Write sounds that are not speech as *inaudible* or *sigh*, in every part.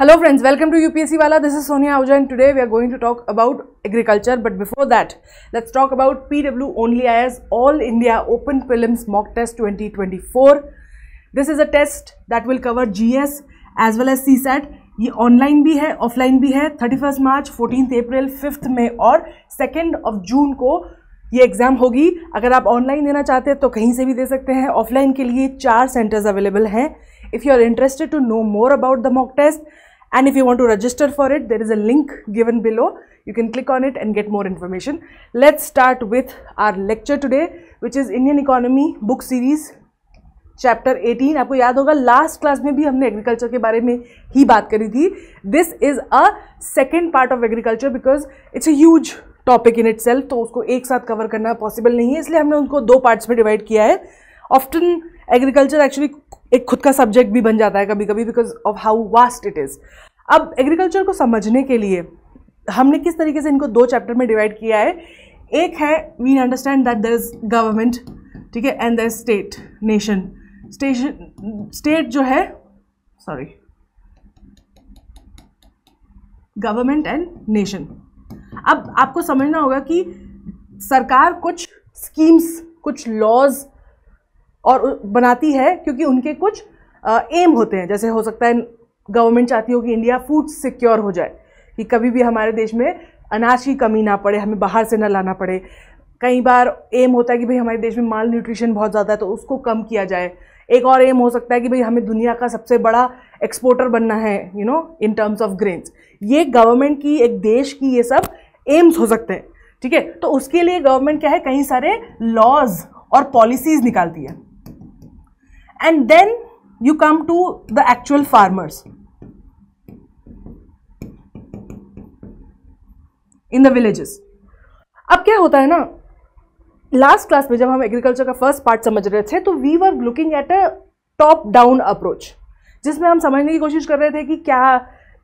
Hello friends welcome to UPSC Wallah this is Sonia Ahuja and today we are going to talk about agriculture but before that let's talk about PW only I AS all India open prelims mock test 2024 this is a test that will cover GS as well as C ये online भी है offline भी है thirty March fourteen April fifth May और second of June को ये exam होगी अगर आप ऑनलाइन देना चाहते हैं तो कहीं से भी दे सकते हैं ऑफलाइन के लिए चार सेंटर्स अवेलेबल हैं if you are interested to know more about the mock test And if you want to register for it, there is a link given below. You can click on it and get more information. Let's start with our lecture today, which is Indian Economy Book Series chapter 18 आपको याद होगा last class में भी हमने agriculture के बारे में ही बात करी थी this is a second part of agriculture because it's a huge topic in it तो उसको एक साथ कवर करना पॉसिबल नहीं है इसलिए हमने उनको दो पार्ट्स में डिवाइड किया है ऑफ्टन एग्रीकल्चर एक्चुअली एक खुद का सब्जेक्ट भी बन जाता है कभी कभी because of how vast it is अब एग्रीकल्चर को समझने के लिए हमने किस तरीके से इनको दो चैप्टर में डिवाइड किया है एक है we understand that there is government ठीक है and there state nation station state जो है सॉरी गवर्नमेंट एंड नेशन अब आपको समझना होगा कि सरकार कुछ स्कीम्स कुछ लॉज और बनाती है क्योंकि उनके कुछ एम होते हैं जैसे हो सकता है गवर्नमेंट चाहती हो कि इंडिया फूड सिक्योर हो जाए कि कभी भी हमारे देश में अनाज की कमी ना पड़े हमें बाहर से ना लाना पड़े कई बार एम होता है कि भाई हमारे देश में माल न्यूट्रिशन बहुत ज़्यादा है तो उसको कम किया जाए एक और एम हो सकता है कि भाई हमें दुनिया का सबसे बड़ा एक्सपोर्टर बनना है you know in terms of grains ये गवर्नमेंट की एक देश की ये सब एम्स हो सकते हैं ठीक है तो उसके लिए गवर्नमेंट क्या है कई सारे लॉज और पॉलिसीज़ निकालती है and then you come to the actual farmers in the villages अब क्या होता है ना लास्ट क्लास में जब हम एग्रीकल्चर का फर्स्ट पार्ट समझ रहे थे तो we were looking at a top down approach जिसमें हम समझने की कोशिश कर रहे थे कि क्या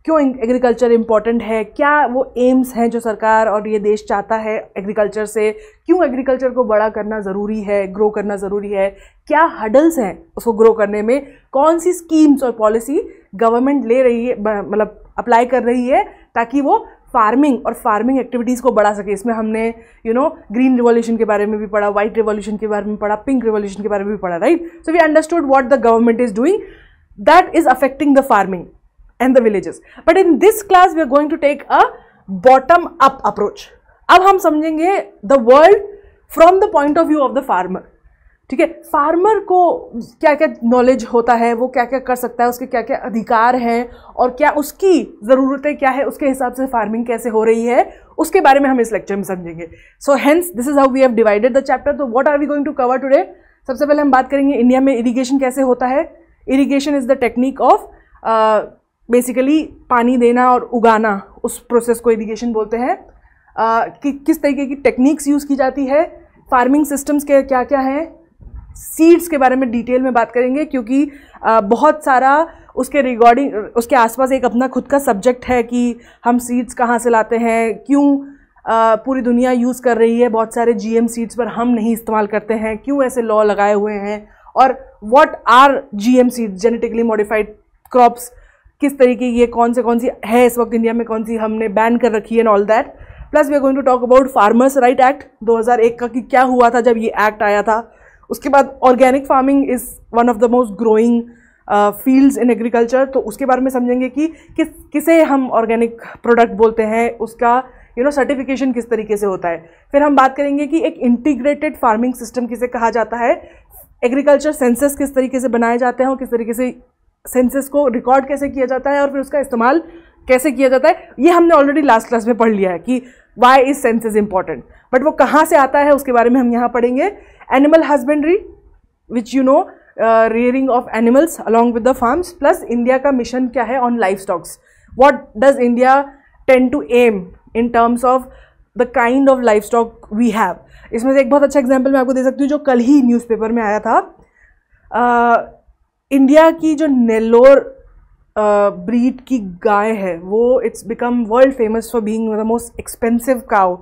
क्यों एग्रीकल्चर इम्पॉर्टेंट है क्या वो एम्स हैं जो सरकार और ये देश चाहता है एग्रीकल्चर से क्यों एग्रीकल्चर को बड़ा करना ज़रूरी है ग्रो करना ज़रूरी है क्या हडल्स हैं उसको ग्रो करने में कौन सी स्कीम्स और पॉलिसी गवर्नमेंट ले रही है मतलब अप्लाई कर रही है ताकि वो फार्मिंग और फार्मिंग एक्टिविटीज़ को बढ़ा सके इसमें हमने यू नो ग्रीन रिवॉल्यूशन के बारे में भी पढ़ा वाइट रिवॉल्यूशन के बारे में पढ़ा पिंक रिवॉल्यूशन के बारे में भी पढ़ा right so we understood what the government is doing that is affecting the farming and the villages but in this class we are going to take a bottom up approach अब हम समझेंगे the world from the point of view of the farmer ठीक है farmer को क्या क्या knowledge होता है वो क्या क्या कर सकता है उसके क्या क्या अधिकार हैं और क्या उसकी ज़रूरतें क्या है उसके हिसाब से फार्मिंग कैसे हो रही है उसके बारे में हम इस लेक्चर में समझेंगे so hence this is how we have divided the chapter तो what are we going to cover today सबसे पहले हम बात करेंगे इंडिया में इरीगेशन कैसे होता है irrigation is the technique of basically पानी देना और उगाना उस प्रोसेस को इरीगेशन बोलते हैं कि किस तरीके की टेक्निक्स यूज़ की जाती है फार्मिंग सिस्टम्स के क्या क्या हैं सीड्स के बारे में डिटेल में बात करेंगे क्योंकि आ, बहुत सारा उसके रिगार्डिंग उसके आसपास एक अपना खुद का सब्जेक्ट है कि हम सीड्स कहाँ से लाते हैं क्यों पूरी दुनिया यूज़ कर रही है बहुत सारे जी सीड्स पर हम नहीं इस्तेमाल करते हैं क्यों ऐसे लॉ लगाए हुए हैं और what are G seeds genetically modified crops किस तरीके की ये कौन से कौन सी है इस वक्त इंडिया में कौन सी हमने बैन कर रखी है and all that plus we are going to talk about farmers right act 2001 का कि क्या हुआ था जब ये एक्ट आया था उसके बाद organic farming is one of the most growing fields in agriculture तो उसके बारे में समझेंगे कि किस किसे हम ऑर्गेनिक प्रोडक्ट बोलते हैं उसका यू नो सर्टिफिकेशन किस तरीके से होता है फिर हम बात करेंगे कि एक इंटीग्रेटेड फार्मिंग सिस्टम किसे कहा जाता है एग्रीकल्चर सेंसस किस तरीके से बनाए जाते हैं और किस तरीके से सेंसेस को रिकॉर्ड कैसे किया जाता है और फिर उसका इस्तेमाल कैसे किया जाता है ये हमने ऑलरेडी लास्ट क्लास में पढ़ लिया है कि why is census important but वो कहाँ से आता है उसके बारे में हम यहाँ पढ़ेंगे animal husbandry which you know rearing of animals along with the farms plus India का मिशन क्या है on livestocks what does India tend to aim in terms of the kind of livestock we have इसमें से एक बहुत अच्छा example मैं आपको दे सकती हूँ जो कल ही न्यूज़पेपर में आया था uh, इंडिया की जो नेल्लोर ब्रीड की गाय है वो it's become world famous for being the most expensive cow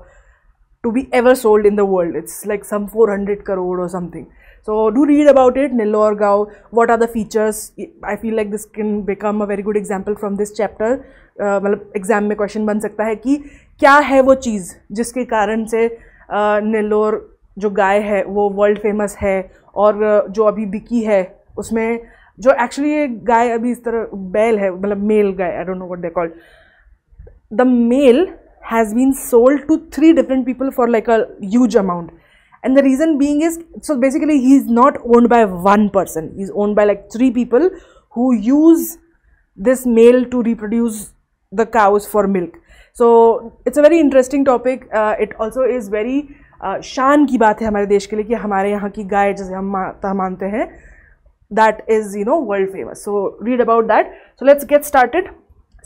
to be ever sold in the world it's like some four hundred crore और something so do read about it Nellore गाओ what are the features I feel like this can become a very good example from this chapter मतलब exam में question बन सकता है कि क्या है वो चीज़ जिसके कारण से नेल्लोर जो गाय है वो वर्ल्ड फेमस है और जो अभी बिकी है उसमें जो एक्चुअली ये गाय अभी इस तरह बैल है मतलब मेल गाय I don't know what they called the male has been sold to three different people for like a huge amount and the reason being is so basically he is not owned by one person he is own by like three people who use this male to reproduce the cows for milk so it's a very interesting topic it also is very शान की बात है हमारे देश के लिए कि हमारे यहाँ की गाय जैसे हम माता मानते हैं that is you know world famous so read about that so let's get started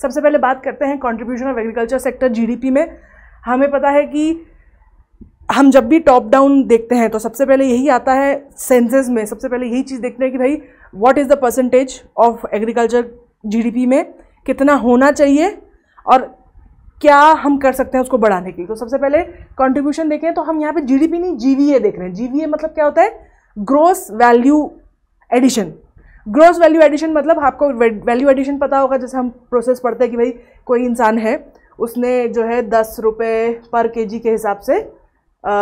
सबसे पहले बात करते हैं contribution of agriculture sector GDP में हमें पता है कि हम जब भी टॉप डाउन देखते हैं तो सबसे पहले यही आता है सेंसेस में सबसे पहले यही चीज़ देखते हैं कि भाई what is the percentage of agriculture GDP में कितना होना चाहिए और क्या हम कर सकते हैं उसको बढ़ाने के लिए तो सबसे पहले कंट्रीब्यूशन देखें तो हम यहाँ पे जीडीपी नहीं जीवीए देख रहे हैं जीवीए मतलब क्या होता है gross value addition gross value addition मतलब आपको वैल्यू एडिशन पता होगा जैसे हम प्रोसेस पढ़ते हैं कि भाई कोई इंसान है उसने जो है दस रुपये पर के जी के हिसाब से आ,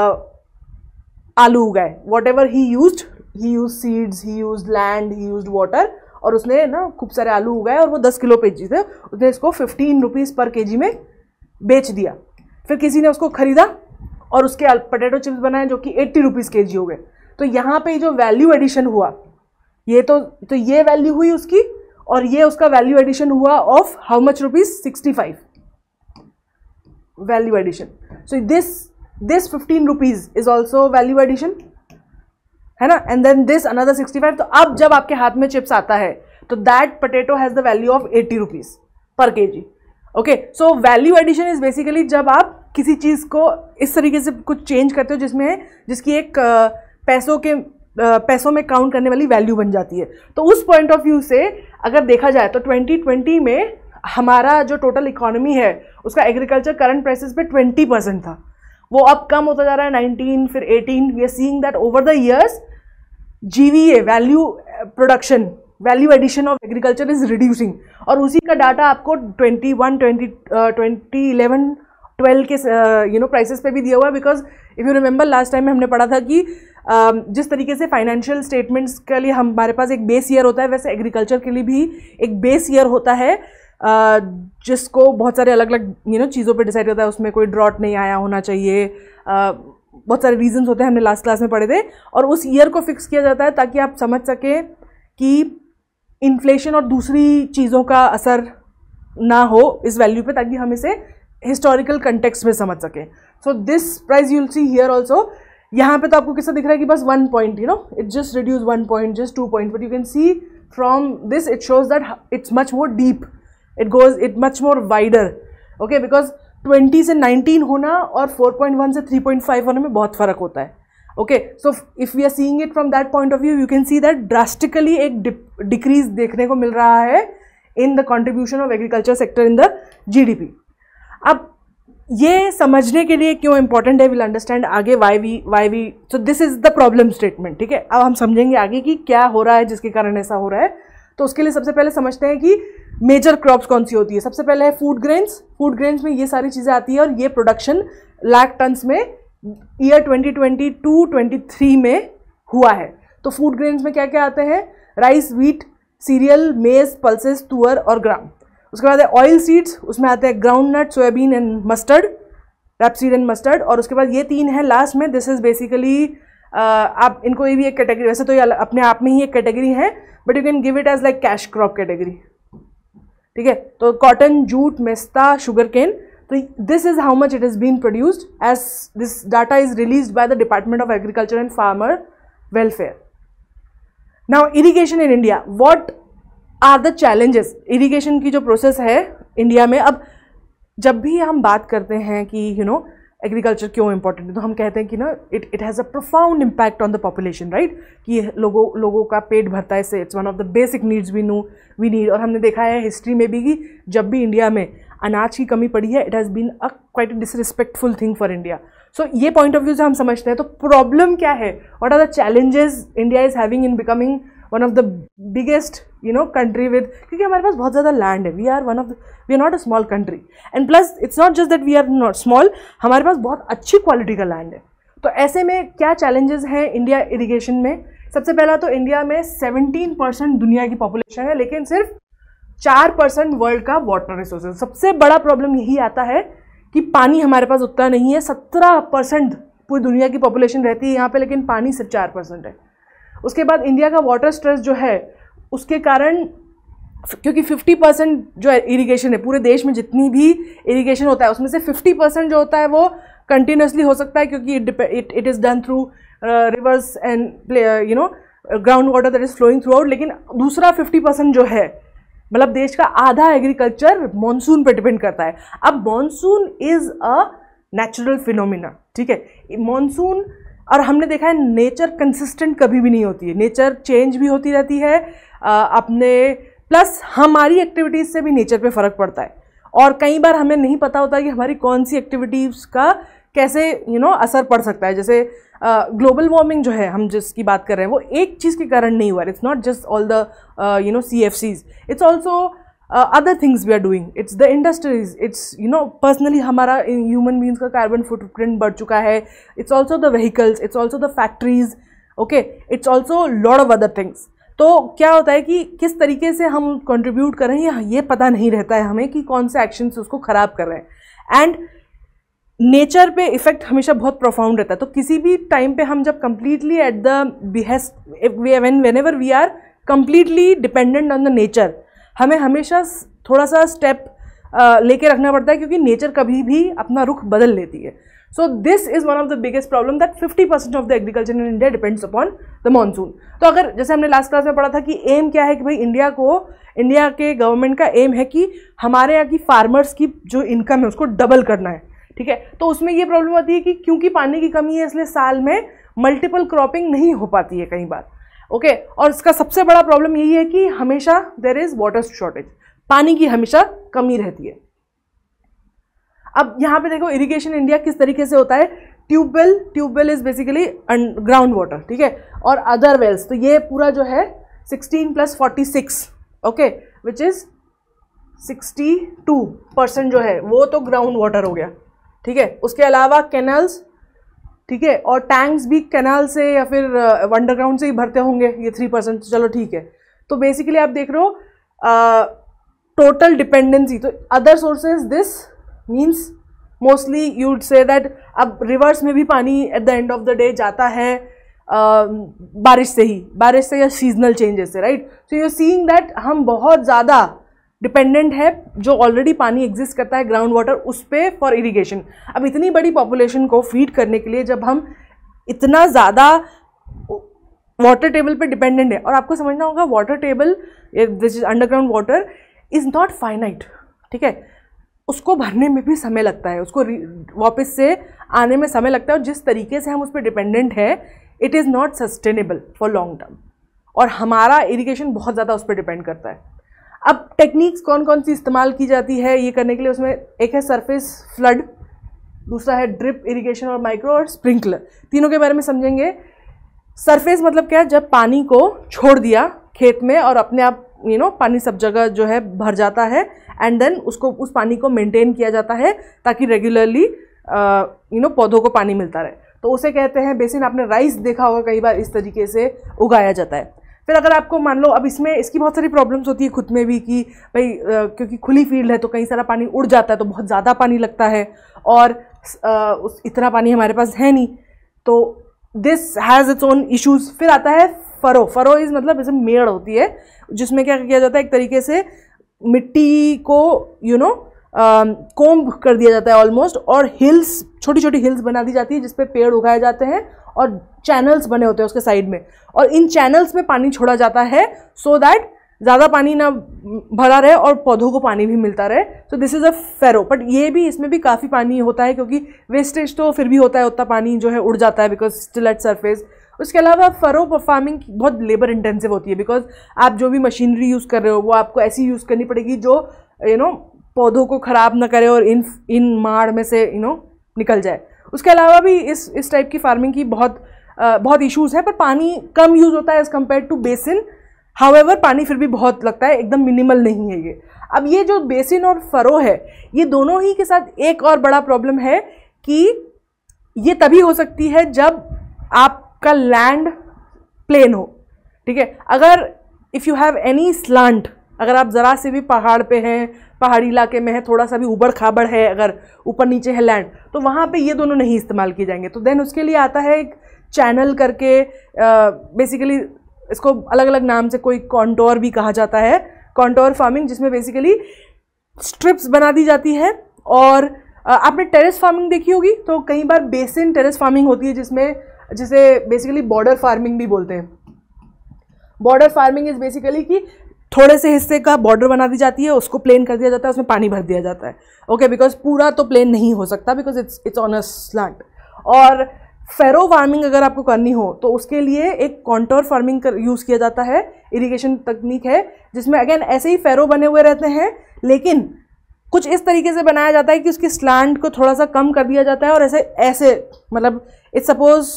आलू उगाए whatever he use he use seeds he use land he use water और उसने ना खूब सारे आलू उगाए और वो दस किलो पेजी थे उसने इसको फिफ्टीन रुपीज़ पर के जी में बेच दिया फिर किसी ने उसको ख़रीदा और उसके पोटैटो चिप्स बनाए जो कि एट्टी रुपीज़ के जी हो गए तो यहाँ पे जो वैल्यू एडिशन हुआ ये तो तो ये वैल्यू हुई उसकी और ये उसका वैल्यू एडिशन हुआ of how much rupees sixty five value addition so this this fifteen rupees is also value addition है ना and then this another sixty five तो अब जब आपके हाथ में चिप्स आता है तो that potato has the value of eighty rupees per K G okay so value addition is basically जब आप किसी चीज़ को इस तरीके से कुछ चेंज करते हो जिसमें जिसकी एक पैसों के पैसों में काउंट करने वाली वैल्यू बन जाती है तो उस पॉइंट ऑफ व्यू से अगर देखा जाए तो 2020 में हमारा जो टोटल इकोनॉमी है उसका एग्रीकल्चर करंट प्राइसेस पे 20 परसेंट था वो अब कम होता जा रहा है 19 फिर 18 we are seeing that over the years GVA value production value addition of agriculture is reducing और उसी का डाटा आपको 21 वन ट्वेंटी इलेवन ट्वेल्व के यू नो प्राइसेस पे भी दिया हुआ है because if you remember last time में हमने पढ़ा था कि Um, जिस तरीके से फाइनेंशियल स्टेटमेंट्स के लिए हम हमारे पास एक बेस ईयर होता है वैसे एग्रीकल्चर के लिए भी एक बेस ईयर होता है uh, जिसको बहुत सारे अलग अलग यू नो चीज़ों पे डिसाइड करता है उसमें कोई ड्रॉट नहीं आया होना चाहिए uh, बहुत सारे रीजंस होते हैं हमने लास्ट क्लास में पढ़े थे और उस ईयर को फिक्स किया जाता है ताकि आप समझ सकें कि इन्फ्लेशन और दूसरी चीज़ों का असर ना हो इस वैल्यू पे ताकि हम इसे हिस्टोरिकल कंटेक्स में समझ सकें so this price you'll see here also यहाँ पे तो आपको किसा दिख रहा है कि बस one point you know it just reduce one point just two point but you can see from this it shows that it's much more deep it goes it much more wider okay because twenty से nineteen होना और four point one से three point five होने में बहुत फ़र्क होता है okay so if you are seeing it from that point of view you can see that drastically एक डिक्रीज देखने को मिल रहा है in the contribution of agriculture sector in the P अब ये समझने के लिए क्यों इंपॉर्टेंट है विल अंडरस्टैंड आगे why we why we so this is the problem statement ठीक है अब हम समझेंगे आगे कि क्या हो रहा है जिसके कारण ऐसा हो रहा है तो उसके लिए सबसे पहले समझते हैं कि मेजर क्रॉप्स कौन सी होती है सबसे पहले है फूड ग्रेन्स फूड ग्रेन्स में ये सारी चीज़ें आती है और ये प्रोडक्शन लाख टन्स में ईयर 2022 23 में हुआ है तो फूड ग्रेन्स में क्या क्या आते हैं rice wheat cereal maize pulses tur और ग्राम उसके बाद है ऑयल सीड्स उसमें आते हैं groundnut soybean and mustard rapeseed and mustard और उसके बाद ये तीन है लास्ट में दिस इज़ बेसिकली आप इनको ये भी एक कैटेगरी वैसे तो ये अपने आप में ही एक कैटेगरी है but you can give it as like cash crop category ठीक है तो cotton jute mesta sugar cane तो this is how much it is been produced as this data is released by the department of agriculture and farmer welfare now irrigation in India what are the challenges irrigation की जो process है India में अब जब भी हम बात करते हैं कि यू नो एग्रीकल्चर क्यों इंपॉर्टेंट है तो हम कहते हैं कि ना it it has a profound impact on the population right कि लोगों लोगों का पेट भरता है it's one of the basic needs we know we need और हमने देखा है हिस्ट्री में भी कि जब भी इंडिया में अनाज की कमी पड़ी है it has been a quite disrespectful thing for India so ये पॉइंट ऑफ व्यू से हम समझते हैं तो प्रॉब्लम क्या है what are the challenges India is having in becoming one of the biggest you know country with क्योंकि हमारे पास बहुत ज़्यादा लैंड है we are one of we are not a small country and plus it's not just that we are not small हमारे पास बहुत अच्छी क्वालिटी का लैंड है तो ऐसे में क्या चैलेंजेस हैं इंडिया इरीगेशन में सबसे पहला तो इंडिया में सेवनटीन परसेंट दुनिया की पॉपुलेशन है लेकिन सिर्फ चार परसेंट वर्ल्ड का वाटर रिसोर्सेज सबसे बड़ा प्रॉब्लम यही आता है कि पानी हमारे पास उतना नहीं है सत्रह परसेंट पूरी दुनिया की पॉपुलेशन रहती है यहाँ पे लेकिन पानी सिर्फ चार परसेंट है उसके बाद इंडिया का वाटर स्ट्रेस जो है उसके कारण क्योंकि 50 परसेंट जो इरीगेशन है पूरे देश में जितनी भी इरीगेशन होता है उसमें से 50 परसेंट जो होता है वो कंटिन्यूसली हो सकता है क्योंकि it is done through rivers and you know ground water that is flowing throughout लेकिन दूसरा 50 परसेंट जो है मतलब देश का आधा एग्रीकल्चर मानसून पर डिपेंड करता है अब monsoon is a natural phenomena ठीक है मानसून और हमने देखा है नेचर कंसिस्टेंट कभी भी नहीं होती है नेचर चेंज भी होती रहती है अपने प्लस हमारी एक्टिविटीज़ से भी नेचर पे फ़र्क पड़ता है और कई बार हमें नहीं पता होता कि हमारी कौन सी एक्टिविटीज़ का कैसे यू you नो know, असर पड़ सकता है जैसे ग्लोबल वार्मिंग जो है हम जिसकी बात कर रहे हैं वो एक चीज़ के कारण नहीं हुआ है it's not just all the you know C F Cs it's also other things we are doing it's the industries it's you know personally हमारा ह्यूमन बींग्स का कार्बन फुटप्रिंट बढ़ चुका है it's also the vehicles it's also the factories okay it's also lot of other things तो क्या होता है कि किस तरीके से हम कंट्रीब्यूट कर रहे हैं ये पता नहीं रहता है हमें कि कौन से एक्शन उसको ख़राब कर रहे हैं एंड नेचर पे इफेक्ट हमेशा बहुत प्रोफाउंड रहता है तो किसी भी टाइम पे हम जब completely at the behest when whenever we are completely dependent on the nature हमें हमेशा थोड़ा सा स्टेप लेके रखना पड़ता है क्योंकि नेचर कभी भी अपना रुख बदल लेती है so this is one of the biggest problem that fifty percent of the agriculture in India depends upon the monsoon तो अगर जैसे हमने लास्ट क्लास में पढ़ा था कि एम क्या है कि भाई इंडिया को इंडिया के गवर्नमेंट का एम है कि हमारे यहाँ की फार्मर्स की जो इनकम है उसको डबल करना है ठीक है तो उसमें ये प्रॉब्लम आती है कि क्योंकि पानी की कमी है इसलिए साल में मल्टीपल क्रॉपिंग नहीं हो पाती है कई बार ओके okay? और इसका सबसे बड़ा प्रॉब्लम यही है कि हमेशा देर इज़ वाटर शॉर्टेज पानी की हमेशा कमी रहती है अब यहां पे देखो इरिगेशन इंडिया किस तरीके से होता है tubewell tubewell is basically ground water ठीक है और अदर वेल्स तो ये पूरा जो है 16 plus 46 okay which is 62 percent जो है वो तो ग्राउंड वाटर हो गया ठीक है उसके अलावा कैनल्स ठीक है और टैंक्स भी कैनाल से या फिर अंडरग्राउंड uh, से ही भरते होंगे ये थ्री परसेंट चलो ठीक है तो बेसिकली आप देख रहे हो टोटल uh, डिपेंडेंसी तो other sources this means mostly used से दैट अब रिवर्स में भी पानी at the end of the day जाता है Uh, बारिश से ही बारिश से या सीजनल चेंजेस से right so you seeing that हम बहुत ज़्यादा डिपेंडेंट है जो ऑलरेडी पानी एग्जिस्ट करता है ग्राउंड वाटर उस पर फॉर इरीगेशन अब इतनी बड़ी पॉपुलेशन को फीड करने के लिए जब हम इतना ज़्यादा वाटर टेबल पे डिपेंडेंट है और आपको समझना होगा water table this is underground water is not finite ठीक है उसको भरने में भी समय लगता है उसको वापस से आने में समय लगता है और जिस तरीके से हम उस पर डिपेंडेंट है it is not sustainable for long term और हमारा इरीगेशन बहुत ज़्यादा उस पर डिपेंड करता है अब टेक्निक्स कौन कौन सी इस्तेमाल की जाती है ये करने के लिए उसमें एक है सरफेस फ्लड दूसरा है ड्रिप इरिगेशन और माइक्रो और स्प्रिंकलर तीनों के बारे में समझेंगे सरफेस मतलब क्या है जब पानी को छोड़ दिया खेत में और अपने आप यू नो पानी सब जगह जो है भर जाता है एंड देन उसको उस पानी को मेंटेन किया जाता है ताकि रेगुलरली यू नो पौधों को पानी मिलता रहे तो उसे कहते हैं बेसिन आपने राइस देखा होगा कई बार इस तरीके से उगाया जाता है फिर अगर आपको मान लो अब इसमें इसकी बहुत सारी प्रॉब्लम्स होती है खुद में भी कि भाई क्योंकि खुली फील्ड है तो कहीं सारा पानी उड़ जाता है तो बहुत ज़्यादा पानी लगता है और उस इतना पानी हमारे पास है नहीं तो this has its own issues फिर आता है फरो फरो इज़ मतलब इसमें मेड़ होती है जिसमें क्या किया जाता है एक तरीके से मिट्टी को you you know know, comb कर दिया जाता है ऑलमोस्ट और हिल्स छोटी छोटी हिल्स बना दी जाती है जिसपे पेड़ उगाए जाते हैं और चैनल्स बने होते हैं उसके साइड में और इन चैनल्स में पानी छोड़ा जाता है सो so दैट ज़्यादा पानी ना भरा रहे और पौधों को पानी भी मिलता रहे so this is a furrow but ये भी इसमें भी काफ़ी पानी होता है क्योंकि वेस्टेज तो फिर भी होता है उतना पानी जो है उड़ जाता है बिकॉज स्टिल एट सरफेस उसके अलावा फरो फार्मिंग बहुत लेबर इंटेंसिव होती है बिकॉज आप जो भी मशीनरी यूज़ कर रहे हो वो आपको ऐसी यूज़ करनी पड़ेगी जो यू you नो know, पौधों को ख़राब ना करे और इन इन माड़ में से यू नो निकल जाए उसके अलावा भी इस इस टाइप की फार्मिंग की बहुत आ, बहुत इश्यूज़ है पर पानी कम यूज़ होता है as compare to basin however पानी फिर भी बहुत लगता है एकदम मिनिमल नहीं है ये अब ये जो बेसिन और फरो है ये दोनों ही के साथ एक और बड़ा प्रॉब्लम है कि ये तभी हो सकती है जब आपका लैंड प्लेन हो ठीक है अगर if you have any slant अगर आप ज़रा से भी पहाड़ पे हैं पहाड़ी इलाके में है थोड़ा सा भी उबड़ खाबड़ है अगर ऊपर नीचे है लैंड तो वहाँ पे ये दोनों नहीं इस्तेमाल किए जाएंगे तो देन उसके लिए आता है एक चैनल करके बेसिकली इसको अलग अलग नाम से कोई कॉन्टोर भी कहा जाता है कॉन्टोर फार्मिंग जिसमें बेसिकली स्ट्रिप्स बना दी जाती है और आपने टेरेस फार्मिंग देखी होगी तो कई बार बेसिन टेरेस फार्मिंग होती है जिसमें जिसे बेसिकली बॉर्डर फार्मिंग भी बोलते हैं बॉर्डर फार्मिंग इज़ बेसिकली कि थोड़े से हिस्से का बॉर्डर बना दी जाती है उसको प्लेन कर दिया जाता है उसमें पानी भर दिया जाता है ओके बिकॉज पूरा तो प्लेन नहीं हो सकता because it's it's on a slant और फेरो फार्मिंग अगर आपको करनी हो तो उसके लिए एक कॉन्टोर फार्मिंग कर यूज़ किया जाता है इरिगेशन तकनीक है जिसमें अगेन ऐसे ही फेरो बने हुए रहते हैं लेकिन कुछ इस तरीके से बनाया जाता है कि उसकी स्लैंड को थोड़ा सा कम कर दिया जाता है और ऐसे ऐसे मतलब इट्स सपोज़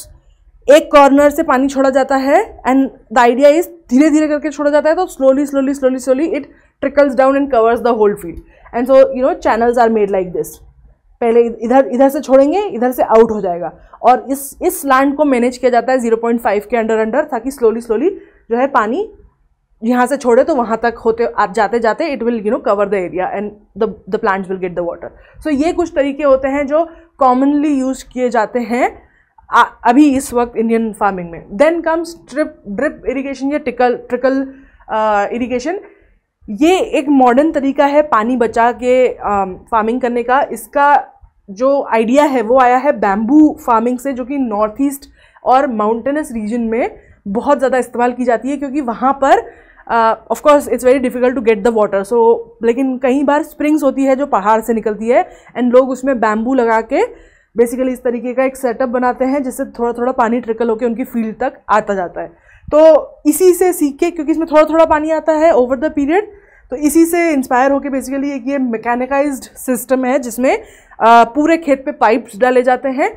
एक कॉर्नर से पानी छोड़ा जाता है एंड द आइडिया इज धीरे धीरे करके छोड़ा जाता है तो slowly slowly slowly slowly it trickles down and covers the whole field and so you know channels are made like this पहले इधर इधर से छोड़ेंगे इधर से आउट हो जाएगा और इस इस लैंड को मैनेज किया जाता है 0.5 के अंडर अंडर ताकि स्लोली स्लोली जो है पानी यहाँ से छोड़े तो वहाँ तक होते आप जाते जाते it will you know cover the area and the the plants will get the water so ये कुछ तरीके होते हैं जो कॉमनली यूज किए जाते हैं आ, अभी इस वक्त इंडियन फार्मिंग में then comes trip drip irrigation या टिकल ट्रिकल इरीगेशन ये एक मॉडर्न तरीका है पानी बचा के फार्मिंग करने का इसका जो आइडिया है वो आया है बैम्बू फार्मिंग से जो कि नॉर्थ ईस्ट और माउंटेनस रीजन में बहुत ज़्यादा इस्तेमाल की जाती है क्योंकि वहाँ पर of course it's very difficult to get the water so लेकिन कई बार स्प्रिंग्स होती है जो पहाड़ से निकलती है एंड लोग उसमें बैम्बू लगा के uh, बेसिकली इस तरीके का एक सेटअप बनाते हैं जिससे थोड़ा थोड़ा पानी ट्रिकल होकर उनकी फील्ड तक आता जाता है तो इसी से सीख के क्योंकि इसमें थोड़ा थोड़ा पानी आता है ओवर द पीरियड तो इसी से इंस्पायर होकर बेसिकली एक ये मैकेनिकाइज्ड सिस्टम है जिसमें आ, पूरे खेत पे पाइप्स डाले जाते हैं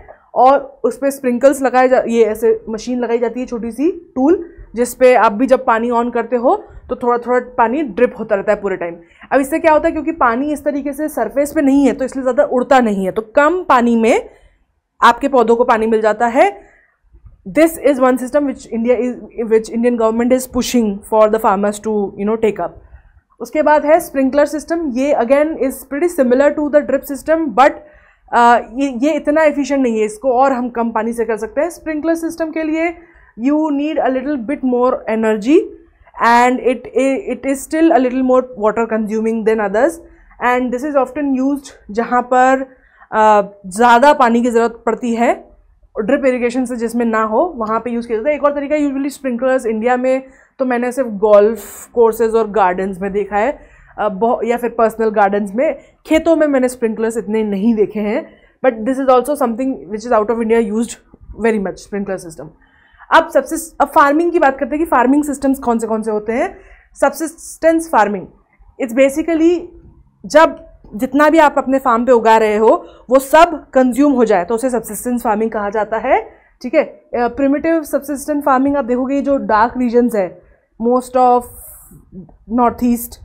और उस पर स्प्रिंकल्स लगाए जा ये ऐसे मशीन लगाई जाती है छोटी सी टूल जिसपे आप भी जब पानी ऑन करते हो तो थोड़ा थोड़ा पानी ड्रिप होता रहता है पूरे टाइम अब इससे क्या होता है क्योंकि पानी इस तरीके से सरफेस पे नहीं है तो इसलिए ज़्यादा उड़ता नहीं है तो कम पानी में आपके पौधों को पानी मिल जाता है this is one system which India is which Indian government is pushing for the farmers to you know take up उसके बाद है स्प्रिंकलर सिस्टम ये again is pretty similar to the drip system but ये ये इतना efficient नहीं है इसको और हम कम पानी से कर सकते हैं स्प्रिंकलर सिस्टम के लिए you need a little bit more energy and it, it is still a little more water consuming than others and this is often used जहाँ पर uh, ज़्यादा पानी की ज़रूरत पड़ती है ड्रिप इरीगेशन से जिसमें ना हो वहाँ पे यूज़ किया जाता है एक और तरीका यूजुअली स्प्रिंकलर्स इंडिया में तो मैंने सिर्फ गोल्फ कोर्सेज और गार्डन्स में देखा है uh, या फिर पर्सनल गार्डन्स में खेतों में मैंने स्प्रिंकलर्स इतने नहीं देखे हैं but this is also something which is out of India use very much sprinkler system अब सबसे अब फार्मिंग की बात करते हैं कि फार्मिंग सिस्टम्स कौन से कौन से होते हैं सबसिस्टेंस फार्मिंग इट्स बेसिकली जब जितना भी आप अपने फार्म पे उगा रहे हो वो सब कंज्यूम हो जाए तो उसे सबसिस्टेंस फार्मिंग कहा जाता है ठीक है प्रिमिटिव सबसिस्टेंस फार्मिंग आप देखोगे जो डार्क रीजन्स है most of north east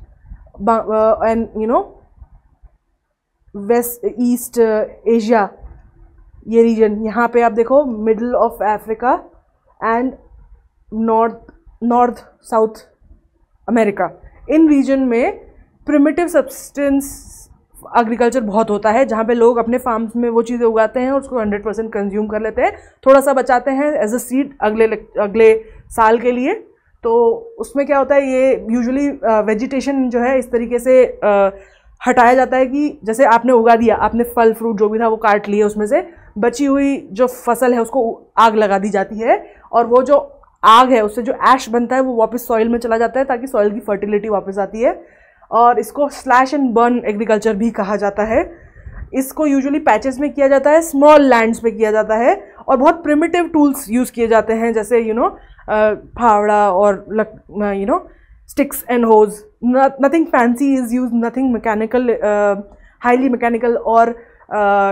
and you know west east Asia ये रीजन यहाँ पे आप देखो middle of Africa and north north south America इन रीजन में प्रिमिटिव सब्सटेंस एग्रीकल्चर बहुत होता है जहाँ पे लोग अपने फार्म्स में वो चीज़ें उगाते हैं और उसको 100 परसेंट कंज्यूम कर लेते हैं थोड़ा सा बचाते हैं एज अ सीड अगले अगले साल के लिए तो उसमें क्या होता है ये यूजुअली वेजिटेशन जो है इस तरीके से uh, हटाया जाता है कि जैसे आपने उगा दिया आपने फल फ्रूट जो भी था वो काट लिए उसमें से बची हुई जो फसल है उसको आग लगा दी जाती है और वो जो आग है उससे जो ऐश बनता है वो वापस सॉइल में चला जाता है ताकि सॉइल की फर्टिलिटी वापस आती है और इसको स्लैश एंड बर्न एग्रीकल्चर भी कहा जाता है इसको यूजुअली पैचेस में किया जाता है स्मॉल लैंड्स पे किया जाता है और बहुत प्रिमिटिव टूल्स यूज़ किए जाते हैं जैसे यू नो फावड़ा और you know sticks and hoes nothing fancy is use nothing mechanical highly mechanical और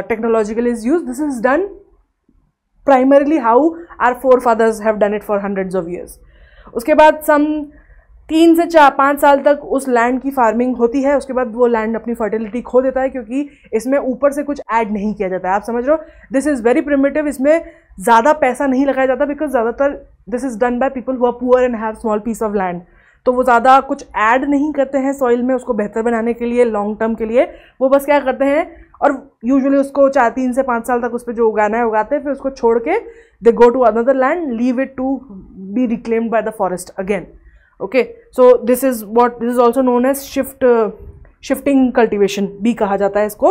technological is use this is done primarily how our forefathers have done it for hundreds of years उसके बाद सम तीन से चार पाँच साल तक उस लैंड की फार्मिंग होती है उसके बाद वो लैंड अपनी फर्टिलिटी खो देता है क्योंकि इसमें ऊपर से कुछ ऐड नहीं किया जाता है आप समझ रहे हो दिस इज़ वेरी प्रिमेटिव इसमें ज़्यादा पैसा नहीं लगाया जाता बिकॉज ज़्यादातर this is done by people हुआ poor and have small piece of land तो वो ज़्यादा कुछ ऐड नहीं करते हैं सॉइल में उसको बेहतर बनाने के लिए लॉन्ग टर्म के लिए वो बस क्या करते हैं और यूजुअली उसको चार तीन से पाँच साल तक उस पर जो उगाना है उगाते हैं फिर उसको छोड़ के they go to another land leave it to be reclaimed by the forest again okay so this is what this is also known as shift shifting cultivation भी कहा जाता है इसको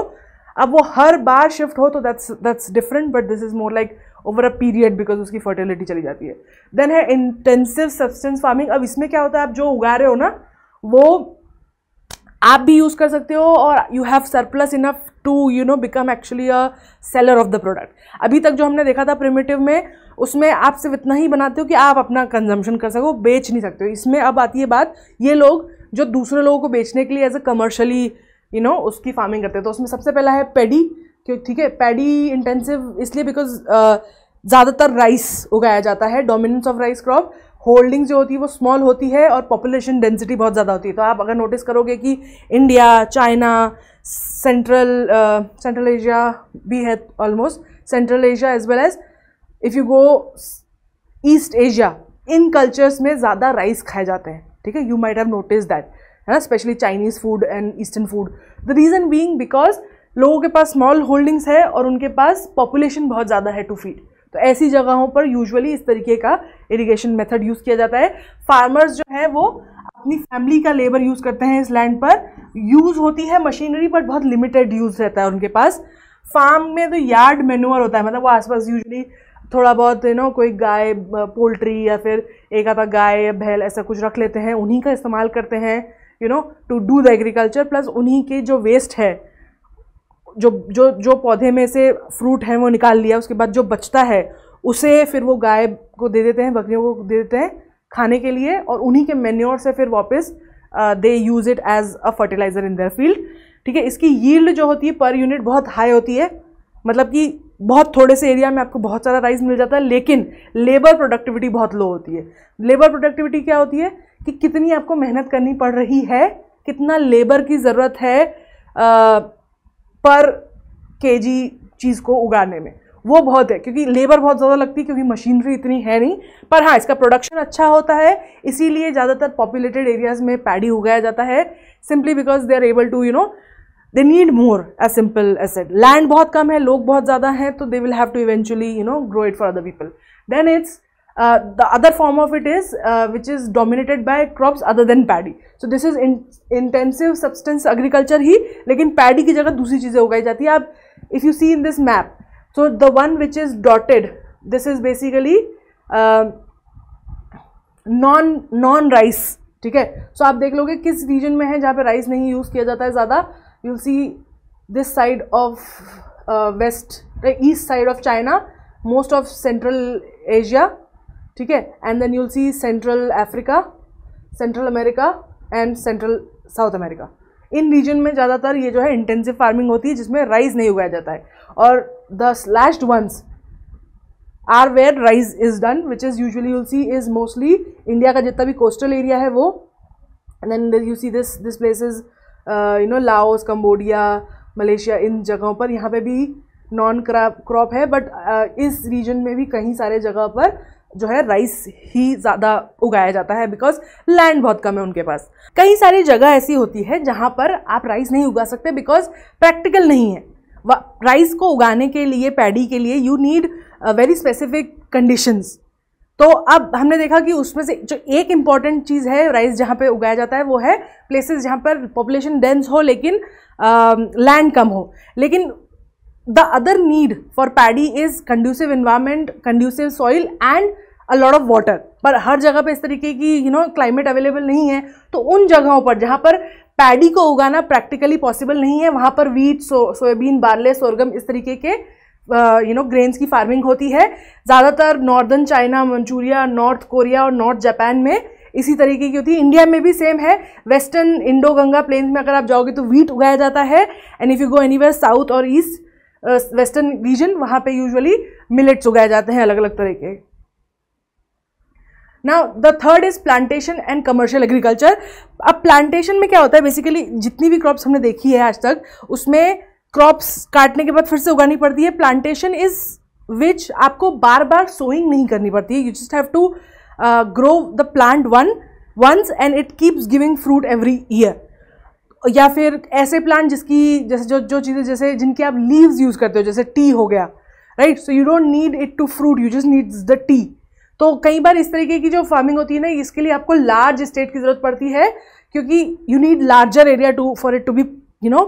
अब वो हर बार शिफ्ट हो तो that's that's different but this is more like over a period because उसकी फर्टिलिटी चली जाती है देन है इंटेंसिव सब्सटेंस फार्मिंग अब इसमें क्या होता है आप जो उगा रहे हो ना वो आप भी यूज़ कर सकते हो और you have surplus enough to you know become actually a seller of the product अभी तक जो हमने देखा था प्रिमेटिव में उसमें आप सिर्फ इतना ही बनाते हो कि आप अपना कंजम्पशन कर सको बेच नहीं सकते हो इसमें अब आती है बात ये लोग जो दूसरे लोगों को बेचने के लिए as a commercially you know उसकी फार्मिंग करते हैं तो उसमें सबसे पहला है पेडी क्यों ठीक है पेडी इंटेंसिव इसलिए बिकॉज ज़्यादातर राइस उगाया जाता है dominance of rice crop holding जो होती है वो स्मॉल होती है और पॉपुलेशन डेंसिटी बहुत ज़्यादा होती है तो आप अगर नोटिस करोगे कि India China central central Asia भी है almost central Asia as well as if you go east Asia in cultures में ज़्यादा राइस खाए जाते हैं ठीक है you might have notice that है ना specially Chinese food and eastern food the reason being because लोगों के पास स्मॉल होल्डिंग्स है और उनके पास पॉपुलेशन बहुत ज़्यादा है टू फीड तो ऐसी जगहों पर यूजुअली इस तरीके का इरिगेशन मेथड यूज़ किया जाता है फार्मर्स जो है वो अपनी फैमिली का लेबर यूज़ करते हैं इस लैंड पर यूज़ होती है मशीनरी बट बहुत लिमिटेड यूज़ रहता है उनके पास फार्म में तो यार्ड मेनूअर होता है मतलब वो आसपास यूजली थोड़ा बहुत यू नो कोई गाय पोल्ट्री या फिर एक आधा गाय या भैल ऐसा कुछ रख लेते हैं उन्हीं का इस्तेमाल करते हैं you know to do the agriculture plus उन्हीं के जो वेस्ट है जो जो जो पौधे में से फ्रूट है वो निकाल लिया उसके बाद जो बचता है उसे फिर वो गाय को दे देते हैं बकरियों को दे देते हैं खाने के लिए और उन्हीं के मेन्योर से फिर वापस they use it as a fertiliser in their field ठीक है इसकी यील्ड जो होती है पर यूनिट बहुत हाई होती है मतलब कि बहुत थोड़े से एरिया में आपको बहुत सारा राइस मिल जाता है लेकिन लेबर प्रोडक्टिविटी बहुत लो होती है लेबर प्रोडक्टिविटी क्या होती है कि कितनी आपको मेहनत करनी पड़ रही है कितना लेबर की ज़रूरत है आ, पर केजी चीज़ को उगाने में वो बहुत है क्योंकि लेबर बहुत ज़्यादा लगती है क्योंकि मशीनरी इतनी है नहीं पर हाँ इसका प्रोडक्शन अच्छा होता है इसीलिए ज़्यादातर पॉपुलेटेड एरियाज़ में पैडी उगाया जाता है simply because they are able to you know they need more a simple as said land बहुत कम है लोग बहुत ज़्यादा हैं तो they will have to eventually you know grow it for other people then it's the other form of it is which is dominated by crops other than paddy so this is intensive substance agriculture ही लेकिन paddy की जगह दूसरी चीज़ें उगाई जाती है आप if you see in this map so the one which is dotted this is basically non non rice ठीक है सो आप देख लोगे किस रीजन में है जहाँ पे राइस नहीं यूज़ किया जाता है ज़्यादा you see this side of west east side of China most of central Asia ठीक है and then you'll see central Africa central America and central south America इन रीजन में ज़्यादातर ये जो है इंटेंसिव फार्मिंग होती है जिसमें राइस नहीं उगाया जाता है और the slashed ones are where rice is done which is usually you'll see is mostly India ka jitna bhi coastal area hai wo and then there you see this this places uh, you know Laos Cambodia Malaysia in jagahon par yahan pe bhi non crop crop hai but uh, is region mein bhi kahi sare jagah par जो है rice ही ज़्यादा उगाया जाता है because land बहुत कम है उनके पास कई सारी जगह ऐसी होती है जहाँ पर आप राइस नहीं उगा सकते बिकॉज प्रैक्टिकल नहीं है राइस को उगाने के लिए पैडी के लिए you need very specific conditions तो अब हमने देखा कि उसमें से जो एक इम्पॉर्टेंट चीज़ है राइस जहाँ पे उगाया जाता है वो है प्लेसेस जहाँ पर पॉपुलेशन डेंस हो लेकिन लैंड um, uh, कम हो लेकिन the other need for paddy is conducive environment conducive soil and a lot of water पर हर जगह पे इस तरीके की यू नो क्लाइमेट अवेलेबल नहीं है तो उन जगहों पर जहाँ पर पैडी को उगाना प्रैक्टिकली पॉसिबल नहीं है वहाँ पर wheat so soybean barley sorghum इस तरीके के यू नो ग्रेन्स की फार्मिंग होती है ज़्यादातर northern China Manchuria North Korea और नॉर्थ जापान में इसी तरीके की होती है इंडिया में भी सेम है वेस्टर्न इंडो गंगा प्लेन्स में अगर आप जाओगे तो वीट उगाया जाता है and if you go any south और ईस्ट वेस्टर्न रीजन वहाँ पे यूजुअली मिलेट्स उगाए जाते हैं अलग अलग तरह के now the third is plantation and commercial agriculture अब प्लांटेशन में क्या होता है बेसिकली जितनी भी क्रॉप्स हमने देखी है आज तक उसमें क्रॉप्स काटने के बाद फिर से उगानी पड़ती है प्लांटेशन इज विच आपको बार बार सोइंग नहीं करनी पड़ती है you just have to grow the plant one once and it keeps giving fruit every year या फिर ऐसे प्लांट जिसकी जैसे जो जो चीज़ें जैसे जिनके आप लीव्स यूज़ करते हो जैसे टी हो गया right so you don't need it to fruit you just needs the tea तो कई बार इस तरीके की जो फार्मिंग होती है ना इसके लिए आपको लार्ज स्टेट की जरूरत पड़ती है क्योंकि you need larger area to for it to be you know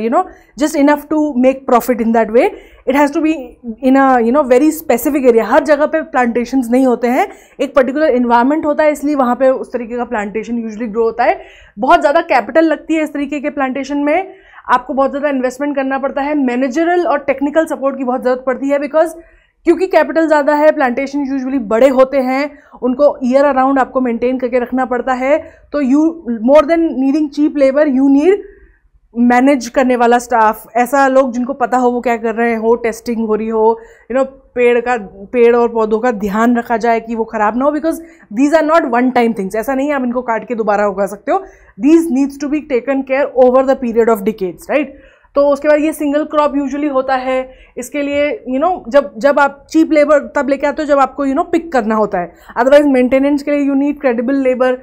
you know just enough to make profit in that way it has to be in a you know very specific area हर जगह पे plantation नहीं होते हैं एक particular environment होता है इसलिए वहाँ पे उस तरीके का प्लांटेशन यूजली ग्रो होता है बहुत ज़्यादा कैपिटल लगती है इस तरीके के प्लांटेशन में आपको बहुत ज़्यादा इन्वेस्टमेंट करना पड़ता है मैनेजरल और टेक्निकल सपोर्ट की बहुत ज़रूरत पड़ती है बिकॉज क्योंकि कैपिटल ज़्यादा है प्लांटेशन यूजुअली बड़े होते हैं उनको ईयर अराउंड आपको मेंटेन करके रखना पड़ता है तो you more than needing cheap labour you need manage करने वाला स्टाफ ऐसा लोग जिनको पता हो वो क्या कर रहे हो टेस्टिंग हो रही हो यू नो पेड़ का पेड़ और पौधों का ध्यान रखा जाए कि वो ख़राब ना हो because these are not one time things ऐसा नहीं है आप इनको काट के दोबारा उगा सकते हो these needs to be taken care over the period of decades right तो उसके बाद ये सिंगल क्रॉप यूजुअली होता है इसके लिए यू you नो know, जब जब आप चीप लेबर तब लेके आते हो जब आपको यू नो पिक करना होता है अदरवाइज मेंटेनेंस के लिए you need credible labour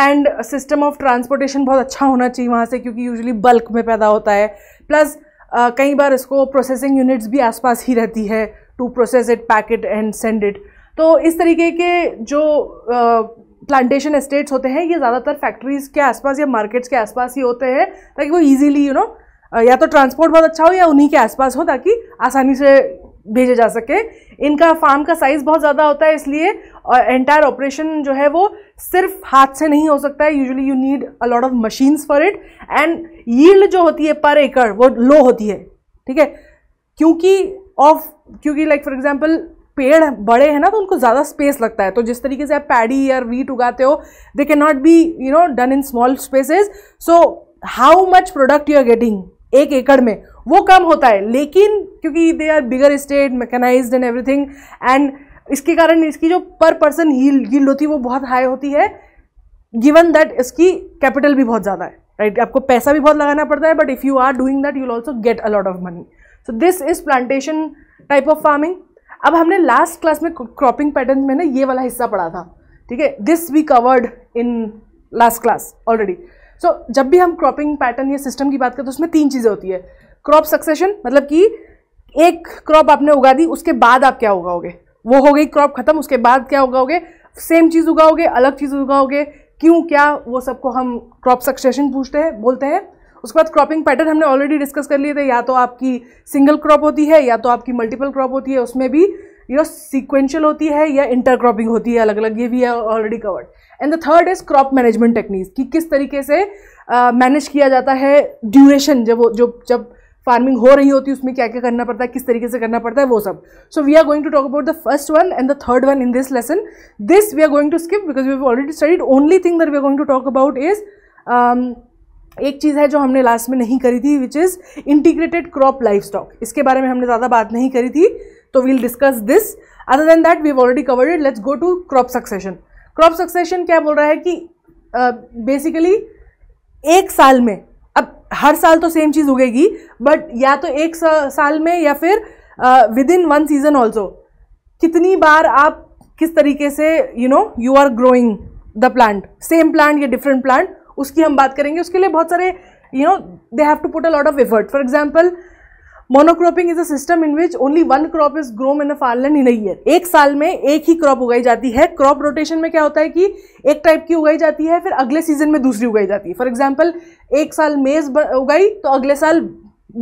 and system of transportation बहुत अच्छा होना चाहिए वहाँ से क्योंकि यूजुअली बल्क में पैदा होता है प्लस uh, कई बार इसको प्रोसेसिंग यूनिट्स भी आसपास ही रहती है to process it packet and send it तो इस तरीके के जो प्लांटेशन uh, एस्टेट्स होते हैं ये ज़्यादातर फैक्ट्रीज़ के आसपास या मार्केट्स के आसपास ही होते हैं ताकि वो ईजीली यू नो या तो ट्रांसपोर्ट बहुत अच्छा हो या उन्हीं के आसपास हो ताकि आसानी से भेजे जा सके इनका फार्म का साइज़ बहुत ज़्यादा होता है इसलिए और एंटायर ऑपरेशन जो है वो सिर्फ हाथ से नहीं हो सकता है usually you need a lot of machines for it and yield जो होती है पर एकड़ वो लो होती है ठीक है क्योंकि ऑफ क्योंकि लाइक फॉर एग्जाम्पल पेड़ बड़े हैं ना तो उनको ज़्यादा स्पेस लगता है तो जिस तरीके से आप पैडी या वीट उगाते हो they can not be you know done in small spaces so how much product you are getting एक एकड़ में वो कम होता है लेकिन क्योंकि they are bigger state mechanise and everything and इसके कारण इसकी जो पर पर्सन यील्ड होती है वो बहुत हाई होती है गिवन दैट इसकी कैपिटल भी बहुत ज़्यादा है राइट right? आपको पैसा भी बहुत लगाना पड़ता है but if you are doing that you'll also get a lot of money so this is plantation type of farming अब हमने लास्ट क्लास में क्रॉपिंग पैटर्न में ना ये वाला हिस्सा पढ़ा था ठीक है this we covered in last class already so so, जब भी हम क्रॉपिंग पैटर्न या सिस्टम की बात करते हैं तो उसमें तीन चीज़ें होती है क्रॉप सक्सेशन मतलब कि एक क्रॉप आपने उगा दी उसके बाद आप क्या उगाओगे वो हो गई क्रॉप खत्म उसके बाद क्या उगाओगे सेम चीज़ उगाओगे अलग चीज़ उगाओगे क्यों क्या वो सबको हम क्रॉप सक्सेशन पूछते हैं बोलते हैं उसके बाद क्रॉपिंग पैटर्न हमने ऑलरेडी डिस्कस कर लिए थे या तो आपकी सिंगल क्रॉप होती है या तो आपकी मल्टीपल क्रॉप होती है उसमें भी यू नो सिक्वेंशल होती है या इंटर क्रॉपिंग होती है अलग अलग ये भी है already covered and the third is crop management techniques कि किस तरीके से मैनेज uh, किया जाता है ड्यूरेशन जब वो जो जब फार्मिंग हो रही होती है उसमें क्या क्या करना पड़ता है किस तरीके से करना पड़ता है वो सब so we are going to talk about the first one and the third one in this lesson this we are going to skip because we have already studied only thing that we are going to talk about is एक चीज़ है जो हमने last में नहीं करी थी which is integrated crop livestock इसके बारे में हमने ज़्यादा बात नहीं करी थी तो we'll discuss this other than that we already covered it let's go to crop succession crop succession क्या बोल रहा है कि बेसिकली uh, एक साल में अब हर साल तो सेम चीज़ उगेगी बट या तो एक साल में या फिर within one season also कितनी बार आप किस तरीके से you know you are growing the plant same plant या डिफरेंट प्लांट उसकी हम बात करेंगे उसके लिए बहुत सारे you know they have to put a lot of effort for example monocropping is a system in which only one crop is grow in a fallen in year एक साल में एक ही क्रॉप उगाई जाती है क्रॉप रोटेशन में क्या होता है कि एक टाइप की उगाई जाती है फिर अगले सीजन में दूसरी उगाई जाती है फॉर एग्जाम्पल एक साल मेज उगाई तो अगले साल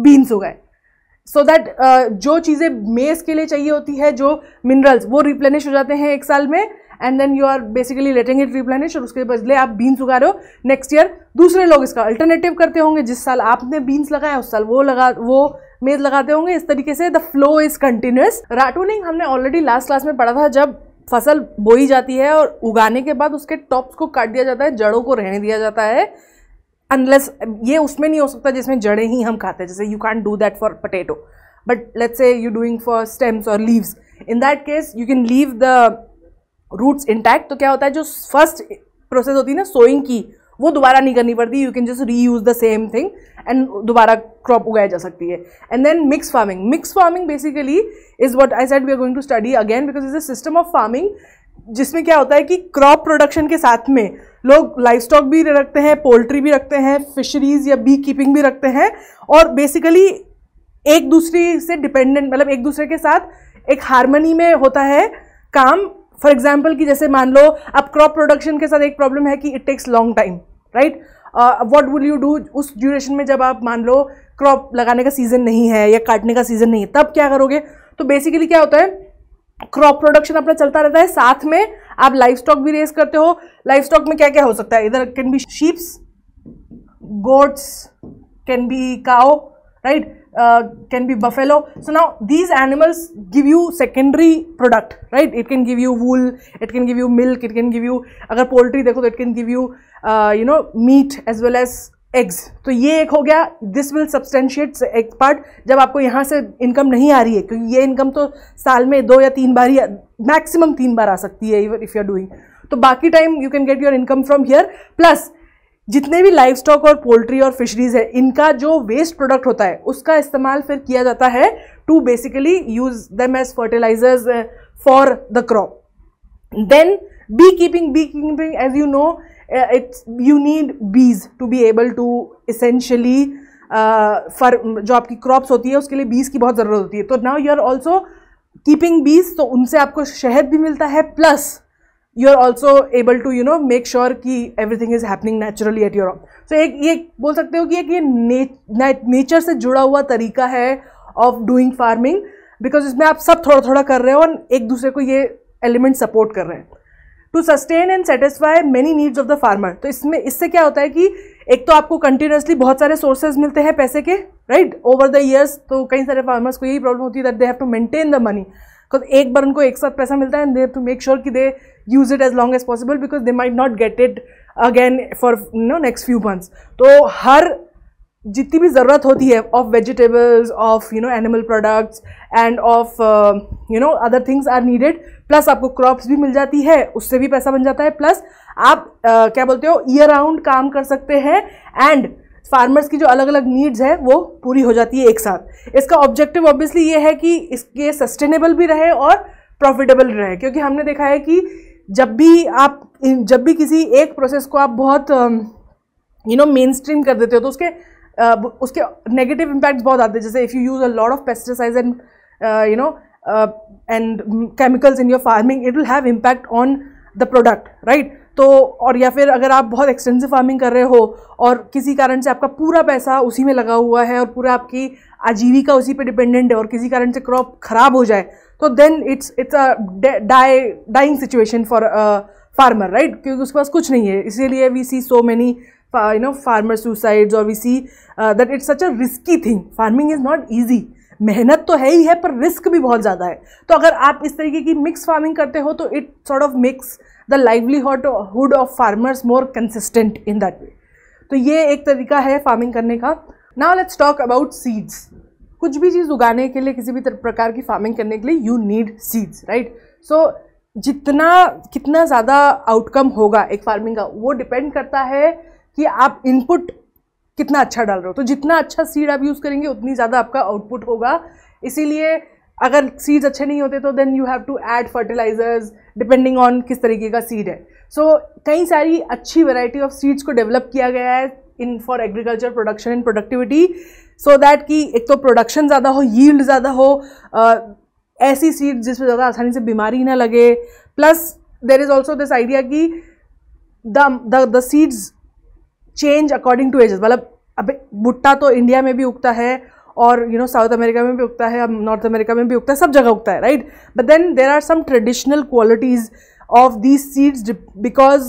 बीन्स उगाए सो so दैट uh, जो चीज़ें मेज के लिए चाहिए होती है जो मिनरल्स वो रिप्लेनिश हो जाते हैं एक साल में and then you are basically letting it replenish और उसके बदले आप बीन्स उगा रहे हो नेक्स्ट ईयर दूसरे लोग इसका अल्टरनेटिव करते होंगे जिस साल आपने बीन्स लगाया उस साल वो लगा वो मेज लगाते होंगे इस तरीके से the flow is continuous ratooning हमने ऑलरेडी लास्ट क्लास में पढ़ा था जब फसल बोई जाती है और उगाने के बाद उसके टॉप्स को काट दिया जाता है जड़ों को रहने दिया जाता है अनलेस ये उसमें नहीं हो सकता जिसमें जड़ें ही हम खाते हैं जैसे you can do that for potato but let's say you doing for stems और leaves in that case you can leave the roots intact तो क्या होता है जो फर्स्ट प्रोसेस होती है ना सोइंग की वो दोबारा नहीं करनी पड़ती you can just reuse the same thing and दोबारा क्रॉप उगाई जा सकती है and then mix farming mix farming basically is what I said we are going to study again because is a system of farming जिसमें क्या होता है कि क्रॉप प्रोडक्शन के साथ में लोग लाइफ स्टॉक भी रखते हैं पोल्ट्री भी रखते हैं फिशरीज या बी कीपिंग भी रखते हैं और बेसिकली एक दूसरे से डिपेंडेंट मतलब एक दूसरे के साथ एक हारमोनी में होता है काम फॉर एग्जाम्पल कि जैसे मान लो अब क्रॉप प्रोडक्शन के साथ एक प्रॉब्लम है कि it takes long time right what will you do उस ड्यूरेशन में जब आप मान लो क्रॉप लगाने का सीज़न नहीं है या काटने का सीज़न नहीं है तब क्या करोगे तो बेसिकली क्या होता है क्रॉप प्रोडक्शन अपना चलता रहता है साथ में आप लाइफ स्टॉक भी रेस करते हो लाइफ स्टॉक में क्या क्या हो सकता है इधर can be sheeps goats can be cow right uh, can be buffalo. So now these animals give you secondary product, right? It can give you wool, it can give you milk, it can give you, अगर poultry देखो तो it can give you, uh, you know, meat as well as eggs. तो ये एक हो गया, this will substantiate egg part. जब आपको यहाँ से income नहीं आ रही है, क्योंकि ये income तो साल में दो या तीन बार ही, maximum तीन बार आ सकती है even if you are doing. तो बाकी time you can get your income from here plus जितने भी लाइफ स्टॉक और पोल्ट्री और फिशरीज है इनका जो वेस्ट प्रोडक्ट होता है उसका इस्तेमाल फिर किया जाता है to basically use them as fertilisers for the crop then beekeeping beekeeping as you know it's you need bees to be able to essentially for जो आपकी क्रॉप्स होती है उसके लिए बीज की बहुत ज़रूरत होती है तो now you are also keeping bees तो उनसे आपको शहद भी मिलता है plus you are also able to you know make sure कि everything is happening naturally at your so एक ये बोल सकते हो कि एक ये नेचर से जुड़ा हुआ तरीका है ऑफ डूइंग फार्मिंग बिकॉज इसमें आप सब थोड़ा थोड़ा कर रहे हो और एक दूसरे को ये एलिमेंट सपोर्ट कर रहे हैं to sustain and satisfy many needs of the farmer तो इसमें इससे क्या होता है कि एक तो आपको कंटिन्यूसली बहुत सारे सोर्सेज मिलते हैं पैसे के राइट ओवर द ईयर्स तो कई सारे फार्मर्स को यही प्रॉब्लम होती है that they have to maintain the money because एक बार उनको एक साथ पैसा मिलता है and they have to make sure कि दे use it as long as possible because they might not get it again for you know next few months तो हर जितनी भी ज़रूरत होती है of vegetables of you know animal products and of you know other things are needed plus आपको crops भी मिल जाती है उससे भी पैसा बन जाता है प्लस आप uh, क्या बोलते हो ईयर राउंड काम कर सकते हैं एंड फार्मर्स की जो अलग अलग नीड्स है वो पूरी हो जाती है एक साथ इसका ऑब्जेक्टिव ऑब्वियसली ये है कि इसके सस्टेनेबल भी रहे और प्रॉफिटेबल रहे क्योंकि हमने देखा है कि जब भी आप जब भी किसी एक प्रोसेस को आप बहुत यू नो मेन स्ट्रीम कर देते हो तो उसके uh, उसके नेगेटिव इम्पैक्ट बहुत आते हैं जैसे if you use a lot of pesticide and you know and chemicals in your farming it will have impact on the product right तो और या फिर अगर आप बहुत एक्सटेंसिव फार्मिंग कर रहे हो और किसी कारण से आपका पूरा पैसा उसी में लगा हुआ है और पूरा आपकी आजीविका उसी पे डिपेंडेंट है और किसी कारण से क्रॉप खराब हो जाए तो then it's it's a dying situation for farmer right क्योंकि उसके पास कुछ नहीं है इसीलिए we see so many you know farmer suicides और we see that it's such a risky thing farming is not easy मेहनत तो है ही है पर रिस्क भी बहुत ज़्यादा है तो अगर आप इस तरीके की मिक्स फार्मिंग करते हो तो it sort of mix the livelihood of farmers more consistent in that way तो ये एक तरीका है फार्मिंग करने का now let's talk about seeds कुछ भी चीज़ उगाने के लिए किसी भी प्रकार की फार्मिंग करने के लिए you need seeds right so जितना कितना ज़्यादा आउटकम होगा एक फार्मिंग का वो डिपेंड करता है कि आप इनपुट कितना अच्छा डाल रहे हो तो जितना अच्छा सीड आप यूज़ करेंगे उतनी ज़्यादा आपका आउटपुट होगा इसीलिए अगर सीड्स अच्छे नहीं होते तो then you have to add fertilisers depending on किस तरीके का सीड है सो so, कई सारी अच्छी वैरायटी ऑफ सीड्स को डेवलप किया गया है in for agriculture production and productivity so that कि एक तो प्रोडक्शन ज़्यादा हो यील्ड ज़्यादा हो uh, ऐसी सीड जिसमें ज़्यादा आसानी से बीमारी ना लगे plus there is also this idea कि the seeds change according to ages मतलब अब भुट्टा तो इंडिया में भी उगता है और यू नो साउथ अमेरिका में भी उगता है अब नॉर्थ अमेरिका में भी उगता है सब जगह उगता है right but then there are some traditional qualities of these seeds because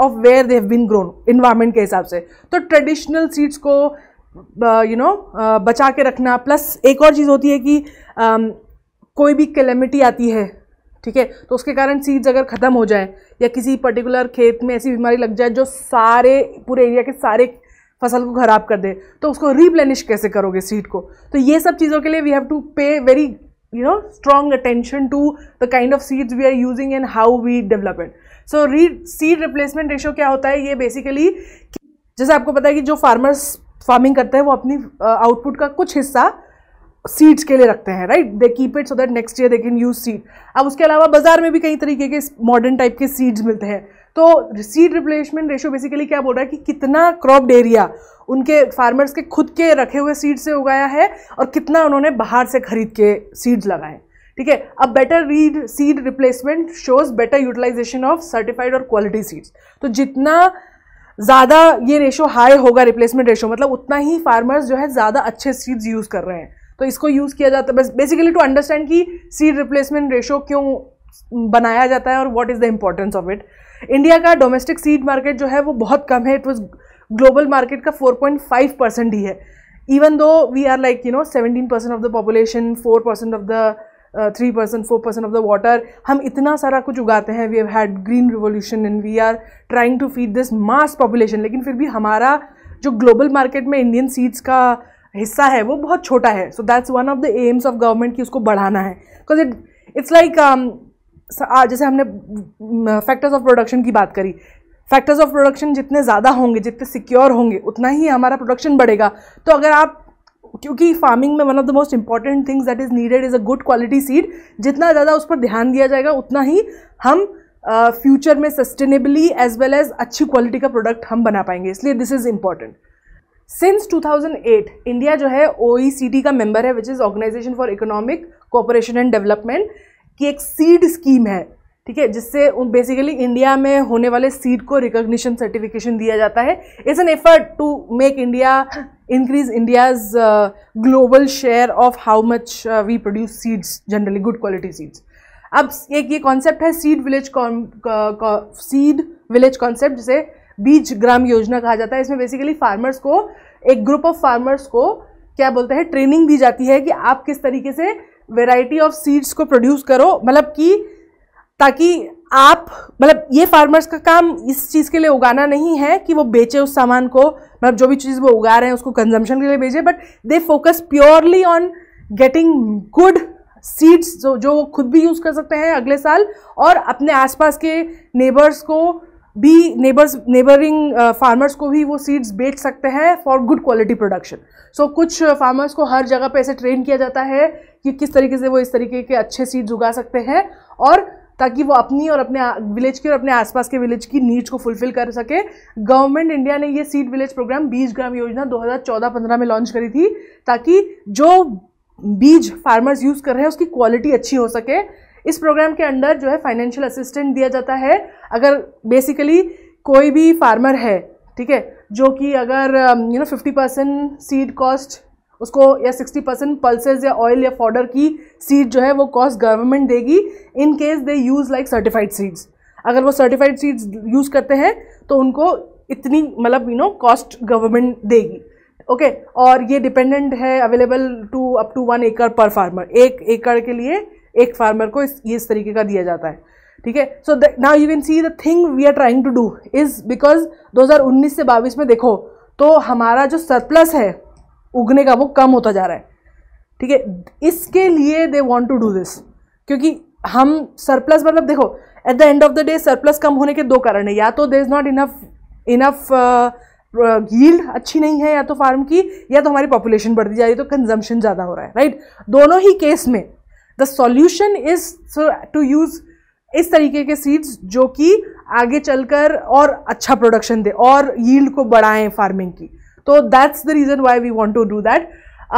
of where they have been grown environment के हिसाब से तो ट्रेडिशनल सीड्स को यू uh, नो uh, बचा के रखना प्लस एक और चीज़ होती है कि um, कोई भी कैलेमिटी आती है ठीक है तो उसके कारण सीड्स अगर ख़त्म हो जाए या किसी पर्टिकुलर खेत में ऐसी बीमारी लग जाए जो सारे पूरे एरिया के सारे फसल को ख़राब कर दे तो उसको रिप्लेनिश कैसे करोगे सीड को तो ये सब चीज़ों के लिए we have to pay very you know strong attention to the kind of seeds we are using and how we develop it so re seed replacement ratio क्या होता है ये बेसिकली जैसे आपको पता है कि जो फार्मर्स फार्मिंग करते हैं वो अपनी आउटपुट uh, का कुछ हिस्सा सीड्स के लिए रखते हैं right they keep it so that next year they can use seed अब उसके अलावा बाजार में भी कई तरीके के मॉडर्न टाइप के सीड्स मिलते हैं तो सीड रिप्लेसमेंट रेशो बेसिकली क्या बोल रहा है कि कितना क्रॉप एरिया उनके फार्मर्स के खुद के रखे हुए सीड से उगाया है और कितना उन्होंने बाहर से खरीद के सीड्स लगाए ठीक है अब better read seed replacement shows better utilisation of certified और क्वालिटी सीड्स तो जितना ज़्यादा ये रेशो हाई होगा रिप्लेसमेंट रेशो मतलब उतना ही फार्मर्स जो है ज़्यादा अच्छे सीड्स यूज़ कर रहे हैं तो इसको यूज़ किया जाता है बस बेसिकली टू अंडरस्टैंड कि सीड रिप्लेसमेंट रेशो क्यों बनाया जाता है और what is the importance of it India का डोमेस्टिक सीड मार्केट जो है वो बहुत कम है इट वॉज ग्लोबल मार्केट का 4.5 परसेंट ही है even though we are like you know 17 percent of the population 4 percent of the three percent four percent of the water हम इतना सारा कुछ उगाते हैं we have had green revolution and we are trying to feed this mass population लेकिन फिर भी हमारा जो ग्लोबल मार्केट में इंडियन सीड्स का हिस्सा है वो बहुत छोटा है so that's one of the aims of government कि उसको बढ़ाना है बिकॉज इट इट्स लाइक जैसे हमने फैक्टर्स ऑफ प्रोडक्शन की बात करी फैक्टर्स ऑफ प्रोडक्शन जितने ज़्यादा होंगे जितने सिक्योर होंगे उतना ही हमारा प्रोडक्शन बढ़ेगा तो अगर आप क्योंकि फार्मिंग में one of the most important things that is needed is a good quality seed जितना ज़्यादा उस पर ध्यान दिया जाएगा उतना ही हम फ्यूचर uh, में सस्टेनेबली एज वेल एज अच्छी क्वालिटी का प्रोडक्ट हम बना पाएंगे इसलिए this is important since 2008 India जो है ओ e का मेंबर है which is organisation for economic cooperation and development कि एक सीड स्कीम है ठीक है जिससे बेसिकली इंडिया में होने वाले सीड को रिकॉग्निशन सर्टिफिकेशन दिया जाता है it's an effort to make India increase India's global share of how much we produce seeds generally good quality seeds अब एक ये कॉन्सेप्ट है seed village seed village concept जिसे बीज ग्राम योजना कहा जाता है इसमें बेसिकली फार्मर्स को एक ग्रुप ऑफ फार्मर्स को क्या बोलते हैं ट्रेनिंग दी जाती है कि आप किस तरीके से वेराइटी ऑफ सीड्स को प्रोड्यूस करो मतलब कि ताकि आप मतलब ये फार्मर्स का काम इस चीज़ के लिए उगाना नहीं है कि वो बेचे उस सामान को मतलब जो भी चीज़ वो उगा रहे हैं उसको कंजम्पशन के लिए बेचे but they focus purely on getting good seeds जो जो वो खुद भी यूज़ कर सकते हैं अगले साल और अपने आसपास के नेबर्स को भी नेबर्स नेबरिंग फार्मर्स को भी वो सीड्स बेच सकते हैं for good quality production so कुछ फार्मर्स को हर जगह पे ऐसे ट्रेन किया जाता है कि किस तरीके से वो इस तरीके के अच्छे सीड्स उगा सकते हैं और ताकि वो अपनी और अपने विलेज की और अपने आसपास के विलेज की नीड्स को फुलफिल कर सके गवर्नमेंट इंडिया ने ये सीड विलेज प्रोग्राम बीज ग्राम योजना 2014-15 में लॉन्च करी थी ताकि जो बीज फार्मर्स यूज़ कर रहे हैं उसकी क्वालिटी अच्छी हो सके इस प्रोग्राम के अंडर जो है फाइनेंशियल असिस्टेंट दिया जाता है अगर बेसिकली कोई भी फार्मर है ठीक है जो कि अगर you know fifty percent seed cost उसको या 60 परसेंट पल्सेज या ऑयल या फॉर्डर की सीड जो है वो कॉस्ट गवर्नमेंट देगी in case they use like certified seeds अगर वो सर्टिफाइड सीड्स यूज़ करते हैं तो उनको इतनी मतलब यू नो कॉस्ट गवर्नमेंट देगी ओके okay, और ये डिपेंडेंट है available to up to one एकड़ पर फार्मर एक एकड़ के लिए एक फार्मर को इस इस तरीके का दिया जाता है ठीक है so now you can see the thing we are trying to do is because 2019 से 22 में देखो तो हमारा जो सरप्लस है उगने का वो कम होता जा रहा है ठीक है इसके लिए they want to do this क्योंकि हम सरप्लस मतलब देखो at the end of the day surplus कम होने के दो कारण है या तो they is not enough enough yield अच्छी नहीं है या तो फार्म की या तो हमारी पॉपुलेशन बढ़ती जा रही है तो कंजम्पशन ज़्यादा हो रहा है राइट right? दोनों ही केस में the solution is to use इस तरीके के सीड्स जो कि आगे चलकर और अच्छा प्रोडक्शन दे और यील्ड को बढ़ाएं फार्मिंग की तो that's the reason why we want to do that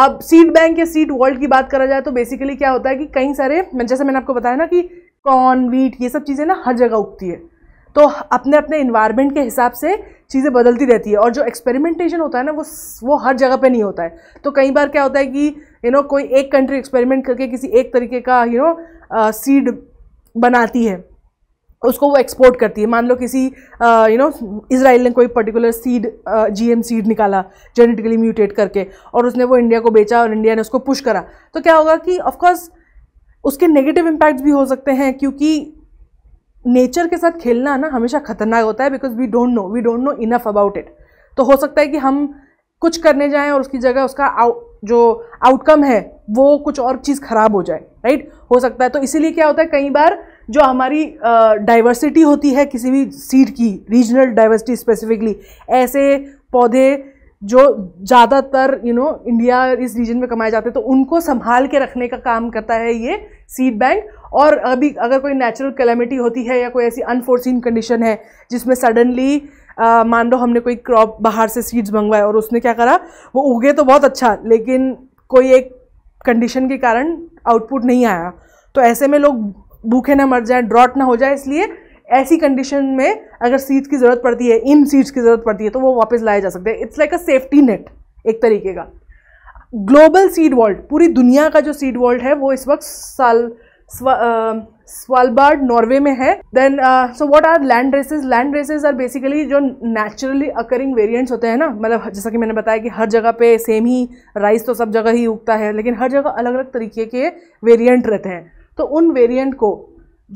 अब सीट बैंक या सीट वर्ल्ड की बात करा जाए तो बेसिकली क्या होता है कि कई सारे जैसे मैंने आपको बताया ना कि कॉर्न वीट ये सब चीज़ें ना हर जगह उगती है तो अपने अपने इन्वायरमेंट के हिसाब से चीज़ें बदलती रहती है और जो एक्सपेरिमेंटेशन होता है ना वो वो हर जगह पे नहीं होता है तो कई बार क्या होता है कि यू you नो know, कोई एक कंट्री एक्सपेरिमेंट करके किसी एक तरीके का यू नो सीड बनाती है उसको वो एक्सपोर्ट करती है मान लो किसी यू नो इसराइल ने कोई पर्टिकुलर सीड जीएम सीड निकाला जेनेटिकली म्यूटेट करके और उसने वो इंडिया को बेचा और इंडिया ने उसको पुश करा तो क्या होगा कि ऑफकोर्स उसके नेगेटिव इम्पैक्ट भी हो सकते हैं क्योंकि नेचर के साथ खेलना ना हमेशा खतरनाक होता है because we don't know we don't know enough about it तो हो सकता है कि हम कुछ करने जाएं और उसकी जगह उसका आउ, जो आउटकम है वो कुछ और चीज़ खराब हो जाए राइट हो सकता है तो इसीलिए क्या होता है कई बार जो हमारी डाइवर्सिटी होती है किसी भी सीड की रीजनल डाइवर्सिटी स्पेसिफिकली ऐसे पौधे जो ज़्यादातर यू नो इंडिया इस रीजन में कमाए जाते हैं तो उनको संभाल के रखने का काम करता है ये सीड बैंक और अभी अगर कोई नेचुरल कैलेमिटी होती है या कोई ऐसी अनफोर्सिन कंडीशन है जिसमें सडनली मान लो हमने कोई क्रॉप बाहर से सीड्स मंगवाए और उसने क्या करा वो उगे तो बहुत अच्छा लेकिन कोई एक कंडीशन के कारण आउटपुट नहीं आया तो ऐसे में लोग भूखे ना मर जाए ड्रॉट ना हो जाए इसलिए ऐसी कंडीशन में अगर सीड्स की ज़रूरत पड़ती है इन सीड्स की ज़रूरत पड़ती है तो वो वापस लाए जा सकते हैं it's like a safety net एक तरीके का ग्लोबल सीड वर्ल्ड पूरी दुनिया का जो सीड वर्ल्ड है वो इस वक्त साल स्वालबार्ड नॉर्वे में है then so what are land races land races are basically जो नेचुरली अकरिंग वेरिएंट्स होते हैं ना मतलब जैसा कि मैंने बताया कि हर जगह पे सेम ही राइस तो सब जगह ही उगता है लेकिन हर जगह अलग अलग तरीके के वेरिएंट रहते हैं तो उन वेरिएंट को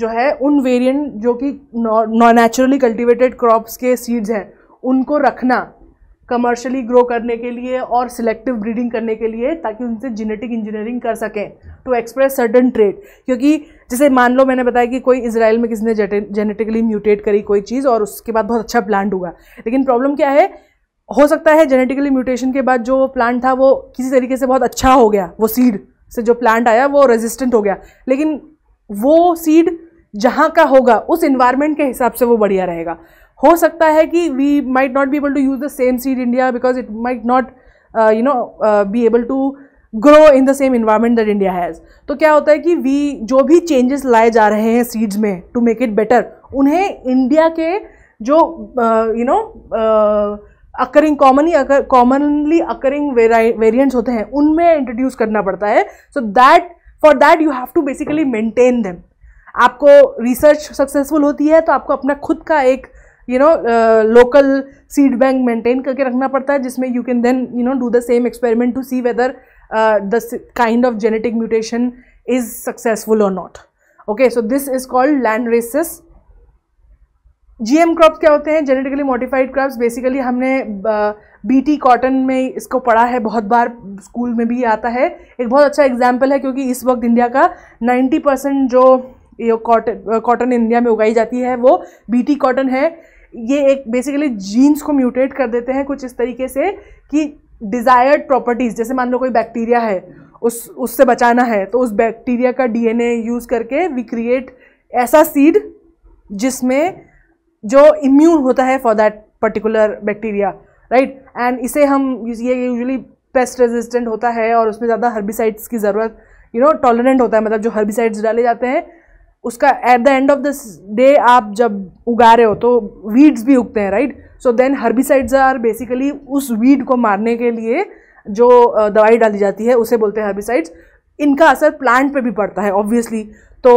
जो है उन वेरिएंट जो कि नेचुरली कल्टिवेटेड क्रॉप्स के सीड्स हैं उनको रखना कमर्शियली ग्रो करने के लिए और सिलेक्टिव ब्रीडिंग करने के लिए ताकि उनसे जेनेटिक इंजीनियरिंग कर सकें टू एक्सप्रेस सर्टन ट्रेड क्योंकि जैसे मान लो मैंने बताया कि कोई इसराइल में किसी ने जेनेटिकली म्यूटेट करी कोई चीज़ और उसके बाद बहुत अच्छा प्लांट हुआ लेकिन प्रॉब्लम क्या है हो सकता है जेनेटिकली म्यूटेशन के बाद जो प्लांट था वो किसी तरीके से बहुत अच्छा हो गया वो सीड से जो प्लांट आया वो रेजिस्टेंट हो गया लेकिन वो सीड जहाँ का होगा उस इन्वायरमेंट के हिसाब से वो बढ़िया रहेगा हो सकता है कि we might not be able to use the same seed India because it might not you know be able to grow in the same environment that India has तो क्या होता है कि वी जो भी चेंजेस लाए जा रहे हैं सीड्स में टू मेक इट बेटर उन्हें इंडिया के जो you uh, know you know, uh, occurring commonly commonly occurring variants होते हैं उनमें इंट्रोड्यूस करना पड़ता है so that for that you have to basically maintain them आपको रिसर्च सक्सेसफुल होती है तो आपको अपना खुद का एक you know local seed bank maintain करके रखना पड़ता है जिसमें you can then you know do the same experiment to see whether the kind of genetic mutation is successful और not okay so this is called land races GM crops क्या होते हैं genetically modified crops basically हमने BT cotton में इसको पढ़ा है बहुत बार स्कूल में भी आता है एक बहुत अच्छा एग्जाम्पल है क्योंकि इस वक्त इंडिया का 90 परसेंट जो ये कॉटन कॉटन इंडिया में उगाई जाती है वो बीटी कॉटन है ये एक बेसिकली जीन्स को म्यूटेट कर देते हैं कुछ इस तरीके से कि डिज़ायर्ड प्रॉपर्टीज़ जैसे मान लो कोई बैक्टीरिया है उस उससे बचाना है तो उस बैक्टीरिया का डीएनए यूज़ करके वी क्रिएट ऐसा सीड जिसमें जो इम्यून होता है for that particular bacteria right and इसे हम ये यूजली पेस्ट रेजिस्टेंट होता है और उसमें ज़्यादा हर्बिसाइड्स की ज़रूरत यू नो टॉलरेंट होता है मतलब जो हर्बिसाइड्स डाले जाते हैं उसका at the end of this day आप जब उगा रहे हो तो वीड्स भी उगते हैं right so then herbicides are basically उस वीड को मारने के लिए जो दवाई डाली जाती है उसे बोलते हैं हर्बिसाइड्स इनका असर प्लांट पे भी पड़ता है ऑब्वियसली तो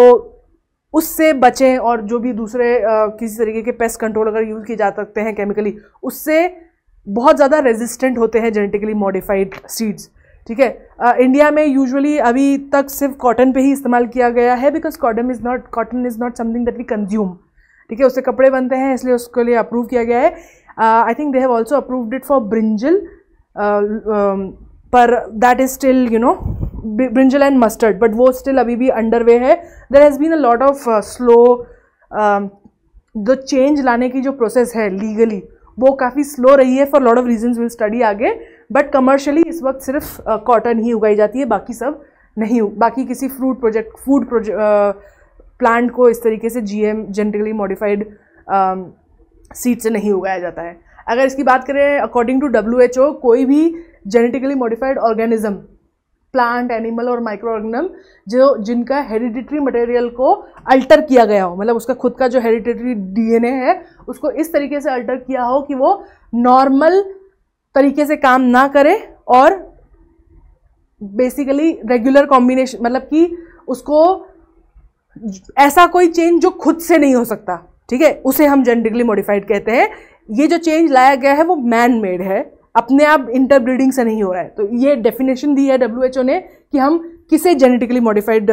उससे बचें और जो भी दूसरे आ, किसी तरीके के पेस्ट कंट्रोल अगर यूज़ किए जा सकते हैं केमिकली उससे बहुत ज़्यादा रेजिस्टेंट होते हैं जेनेटिकली मॉडिफाइड सीड्स ठीक है आ, इंडिया में यूजुअली अभी तक सिर्फ कॉटन पे ही इस्तेमाल किया गया है because cotton is not cotton is not something that we consume ठीक है उससे कपड़े बनते हैं इसलिए उसके लिए अप्रूव किया गया है I think they have also approved it for brinjal पर that is still you know brinjal and mustard but वो स्टिल अभी भी अंडर वे है there has been a lot of slow जो चेंज लाने की जो प्रोसेस है लीगली वो काफ़ी स्लो रही है for lot of reason will study आगे बट कमर्शियली इस वक्त सिर्फ कॉटन uh, ही उगाई जाती है बाकी सब नहीं बाकी किसी fruit project food project plant को इस तरीके से G M genetically modified seed से नहीं उगाया जाता है अगर इसकी बात करें according to W H O कोई भी genetically modified organism plant animal और माइक्रो ऑर्गेनिज्म जो जिनका हेरिडिटरी मटेरियल को अल्टर किया गया हो मतलब उसका खुद का जो हेरिडिटरी डीएनए है उसको इस तरीके से अल्टर किया हो कि वो नॉर्मल तरीके से काम ना करे और बेसिकली रेगुलर कॉम्बिनेशन मतलब कि उसको ऐसा कोई चेंज जो खुद से नहीं हो सकता ठीक है उसे हम जेनेटिकली मॉडिफाइड कहते हैं ये जो चेंज लाया गया है वो मैन मेड है अपने आप इंटरब्रीडिंग से नहीं हो रहा है तो ये डेफिनेशन दी है डब्ल्यू ने कि हम किसे जेनेटिकली मॉडिफाइड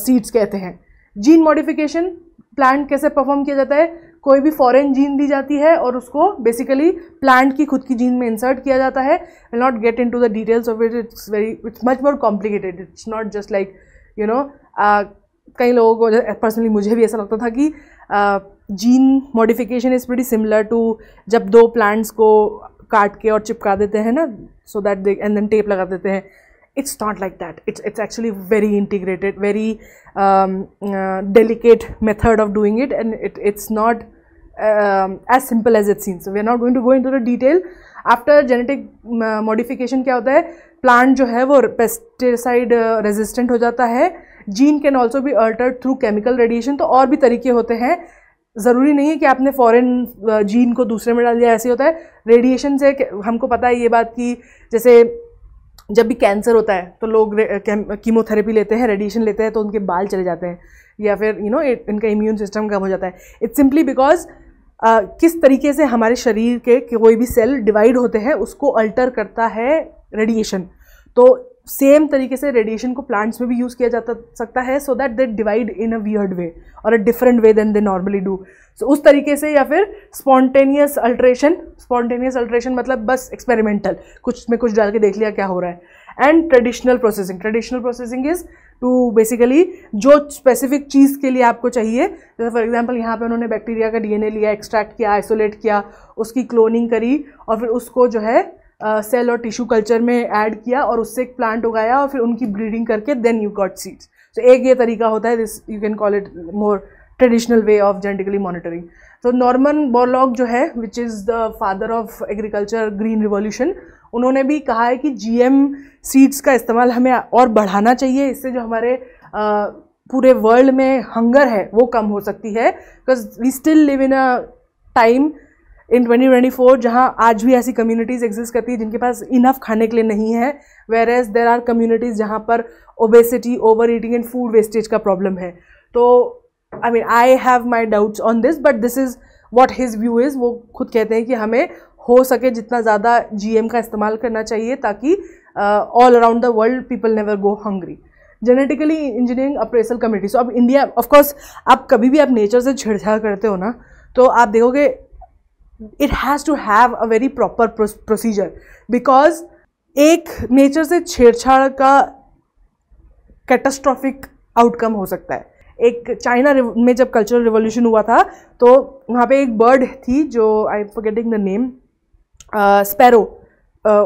सीड्स कहते हैं जीन मॉडिफिकेशन प्लांट कैसे परफॉर्म किया जाता है कोई भी फॉरेन जीन दी जाती है और उसको बेसिकली प्लांट की खुद की जीन में इंसर्ट किया जाता है will not get in to the details of it it's very it's much more complicated it's not just like you know कई लोगों को पर्सनली मुझे भी ऐसा लगता था कि uh, gene modification is very similar to जब दो प्लांट्स को काट के और चिपका देते हैं ना so that they and then tape लगा देते हैं it's not like that it's it's actually very integrated very delicate method of doing it and it it's not as simple as it seems we are not going to go in to the detail after genetic modification क्या होता है plant जो है वो pesticide resistant uh, हो जाता है gene can also भी अल्टर्ड थ्रू केमिकल रेडिएशन तो और भी तरीके होते हैं ज़रूरी नहीं है कि आपने फॉरेन जीन को दूसरे में डाल दिया ऐसे होता है रेडिएशन से हमको पता है ये बात कि जैसे जब भी कैंसर होता है तो लोग कीमोथेरेपी लेते हैं रेडिएशन लेते हैं तो उनके बाल चले जाते हैं या फिर यू नो इनका इम्यून सिस्टम कम हो जाता है इट्स सिंपली बिकॉज किस तरीके से हमारे शरीर के कोई भी सेल डिवाइड होते हैं उसको अल्टर करता है रेडिएशन तो सेम तरीके से रेडिएशन को प्लांट्स में भी यूज़ किया जा सकता है so that they divide in a weird way और a different way than they normally do so उस तरीके से या फिर स्पॉन्टेनियस अल्ट्रेशन स्पॉन्टेनियस अल्ट्रेशन मतलब बस एक्सपेरिमेंटल कुछ में कुछ डाल के देख लिया क्या हो रहा है and traditional processing traditional processing is to basically जो स्पेसिफिक चीज़ के लिए आपको चाहिए जैसे फॉर एग्जाम्पल यहाँ पे उन्होंने बैक्टीरिया का डीएनए लिया एक्सट्रैक्ट किया आइसोलेट किया उसकी क्लोनिंग करी और फिर उसको जो है सेल और टिश्यू कल्चर में ऐड किया और उससे एक प्लांट उगाया और फिर उनकी ब्रीडिंग करके then you got seeds so एक ये तरीका होता है this you can call it more traditional way of genetically monitoring तो नॉर्मन बोरलॉग जो है which is the father of agriculture green revolution उन्होंने भी कहा है कि एम सीड्स का इस्तेमाल हमें और बढ़ाना चाहिए इससे जो हमारे आ, पूरे वर्ल्ड में हंगर है वो कम हो सकती है because we still live in a time in 2024 जहाँ आज भी ऐसी कम्युनिटीज़ एग्जिस्ट करती है जिनके पास इनफ खाने के लिए नहीं है where as there are communities जहाँ पर obesity over eating and food wastage का प्रॉब्लम है तो I mean I have my doubts on this but this is what his view is वो खुद कहते हैं कि हमें हो सके जितना ज़्यादा जी एम का इस्तेमाल करना चाहिए ताकि all around the world people never go hungry genetically engineering appraisal committee so अब इंडिया ऑफकोर्स आप कभी भी आप नेचर से छेड़छाड़ करते हो ना तो आप देखोगे it has to have a very proper procedure because एक नेचर से छेड़छाड़ का कैटास्ट्रॉफिक आउटकम हो सकता है एक चाइना में जब कल्चरल रिवोल्यूशन हुआ था तो वहाँ पे एक बर्ड थी जो I am forgetting the name sparrow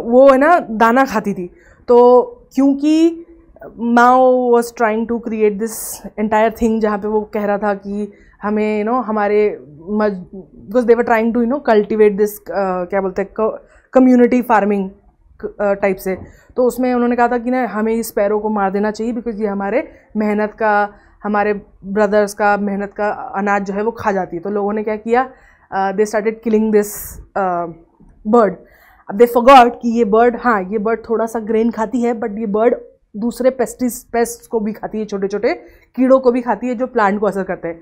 वो है ना दाना खाती थी तो क्योंकि Mao was trying to create this entire thing जहाँ पे वो कह रहा था कि हमें यू you नो know, हमारे because they were trying to you know cultivate this क्या बोलते हैं कम्युनिटी फार्मिंग टाइप से तो उसमें उन्होंने कहा था कि ना हमें इस पैरों को मार देना चाहिए बिकॉज ये हमारे मेहनत का हमारे ब्रदर्स का मेहनत का अनाज जो है वो खा जाती है तो लोगों ने क्या किया they started killing this bird अब दे फॉगॉट कि ये बर्ड हाँ ये बर्ड थोड़ा सा ग्रेन खाती है बट ये बर्ड दूसरे पेस्टिस पेस्ट को भी खाती है छोटे छोटे कीड़ों को भी खाती है जो प्लांट को असर करते हैं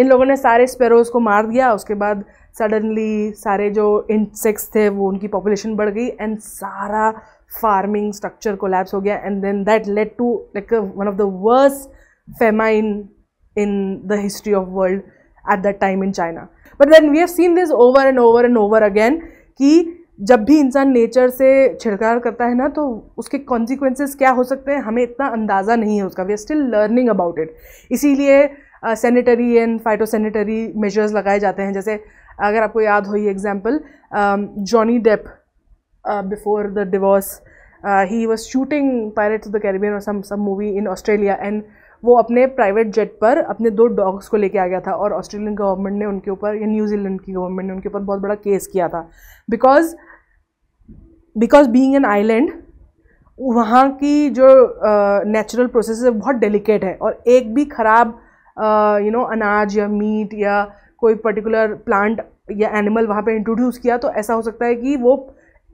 इन लोगों ने सारे स्पेरोज़ को मार दिया उसके बाद सडनली सारे जो इंसेक्ट्स थे वो उनकी पॉपुलेशन बढ़ गई एंड सारा फार्मिंग स्ट्रक्चर कोलैप्स हो गया and then that led to like one of the worst famine in the history of world at that time in China but then we have seen this over and over and over again कि जब भी इंसान nature से छिड़काव करता है ना तो उसके कॉन्सिक्वेंसेस क्या हो सकते हैं हमें इतना अंदाज़ा नहीं है उसका we are still learning about it इसीलिए सैनिटरी एंड फाइटोसैनिटरी मेजर्स लगाए जाते हैं जैसे अगर आपको याद हो ये example Johnny Depp before the divorce he was shooting Pirates of the Caribbean और some some movie in Australia and वो अपने प्राइवेट जेट पर अपने दो डॉग्स को लेके आ गया था और ऑस्ट्रेलियन गवर्नमेंट ने उनके ऊपर या न्यूजीलैंड की गवर्नमेंट ने उनके ऊपर बहुत बड़ा केस किया था because because being an island वहाँ की जो नेचुरल uh, प्रोसेस है बहुत डेलिकेट है और एक भी ख़राब यू नो अनाज या मीट या कोई पर्टिकुलर प्लांट या एनिमल वहाँ पे इंट्रोड्यूस किया तो ऐसा हो सकता है कि वो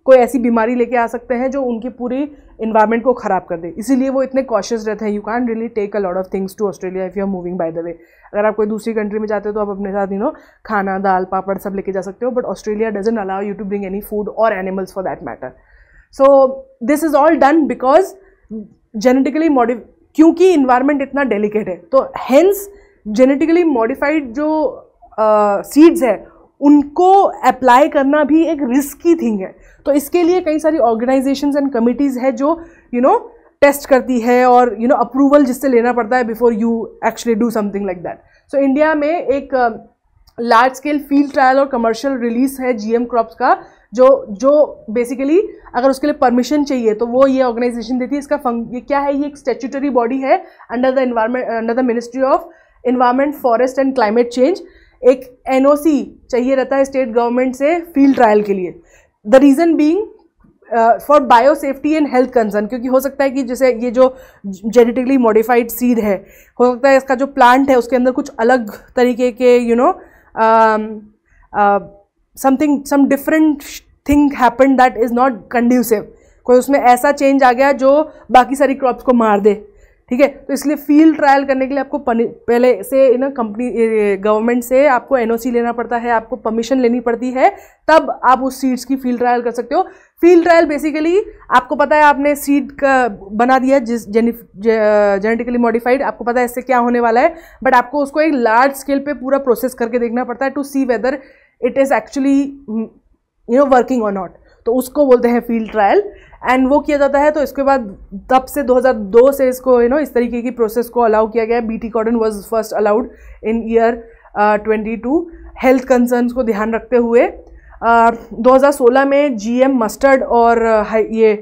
कोई ऐसी बीमारी लेके आ सकते हैं जो उनकी पूरी इन्वायरमेंट को ख़राब कर दे इसीलिए वो इतने कॉशियस रहते हैं you can really take a lot of things to Australia if you are moving by the way अगर आप कोई दूसरी कंट्री में जाते हो तो आप अपने साथ यू नो खाना दाल पापड़ सब लेके जा सकते हो but Australia doesn't allow you to bring any food और animals for that matter so this is all done because genetically मॉडि क्योंकि इन्वायरमेंट इतना डेलिकेट है तो हैंस जेनेटिकली मॉडिफाइड जो सीड्स uh, है उनको अप्लाई करना भी एक रिस्की थिंग है तो इसके लिए कई सारी ऑर्गेनाइजेशंस एंड कमिटीज़ है जो यू नो टेस्ट करती है और यू नो अप्रूवल जिससे लेना पड़ता है before you actually do something like that so India में एक लार्ज स्केल फील्ड ट्रायल और कमर्शियल रिलीज है जीएम क्रॉप्स का जो जो बेसिकली अगर उसके लिए परमिशन चाहिए तो वो ये ऑर्गेनाइजेशन देती है इसका फंक ये क्या है ये एक स्टेचुटरी बॉडी है under the environment under the ministry of environment forest and climate change एक एन चाहिए रहता है स्टेट गवर्नमेंट से फील्ड ट्रायल के लिए the reason being for bio safety and health concern क्योंकि हो सकता है कि जैसे ये जो जेनेटिकली मॉडिफाइड सीड है हो सकता है इसका जो प्लांट है उसके अंदर कुछ अलग तरीके के you you know know, um, uh, uh, something some different thing happen that is not conducive कोई उसमें ऐसा चेंज आ गया जो बाकी सारी क्रॉप्स को मार दे ठीक है तो इसलिए फील्ड ट्रायल करने के लिए आपको पहले से ना कंपनी गवर्नमेंट से आपको एनओसी लेना पड़ता है आपको परमिशन लेनी पड़ती है तब आप उस सीड्स की फील्ड ट्रायल कर सकते हो फील्ड ट्रायल बेसिकली आपको पता है आपने सीड का बना दिया जिस जेनेटिकली मॉडिफाइड आपको पता है इससे क्या होने वाला है बट आपको उसको एक लार्ज स्केल पे पूरा प्रोसेस करके देखना पड़ता है to see whether it is actually you know working और नॉट तो उसको बोलते हैं फील्ड ट्रायल एंड वो किया जाता है तो इसके बाद तब से 2002 से इसको यू you नो know, इस तरीके की प्रोसेस को अलाउ किया गया B T cotton was first allowed in year twenty two health concerns को ध्यान रखते हुए uh, 2016 में जीएम मस्टर्ड और uh, ये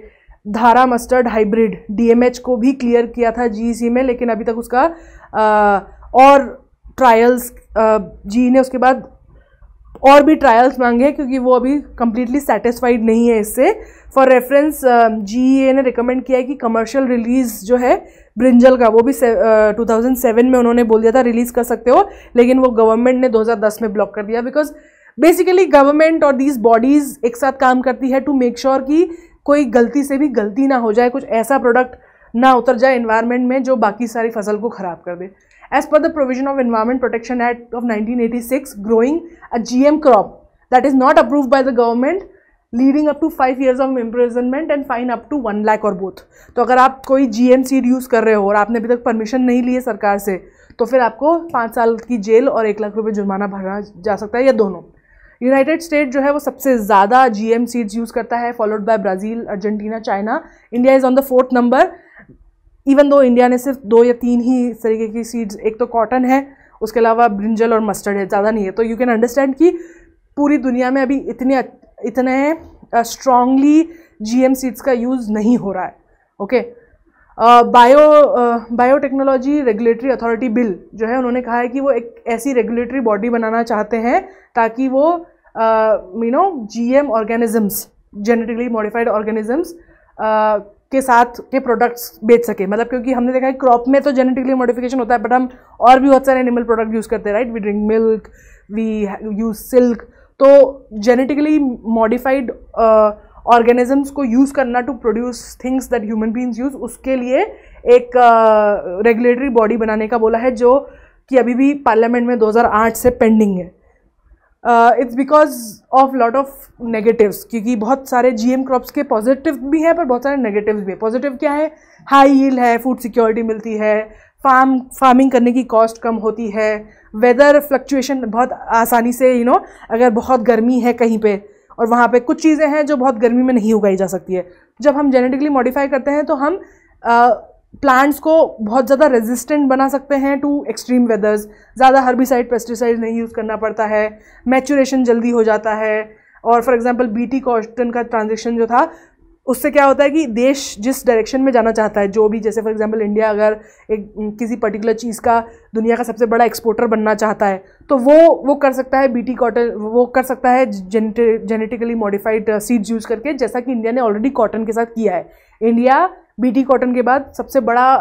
धारा मस्टर्ड हाइब्रिड डीएमएच को भी क्लियर किया था सी e में लेकिन अभी तक उसका uh, और ट्रायल्स जी uh, e ने उसके बाद और भी ट्रायल्स मांगे क्योंकि वो अभी कम्प्लीटली सेटिस्फाइड नहीं है इससे फॉर रेफरेंस जी ने रिकमेंड किया है कि कमर्शियल रिलीज़ जो है ब्रिंजल का वो भी टू थाउजेंड सेवन में उन्होंने बोल दिया था रिलीज़ कर सकते हो लेकिन वो गवर्नमेंट ने 2010 में ब्लॉक कर दिया बिकॉज बेसिकली गवर्नमेंट और दीज बॉडीज़ एक साथ काम करती है टू मेक श्योर कि कोई गलती से भी गलती ना हो जाए कुछ ऐसा प्रोडक्ट ना उतर जाए इन्वायरमेंट में जो बाकी सारी फसल को ख़राब कर दे as per the provision of the protection act of nineteen eighty six growing a G M crop that is not approve by the government leading up to five years of imprisonment and fine up to one lakh और both तो अगर आप कोई G M seed use कर रहे हो और आपने अभी तक परमिशन नहीं ली है सरकार से तो फिर आपको पाँच साल की जेल और एक लाख रुपये जुर्माना भरना जा सकता है या दोनों यूनाइटेड स्टेट जो है वो सबसे ज़्यादा जी एम सीड्स यूज़ करता है followed by Brazil Argentina China India is on the fourth number even though India ने सिर्फ दो या तीन ही इस तरीके की सीड्स एक तो कॉटन है उसके अलावा ब्रिंजल और मस्टर्ड है ज़्यादा नहीं है तो यू कैन अंडरस्टैंड कि पूरी दुनिया में अभी इतने इतने स्ट्रांगली जी सीड्स का यूज़ नहीं हो रहा है okay bio biotechnology regulatory authority bill जो है उन्होंने कहा है कि वो एक ऐसी रेगुलेटरी बॉडी बनाना चाहते हैं ताकि वो you know GM organisms genetically modified organisms के साथ के प्रोडक्ट्स बेच सके मतलब क्योंकि हमने देखा है क्रॉप में तो जेनेटिकली मॉडिफिकेशन होता है बट हम और भी बहुत सारे एनिमल प्रोडक्ट यूज़ करते हैं right we drink milk we use silk तो जेनेटिकली मॉडिफाइड ऑर्गेनिजम्स को यूज़ करना to produce things that human beings use उसके लिए एक रेगुलेटरी uh, बॉडी बनाने का बोला है जो कि अभी भी पार्लियामेंट में 2008 से पेंडिंग है it's because of lot of negatives क्योंकि बहुत सारे जी एम क्रॉप्स के पॉजिटिव भी हैं पर बहुत सारे नेगेटिव्स भी हैं पॉजिटिव क्या है हाई यील्ड है फूड सिक्योरिटी मिलती है फार्म फार्मिंग करने की कॉस्ट कम होती है वेदर फ्लक्चुएशन बहुत आसानी से यू you नो know, अगर बहुत गर्मी है कहीं पे और वहाँ पे कुछ चीज़ें हैं जो बहुत गर्मी में नहीं उगाई जा सकती है जब हम जेनेटिकली मॉडिफाई करते हैं तो हम uh, प्लांट्स को बहुत ज़्यादा रेजिस्टेंट बना सकते हैं टू एक्सट्रीम वेदर्स ज़्यादा हर्बिसाइड पेस्टिसाइड नहीं यूज़ करना पड़ता है मैचुरेशन जल्दी हो जाता है और फॉर एग्जांपल बीटी कॉटन का ट्रांजेक्शन जो था उससे क्या होता है कि देश जिस डायरेक्शन में जाना चाहता है जो भी जैसे फॉर एग्जांपल इंडिया अगर एक किसी पर्टिकुलर चीज़ का दुनिया का सबसे बड़ा एक्सपोर्टर बनना चाहता है तो वो वो कर सकता है बीटी कॉटन वो कर सकता है जेनेटिकली मॉडिफाइड सीड्स यूज़ करके जैसा कि इंडिया ने ऑलरेडी कॉटन के साथ किया है इंडिया बीटी कॉटन के बाद सबसे बड़ा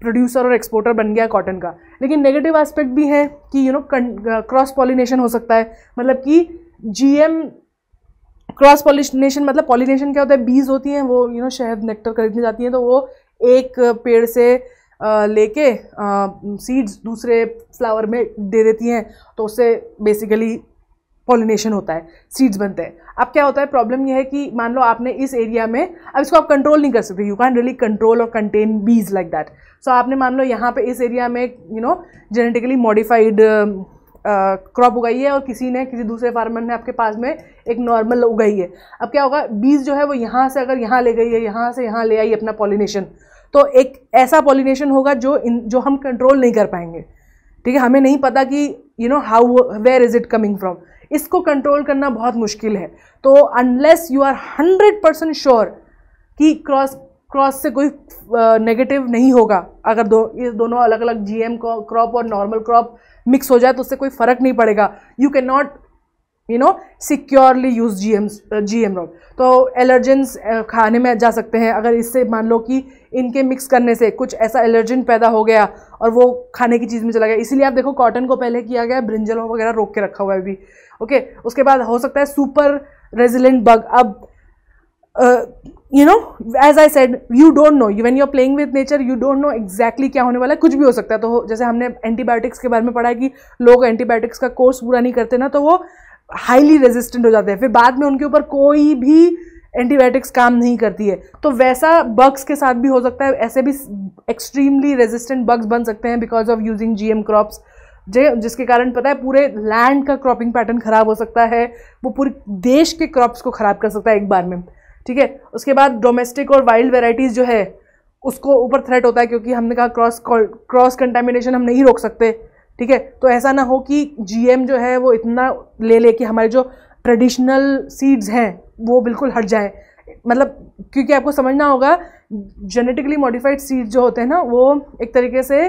प्रोड्यूसर और एक्सपोर्टर बन गया कॉटन का लेकिन नेगेटिव एस्पेक्ट भी है कि यू नो क्रॉस पॉलिनेशन हो सकता है मतलब कि जीएम क्रॉस पॉलिनेशन मतलब पॉलिनेशन क्या होता है बीज होती हैं वो यू नो शहद नेक्टर खरीदने जाती हैं तो वो एक पेड़ से लेके सीड्स दूसरे फ्लावर में दे देती हैं तो उससे बेसिकली पॉलिनेशन होता है सीड्स बनते हैं अब क्या होता है प्रॉब्लम यह है कि मान लो आपने इस एरिया में अब इसको आप कंट्रोल नहीं कर सकते यू कैन रियली कंट्रोल और कंटेन बीज लाइक दैट सो आपने मान लो यहाँ पे इस एरिया में you know genetically modified crop उगाई है और किसी ने किसी दूसरे फार्मर ने आपके पास में एक नॉर्मल उगाई है अब क्या होगा बीज जो है वो यहाँ से अगर यहाँ ले गई है यहाँ से यहाँ ले आई अपना पॉलिनेशन तो एक ऐसा पॉलिनेशन होगा जो इन जो हम कंट्रोल नहीं कर पाएंगे ठीक है हमें नहीं पता कि you know how where is it coming from इसको कंट्रोल करना बहुत मुश्किल है तो unless you are hundred percent sure कि क्रॉस क्रॉस से कोई नेगेटिव नहीं होगा अगर दो ये दोनों अलग अलग जी एम क्रॉप और नॉर्मल क्रॉप मिक्स हो जाए तो उससे कोई फ़र्क नहीं पड़ेगा you can not you know securely use G M G M crop तो एलर्जेंस खाने में जा सकते हैं अगर इससे मान लो कि इनके मिक्स करने से कुछ ऐसा एलर्जन पैदा हो गया और वो खाने की चीज़ में चला गया इसीलिए आप देखो कॉटन को पहले किया गया ब्रिंजल वगैरह रोक के रखा हुआ है अभी ओके उसके बाद हो सकता है सुपर रेजिलेंट बग अब you know as I said you don't know you when you are playing with nature you don't know exactly क्या होने वाला है कुछ भी हो सकता है तो जैसे हमने एंटीबायोटिक्स के बारे में पढ़ा है कि लोग एंटीबायोटिक्स का कोर्स पूरा नहीं करते ना तो वो हाईली रेजिस्टेंट हो जाते हैं फिर बाद में उनके ऊपर कोई भी एंटीबायोटिक्स काम नहीं करती है तो वैसा बग्स के साथ भी हो सकता है ऐसे भी एक्सट्रीमली रेजिस्टेंट बग्स बन सकते हैं because of using G M crops जिसके कारण पता है पूरे लैंड का क्रॉपिंग पैटर्न ख़राब हो सकता है वो पूरे देश के क्रॉप्स को ख़राब कर सकता है एक बार में ठीक है उसके बाद डोमेस्टिक और वाइल्ड वेराइटीज़ जो है उसको ऊपर थ्रेट होता है क्योंकि हमने कहा क्रॉस क्रॉस कंटेमिनेशन हम नहीं रोक सकते ठीक है तो ऐसा ना हो कि जी जो है वो इतना ले ले कि हमारे जो ट्रेडिशनल सीड्स हैं वो बिल्कुल हट जाए मतलब क्योंकि आपको समझना होगा जेनेटिकली मॉडिफाइड सीड्स जो होते हैं ना वो एक तरीके से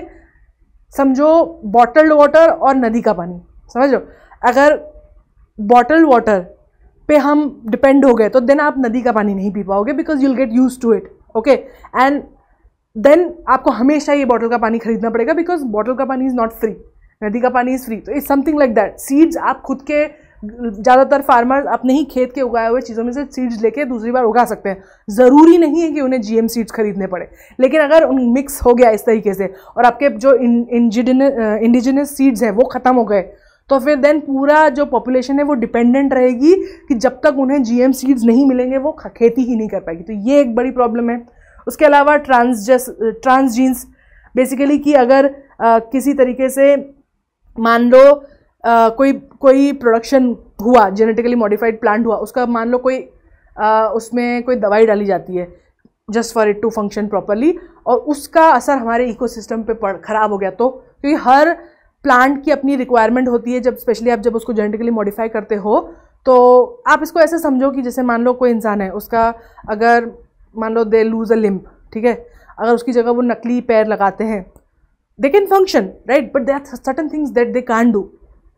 समझो बॉटल्ड वाटर और नदी का पानी समझ लो अगर बॉटल्ड वाटर पे हम डिपेंड हो गए तो देन आप नदी का पानी नहीं पी पाओगे because you'll get used to it okay and then आपको हमेशा ये बॉटल का पानी खरीदना पड़ेगा बिकॉज बॉटल का पानी इज़ नॉट फ्री नदी का पानी इज़ फ्री तो it's something like that seeds आप खुद के ज़्यादातर फार्मर अपने ही खेत के उगाए हुए चीज़ों में से सीड्स लेके दूसरी बार उगा सकते हैं ज़रूरी नहीं है कि उन्हें जीएम सीड्स खरीदने पड़े लेकिन अगर उन मिक्स हो गया इस तरीके से और आपके जो इंडिजिनस सीड्स हैं वो ख़त्म हो गए तो फिर देन पूरा जो पॉपुलेशन है वो डिपेंडेंट रहेगी कि जब तक उन्हें जी सीड्स नहीं मिलेंगे वो खेती ही नहीं कर पाएगी तो ये एक बड़ी प्रॉब्लम है उसके अलावा ट्रांसजस ट्रांसजीन्स बेसिकली कि अगर आ, किसी तरीके से मान लो कोई कोई प्रोडक्शन हुआ जेनेटिकली मॉडिफाइड प्लांट हुआ उसका मान लो कोई आ, उसमें कोई दवाई डाली जाती है just for it to function properly और उसका असर हमारे इकोसिस्टम पे पर ख़राब हो गया तो क्योंकि हर प्लांट की अपनी रिक्वायरमेंट होती है जब स्पेशली आप जब उसको जेनेटिकली मॉडिफाई करते हो तो आप इसको ऐसे समझो कि जैसे मान लो कोई इंसान है उसका अगर मान लो दे लूज़ अ लिम्प ठीक है अगर उसकी जगह वो नकली पैर लगाते हैं they can function right but they are certain things that they can't do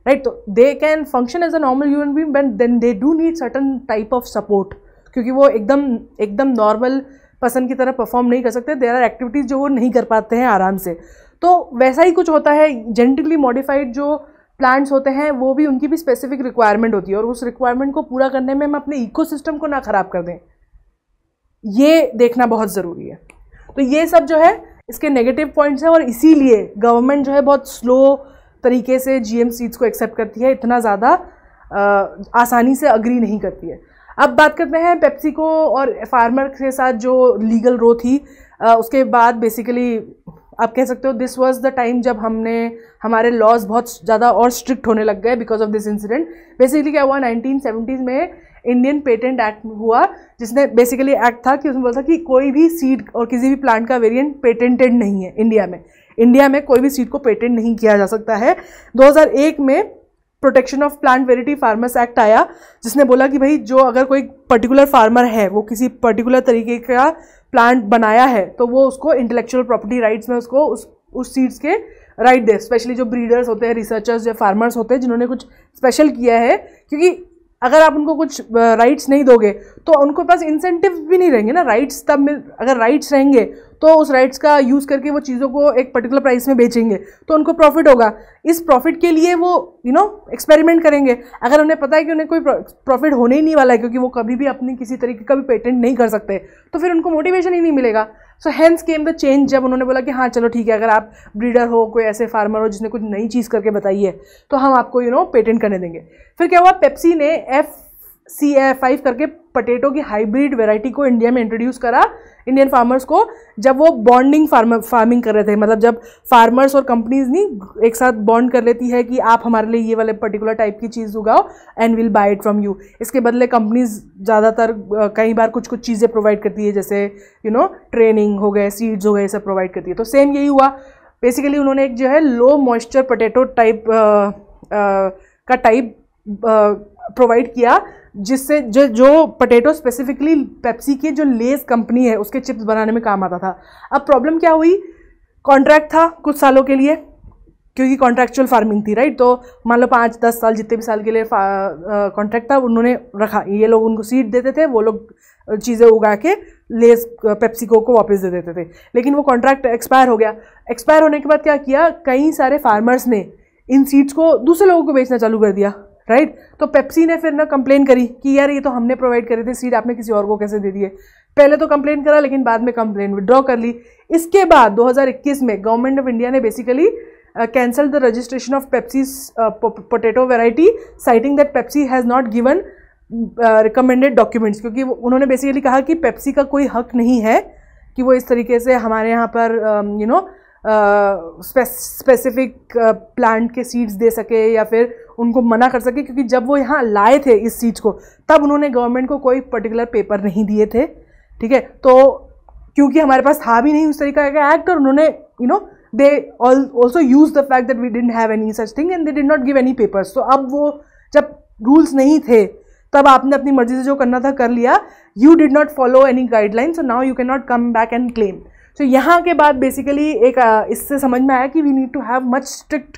right तो they can function as a normal human being but then they do need certain type of support क्योंकि वो एकदम एकदम normal person की तरह perform नहीं कर सकते देर आर एक्टिविटीज़ जो वो नहीं कर पाते हैं आराम से तो वैसा ही कुछ होता है जेनेटिकली मॉडिफाइड जो प्लांट्स होते हैं वो भी उनकी भी स्पेसिफिक रिक्वायरमेंट होती है और उस रिक्वायरमेंट को पूरा करने में हम अपने इकोसिस्टम को ना ख़राब कर दें ये देखना बहुत ज़रूरी है तो ये सब जो है इसके नेगेटिव पॉइंट्स हैं और इसीलिए गवर्नमेंट जो है बहुत स्लो तरीके से जीएम सीट्स को एक्सेप्ट करती है इतना ज़्यादा आसानी से अग्री नहीं करती है अब बात करते हैं पेप्सिको और फार्मर के साथ जो लीगल रो थी आ, उसके बाद बेसिकली आप कह सकते हो दिस वॉज द टाइम जब हमने हमारे लॉज बहुत ज़्यादा और स्ट्रिक्ट होने लग गए because of this incident basically क्या हुआ नाइनटीन में इंडियन पेटेंट एक्ट हुआ जिसने बेसिकली एक्ट था कि उसमें बोला कि कोई भी सीड और किसी भी प्लांट का वेरिएंट पेटेंटेड नहीं है इंडिया में इंडिया में कोई भी सीड को पेटेंट नहीं किया जा सकता है 2001 में protection of plant variety farmers act आया जिसने बोला कि भाई जो अगर कोई पर्टिकुलर फार्मर है वो किसी पर्टिकुलर तरीके का प्लांट बनाया है तो वो उसको इंटेलेक्चुअल प्रॉपर्टी राइट्स में उसको उस उस सीड्स के राइट दे स्पेशली जो ब्रीडर्स होते हैं रिसर्चर्स या फार्मर्स होते हैं जिन्होंने कुछ स्पेशल किया है क्योंकि अगर आप उनको कुछ राइट्स नहीं दोगे तो उनके पास इंसेंटिव भी नहीं रहेंगे ना राइट्स तब मिल अगर राइट्स रहेंगे तो उस राइट्स का यूज़ करके वो चीज़ों को एक पर्टिकुलर प्राइस में बेचेंगे तो उनको प्रॉफिट होगा इस प्रॉफिट के लिए वो यू नो एक्सपेरिमेंट करेंगे अगर उन्हें पता है कि उन्हें कोई प्रॉफिट होने ही नहीं वाला है क्योंकि वो कभी भी अपनी किसी तरीके का भी पेटेंट नहीं कर सकते तो फिर उनको मोटिवेशन ही नहीं मिलेगा so hence came the change जब उन्होंने बोला कि हाँ चलो ठीक है अगर आप ब्रीडर हो कोई ऐसे फार्मर हो जिसने कुछ नई चीज़ करके बताई है तो हम आपको you you know know, patent करने देंगे फिर क्या हुआ पेप्सी ने एफ सी ए फाइव करके पटेटो की हाइब्रिड वेराइटी को इंडिया में इंट्रोड्यूस करा इंडियन फार्मर्स को जब वो बॉन्डिंग फार्मर फार्मिंग कर रहे थे मतलब जब फार्मर्स और कंपनीज नहीं एक साथ बॉन्ड कर लेती है कि आप हमारे लिए ये वाले पर्टिकुलर टाइप की चीज़ उगाओ and will buy it from you इसके बदले कंपनीज ज़्यादातर कई बार कुछ कुछ चीज़ें प्रोवाइड करती है जैसे यू नो ट्रेनिंग हो गए सीड्स हो गए सब प्रोवाइड करती है तो सेम यही हुआ बेसिकली उन्होंने एक जो है लो मॉइस्चर पटेटो टाइप का टाइप प्रोवाइड किया जिससे जो जो पोटैटो स्पेसिफिकली पेप्सी की जो लेस कंपनी है उसके चिप्स बनाने में काम आता था अब प्रॉब्लम क्या हुई कॉन्ट्रैक्ट था कुछ सालों के लिए क्योंकि कॉन्ट्रैक्चुअल फार्मिंग थी राइट तो मान लो पाँच दस साल जितने भी साल के लिए कॉन्ट्रैक्ट था उन्होंने रखा ये लोग उनको सीट देते थे वो लोग चीज़ें उगा के लेस पेप्सिको को वापस दे देते थे लेकिन वो कॉन्ट्रैक्ट एक्सपायर हो गया एक्सपायर होने के बाद क्या किया कई सारे फार्मर्स ने इन सीड्स को दूसरे लोगों को बेचना चालू कर दिया राइट तो पेप्सी ने फिर ना कंप्लेन करी कि यार ये तो हमने प्रोवाइड करे थे सीट आपने किसी और को कैसे दे दिए पहले तो कंप्लेन करा लेकिन बाद में कंप्लेन विड्रॉ कर ली इसके बाद 2021 में गवर्नमेंट ऑफ इंडिया ने basically cancel the registration of Pepsi potato variety citing that Pepsi has not given recommended documents क्योंकि उन्होंने बेसिकली कहा कि पेप्सी का कोई हक नहीं है कि वो इस तरीके से हमारे यहाँ पर यू नो स्पेसिफिक प्लांट के सीड्स दे सके या फिर उनको मना कर सके क्योंकि जब वो यहाँ लाए थे इस चीज़ को तब उन्होंने गवर्नमेंट को कोई पर्टिकुलर पेपर नहीं दिए थे ठीक है तो क्योंकि हमारे पास था भी नहीं उस तरीका का एक्ट और उन्होंने you know they also use the fact that we didn't have any such thing and they did not give any papers तो अब वो जब रूल्स नहीं थे तब आपने अपनी मर्जी से जो करना था कर लिया you did not follow any guideline so now you can not come back and claim so यहाँ के बाद बेसिकली एक इससे समझ में आया कि we need to have much strict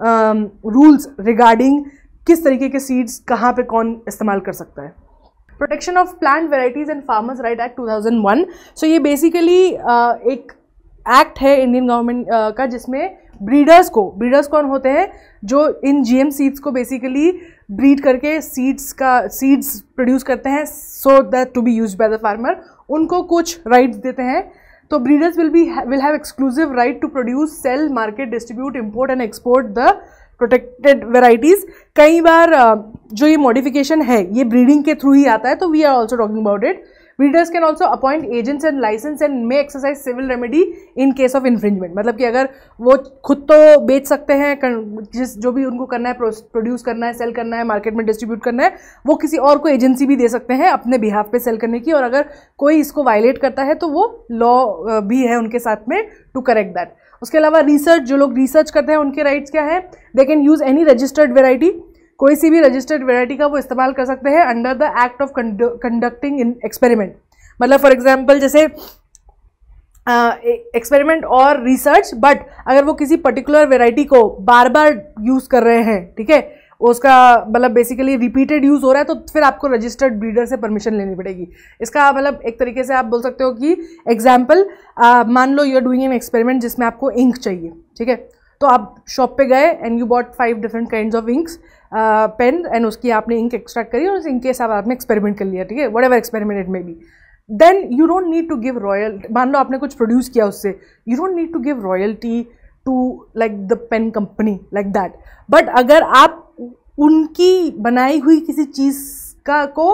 rules um, regarding किस तरीके के सीड्स कहाँ पे कौन इस्तेमाल कर सकता है protection of plant varieties and farmers right act 2001 so ये बेसिकली uh, एक एक्ट है इंडियन गवर्नमेंट uh, का जिसमें ब्रीडर्स को ब्रीडर्स कौन होते हैं जो इन एम सीड्स को बेसिकली ब्रीड करके सीड्स का सीड्स प्रोड्यूस करते हैं so that to be use by the farmer उनको कुछ राइट्स देते हैं तो breeders will be will have exclusive right to produce sell market distribute import and export the protected varieties कई बार जो ये मॉडिफिकेशन है ये ब्रीडिंग के थ्रू ही आता है तो we are also talking about it breeders can also appoint agents and license and may exercise civil remedy in case of infringement मतलब कि अगर वो खुद तो बेच सकते हैं जिस जो भी उनको करना है प्रोड्यूस करना है सेल करना है मार्केट में डिस्ट्रीब्यूट करना है वो किसी और को एजेंसी भी दे सकते हैं अपने बिहाफ पे सेल करने की और अगर कोई इसको वायलेट करता है तो वो लॉ भी है उनके साथ में टू करेक्ट दैट उसके अलावा रिसर्च जो लोग रिसर्च करते हैं उनके राइट्स क्या है they can use any registered variety कोई सी भी रजिस्टर्ड वेराइटी का वो इस्तेमाल कर सकते हैं under the act of conducting an experiment मतलब फॉर एग्जाम्पल जैसे एक्सपेरिमेंट और रिसर्च बट अगर वो किसी पर्टिकुलर वेराइटी को बार बार यूज़ कर रहे हैं ठीक है उसका मतलब बेसिकली रिपीटेड यूज़ हो रहा है तो फिर आपको रजिस्टर्ड ब्रीडर से परमिशन लेनी पड़ेगी इसका मतलब एक तरीके से आप बोल सकते हो कि एग्जाम्पल मान लो you are doing an experiment जिसमें आपको इंक चाहिए ठीक है तो आप शॉप पे गए and you bought five different kind of inks pen and उसकी आपने इंक एक्सट्रैक्ट करी और उस इंक के साथ आपने एक्सपेरिमेंट कर लिया ठीक है whatever experiment it may be then you don't need to give royal मान लो आपने कुछ प्रोड्यूस किया उससे you don't need to give royalty to like the pen company like that but अगर आप उनकी बनाई हुई किसी चीज़ का को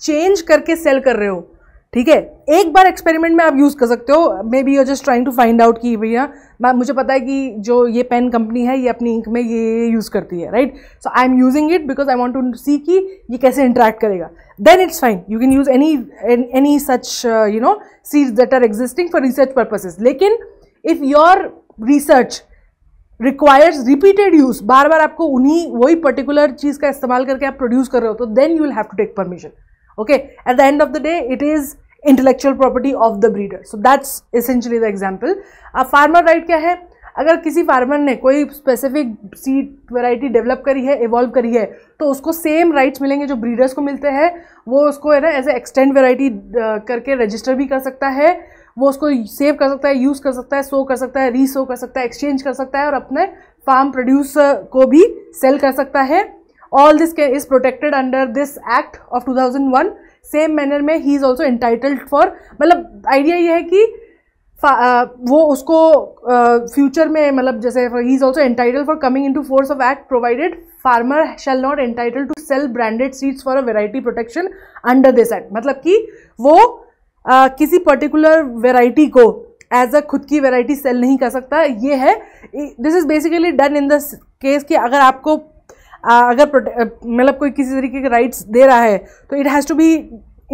चेंज करके सेल कर रहे हो ठीक है एक बार एक्सपेरिमेंट में आप यूज़ कर सकते हो maybe you just trying to find out कि भैया मैं मुझे पता है कि जो ये पेन कंपनी है ये अपनी इंक में ये यूज़ करती है right so I am using it because I want to see कि ये कैसे इंटरेक्ट करेगा then it's fine you can use any any such you know see that are existing for research purposes लेकिन if your research requires repeated use बार बार आपको उन्हीं वही पर्टिकुलर चीज़ का इस्तेमाल करके आप प्रोड्यूस कर रहे हो तो then you will have to take permission okay at the end of the day it is intellectual property of the breeder so that's essentially the example अब फार्मर राइट क्या है अगर किसी फार्मर ने कोई स्पेसिफिक सीड वैरायटी डेवलप करी है evolve करी है तो उसको सेम राइट्स मिलेंगे जो ब्रीडर्स को मिलते हैं वो उसको है ना एज ए एक्सटेंड वैरायटी करके रजिस्टर भी कर सकता है वो उसको सेव कर सकता है यूज़ कर सकता है सो कर सकता है री सो कर सकता है एक्सचेंज कर सकता है और अपने फार्म प्रोड्यूस को भी सेल कर सकता है all this is protected under this act of to same manner में he is also entitled for मतलब आइडिया ये है कि uh, वो उसको फ्यूचर uh, में मतलब जैसे he is also entitle for coming into force of act provided farmer shall not entitle to sell branded seeds for a variety protection under this act मतलब कि वो uh, किसी particular variety को as a खुद की variety sell नहीं कर सकता ये है this is basically done in the case कि अगर आपको अगर मतलब कोई किसी तरीके के राइट्स दे रहा है तो it has to be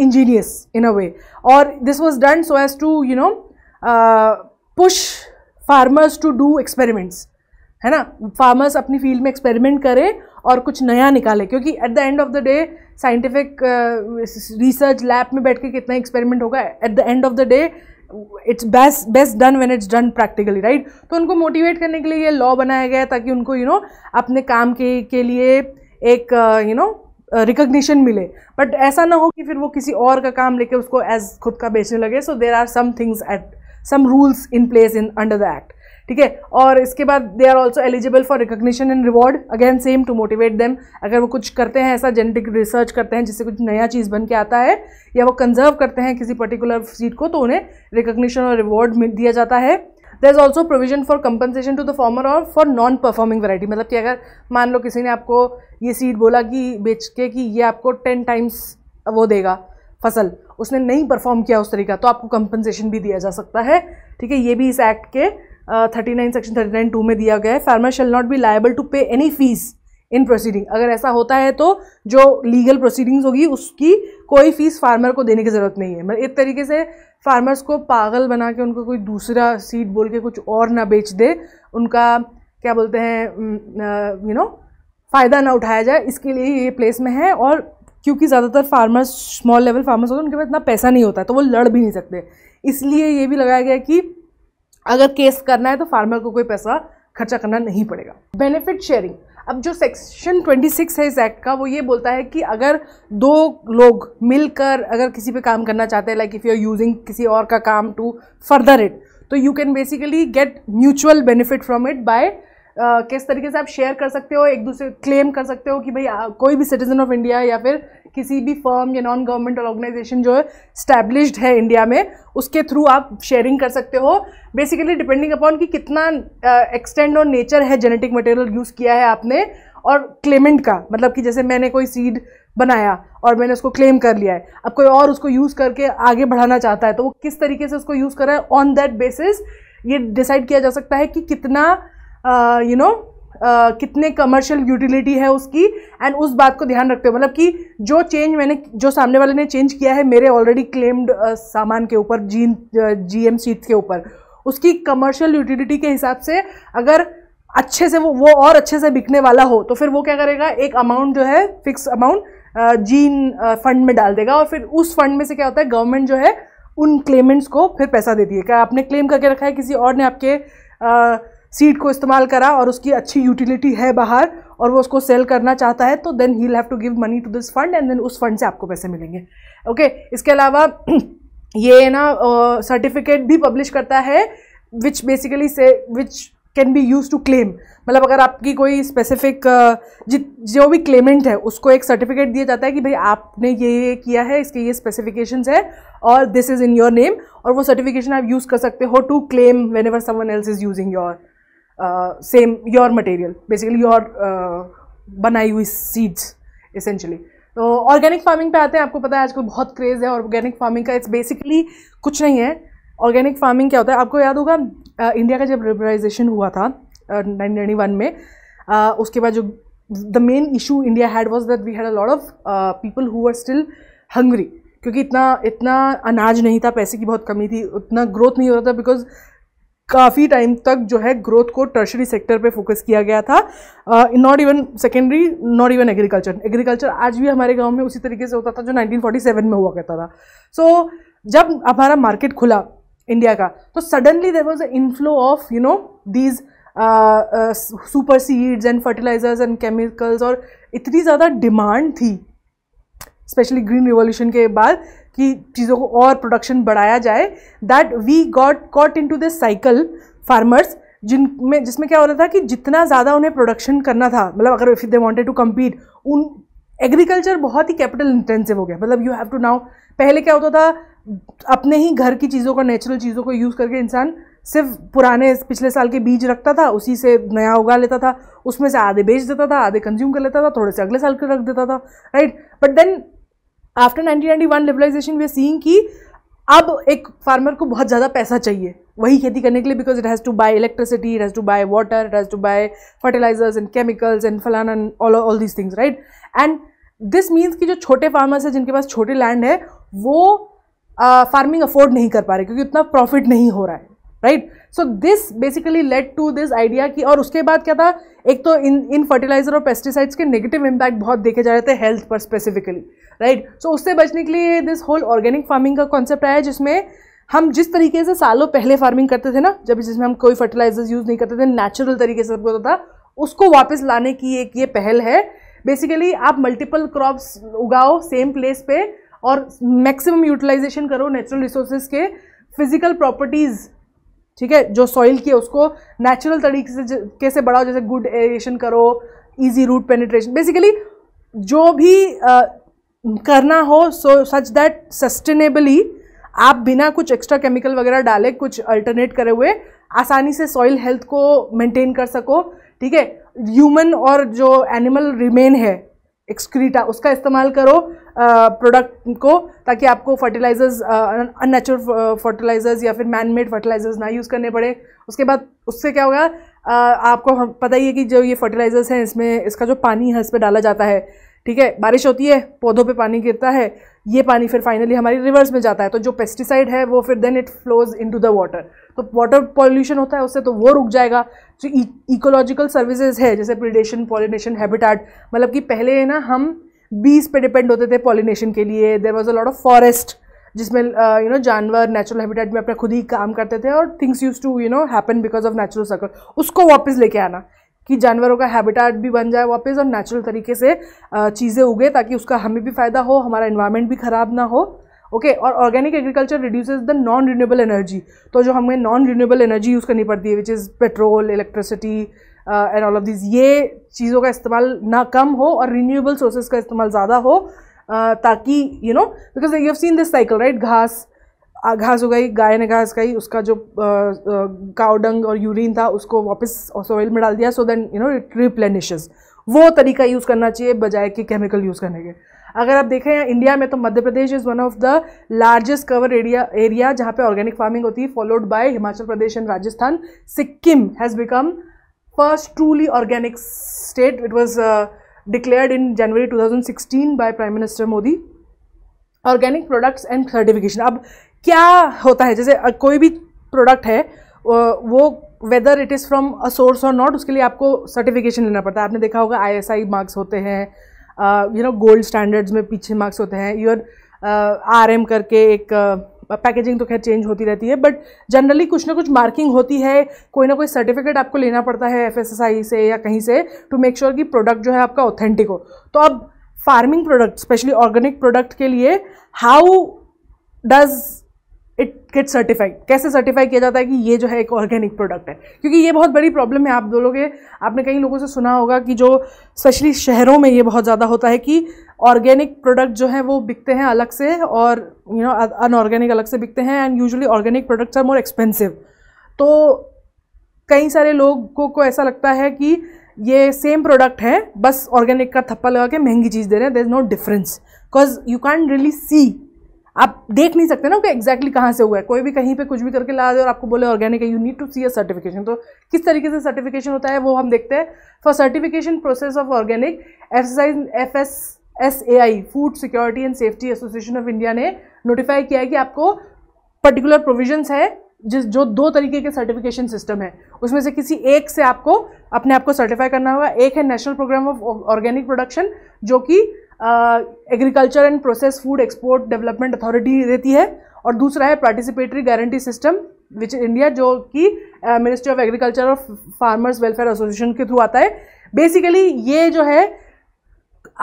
ingenious in a way और this was done so has to you know push farmers to do experiments है ना फार्मर्स अपनी फील्ड में एक्सपेरिमेंट करें और कुछ नया निकाले क्योंकि at the end of the day scientific research lab में बैठ के कितना एक्सपेरिमेंट होगा at the end of the day it's best best done when it's done practically right तो उनको मोटिवेट करने के लिए ये लॉ बनाया गया ताकि उनको यू you नो know, अपने काम के के लिए एक यू नो रिकग्निशन मिले बट ऐसा ना हो कि फिर वो किसी और का काम लेके उसको एज खुद का बेचने लगे so there are some things at some rules in place in under the act ठीक है और इसके बाद they are also eligible for recognition and reward again same to motivate them अगर वो कुछ करते हैं ऐसा जेनेटिक रिसर्च करते हैं जिससे कुछ नया चीज़ बन के आता है या वो कंजर्व करते हैं किसी पर्टिकुलर सीट को तो उन्हें रिकोगशन और रिवॉर्ड दिया जाता है there is also provision for compensation to the farmer और फॉर नॉन परफॉर्मिंग वैरायटी मतलब कि अगर मान लो किसी ने आपको ये सीट बोला कि बेच के कि ये आपको टेन टाइम्स वो देगा फसल उसने नहीं परफॉर्म किया उस तरीका तो आपको कंपनसेशन भी दिया जा सकता है ठीक है ये भी इस एक्ट के thirty nine section thirty nine two में दिया गया है farmer shall not be liable to pay any fees in proceeding अगर ऐसा होता है तो जो लीगल प्रोसीडिंग्स होगी उसकी कोई फीस फार्मर को देने की ज़रूरत नहीं है मतलब एक तरीके से फार्मर्स को पागल बना के उनको कोई दूसरा सीड बोल के कुछ और ना बेच दे उनका क्या बोलते हैं यू नो फ़ायदा ना उठाया जाए इसके लिए ये प्लेस में है और क्योंकि ज़्यादातर फार्मर्स स्मॉल लेवल फार्मर्स होते हैं उनके पास इतना पैसा नहीं होता तो वो लड़ भी नहीं सकते इसलिए ये भी लगाया गया कि अगर केस करना है तो फार्मर को कोई पैसा खर्चा करना नहीं पड़ेगा बेनिफिट शेयरिंग अब जो सेक्शन 26 है इस एक्ट का वो ये बोलता है कि अगर दो लोग मिलकर अगर किसी पे काम करना चाहते हैं like if you are using किसी और का काम टू फर्दर इट तो you can basically get mutual benefit from it by किस तरीके से आप शेयर कर सकते हो एक दूसरे क्लेम कर सकते हो कि भाई कोई भी सिटीजन ऑफ इंडिया या फिर किसी भी फर्म या नॉन गवर्नमेंटल ऑर्गेनाइजेशन जो है स्टैब्लिश्ड है इंडिया में उसके थ्रू आप शेयरिंग कर सकते हो बेसिकली डिपेंडिंग अपॉन कि कितना एक्सटेंड और नेचर है जेनेटिक मटेरियल यूज़ किया है आपने और क्लेमेंट का मतलब कि जैसे मैंने कोई सीड बनाया और मैंने उसको क्लेम कर लिया है अब कोई और उसको यूज़ करके आगे बढ़ाना चाहता है तो वो किस तरीके से उसको यूज़ कर रहा है ऑन दैट बेसिस ये डिसाइड किया जा सकता है कि कितना यू नो Uh, कितने कमर्शियल यूटिलिटी है उसकी एंड उस बात को ध्यान रखते हो मतलब कि जो चेंज मैंने जो सामने वाले ने चेंज किया है मेरे ऑलरेडी क्लेम्ड uh, सामान के ऊपर जी जी एम सीट के ऊपर उसकी कमर्शियल यूटिलिटी के हिसाब से अगर अच्छे से वो वो और अच्छे से बिकने वाला हो तो फिर वो क्या करेगा एक अमाउंट जो है फिक्स अमाउंट जीन फंड में डाल देगा और फिर उस फंड में से क्या होता है गवर्नमेंट जो है उन क्लेमेंट्स को फिर पैसा देती है क्या आपने क्लेम करके रखा है किसी और ने आपके uh, सीड को इस्तेमाल करा और उसकी अच्छी यूटिलिटी है बाहर और वो उसको सेल करना चाहता है तो then he have to give money to this fund and then उस फंड से आपको पैसे मिलेंगे ओके okay, इसके अलावा *clears throat* ये ना सर्टिफिकेट uh, भी पब्लिश करता है विच बेसिकली से which can be use to claim मतलब अगर आपकी कोई स्पेसिफिक जो भी क्लेमेंट है उसको एक सर्टिफिकेट दिया जाता है कि भाई आपने ये ये किया है इसके ये स्पेसिफिकेशंस है और this is in your name और वो सर्टिफिकेशन आप यूज़ कर सकते हो to claim whenever someone else is using your same your material basically your बनाई हुई सीड्स इसेंशली तो ऑर्गेनिक फार्मिंग पे आते हैं आपको पता है आजकल बहुत क्रेज़ है ऑर्गेनिक फार्मिंग का इट्स बेसिकली कुछ नहीं है ऑर्गेनिक फार्मिंग क्या होता है आपको याद होगा इंडिया uh, का जब लिबराइजेशन हुआ था नाइनटीन uh, वन में आ, uh, उसके बाद जो the main issue India had was that we had a lot of people who are still hungry क्योंकि इतना इतना अनाज नहीं था पैसे की बहुत कमी थी उतना ग्रोथ नहीं होता था बिकॉज काफ़ी टाइम तक जो है ग्रोथ को टर्शरी सेक्टर पे फोकस किया गया था not even secondary not even agriculture agriculture आज भी हमारे गांव में उसी तरीके से होता था जो 1947 में हुआ करता था सो so, जब हमारा मार्केट खुला इंडिया का तो suddenly there was a inflow of you know these super seeds and fertilisers and chemicals और इतनी ज़्यादा डिमांड थी स्पेशली ग्रीन रिवोल्यूशन के बाद कि चीज़ों को और प्रोडक्शन बढ़ाया जाए that we got caught into this cycle farmers जिन में जिसमें क्या हो रहा था कि जितना ज़्यादा उन्हें प्रोडक्शन करना था मतलब अगर if they wanted to compete उन एग्रीकल्चर बहुत ही कैपिटल इंटेंसिव हो गया मतलब यू हैव टू नाउ पहले क्या होता था अपने ही घर की चीज़ों को नेचुरल चीज़ों को यूज़ करके इंसान सिर्फ पुराने पिछले साल के बीज रखता था उसी से नया उगा लेता था उसमें से आधे बेच देता था आधे कंज्यूम कर लेता था थोड़े से अगले साल के रख देता था right but then after 1991 liberalisation we are seeing कि अब एक फार्मर को बहुत ज़्यादा पैसा चाहिए वही खेती करने के लिए because it has to buy electricity it has to buy water it has to buy fertilisers and chemicals and फलाना and all all these things right and this means कि जो छोटे फार्मर्स हैं जिनके पास छोटे लैंड है वो फार्मिंग uh, अफोर्ड नहीं कर पा रहे क्योंकि उतना प्रॉफिट नहीं हो रहा है right right? So this basically led to this idea की और उसके बाद क्या था एक तो इन इन फर्टिलाइजर और पेस्टिसाइड्स के नेगेटिव इम्पैक्ट बहुत देखे जा रहे थे हेल्थ पर स्पेसिफिकली राइट सो उससे बचने के लिए दिस होल ऑर्गेनिक फार्मिंग का कॉन्सेप्ट आया जिसमें हम जिस तरीके से सालों पहले फार्मिंग करते थे ना जब जिसमें हम कोई फर्टिलाइजर्स यूज़ नहीं करते थे नेचुरल तरीके से सब होता था उसको वापस लाने की एक ये पहल है बेसिकली आप मल्टीपल क्रॉप्स उगाओ सेम प्लेस पे और मैक्सिमम यूटिलाइजेशन करो नेचुरल रिसोर्सेज के फिजिकल प्रॉपर्टीज़ ठीक है जो सॉइल की है उसको नेचुरल तरीके से कैसे बढ़ाओ जैसे गुड एरिएशन करो इजी रूट पेनिट्रेशन बेसिकली जो भी आ, करना हो सो सच दैट सस्टेनेबली आप बिना कुछ एक्स्ट्रा केमिकल वगैरह डाले कुछ अल्टरनेट करे हुए आसानी से सॉइल हेल्थ को मेंटेन कर सको ठीक है ह्यूमन और जो एनिमल रिमेन है एक्सक्रीटा उसका इस्तेमाल करो प्रोडक्ट को ताकि आपको फर्टिलाइजर्स अननेचुरल फर्टिलाइजर्स या फिर मैन मेड फर्टिलाइजर्स ना यूज़ करने पड़े उसके बाद उससे क्या होगा uh, आपको हम पता ही है कि जो ये फर्टिलाइजर्स हैं इसमें इसका जो पानी है इस पर डाला जाता है ठीक है बारिश होती है पौधों पे पानी गिरता है ये पानी फिर फाइनली हमारी रिवर्स में जाता है तो जो पेस्टिसाइड है वो फिर then it flows in to the water तो वाटर पॉल्यूशन होता है उससे तो वो रुक जाएगा जो इकोलॉजिकल सर्विसेज है जैसे प्रिडेशन पॉलिनेशन हैबिटेट मतलब कि पहले ना हम बीज पे डिपेंड होते थे पॉलिनेशन के लिए there was a lot of forest जिसमें यू uh, नो जानवर नेचुरल हैबिटेट में अपना खुद ही काम करते थे और things use to you know happen because of natural circle उसको वापस लेके आना कि जानवरों का हैबिटेट भी बन जाए वापस और नेचुरल तरीके से uh, चीज़ें उगे ताकि उसका हमें भी फ़ायदा हो हमारा इन्वायरमेंट भी ख़राब ना हो ओके और organic agriculture reduces the non renewable energy तो जो हमें नॉन रिन्यूएबल एनर्जी यूज़ करनी पड़ती है which is petrol electricity and all of this ये चीज़ों का इस्तेमाल ना कम हो और रिन्यूएबल सोर्सेज का इस्तेमाल ज़्यादा हो uh, ताकि you know because you have seen this cycle right घास घास उगाई गाय ने घास खाई उसका जो काउडंग uh, uh, और यूरिन था उसको वापस सोइल में डाल दिया so then you know it replenishes वो तरीका यूज़ करना चाहिए बजाय कि केमिकल यूज़ करने के अगर आप देखें इंडिया में तो Madhya Pradesh is one of the largest cover area area जहाँ पे ऑर्गेनिक फार्मिंग होती है followed by Himachal Pradesh and Rajasthan Sikkim has become first truly organic state it was declared in January sixteen by prime minister Modi organic products and certification अब क्या होता है जैसे कोई भी प्रोडक्ट है वो whether it is from a source और नॉट उसके लिए आपको सर्टिफिकेशन लेना पड़ता है आपने देखा होगा आईएसआई मार्क्स होते हैं यू नो गोल्ड स्टैंडर्ड्स में पीछे मार्क्स होते हैं यूर आर एम करके एक पैकेजिंग uh, तो खैर चेंज होती रहती है बट जनरली कुछ ना कुछ मार्किंग होती है कोई ना कोई सर्टिफिकेट आपको लेना पड़ता है एफ से या कहीं से टू मेक श्योर कि प्रोडक्ट जो है आपका ऑथेंटिक हो तो अब farming product specially organic product के लिए how does it get certified कैसे सर्टिफाई किया जाता है कि ये जो है एक ऑर्गेनिक प्रोडक्ट है क्योंकि ये बहुत बड़ी प्रॉब्लम है आप दोनों के आपने कई लोगों से सुना होगा कि जो स्पेशली शहरों में ये बहुत ज़्यादा होता है कि ऑर्गेनिक प्रोडक्ट जो हैं वो बिकते हैं अलग से और यू नो अनऑर्गेनिक अलग से बिकते हैं and usually organic products are more expensive तो कई सारे लोगों को ऐसा लगता है कि ये सेम प्रोडक्ट है बस ऑर्गेनिक का थप्पा लगा के महंगी चीज़ दे रहे हैं there is no difference because you can really see आप देख नहीं सकते ना कि एग्जैक्टली कहाँ से हुआ है कोई भी कहीं पे कुछ भी करके ला दे और आपको बोले ऑर्गेनिक है you need to see a certification तो किस तरीके से सर्टिफिकेशन होता है वो हम देखते हैं for certification process of organic exercise F S S A I food security and safety association of India ने नोटिफाई किया है कि आपको पर्टिकुलर प्रोविजन है जिस जो दो तरीके के सर्टिफिकेशन सिस्टम है उसमें से किसी एक से आपको अपने आप को सर्टिफाई करना होगा एक है national programme of organic production जो कि agriculture and process food export development authority देती है और दूसरा है participatory guarantee system which India जो कि मिनिस्ट्री ऑफ एग्रीकल्चर और फार्मर्स वेलफेयर एसोसिएशन के थ्रू आता है बेसिकली ये जो है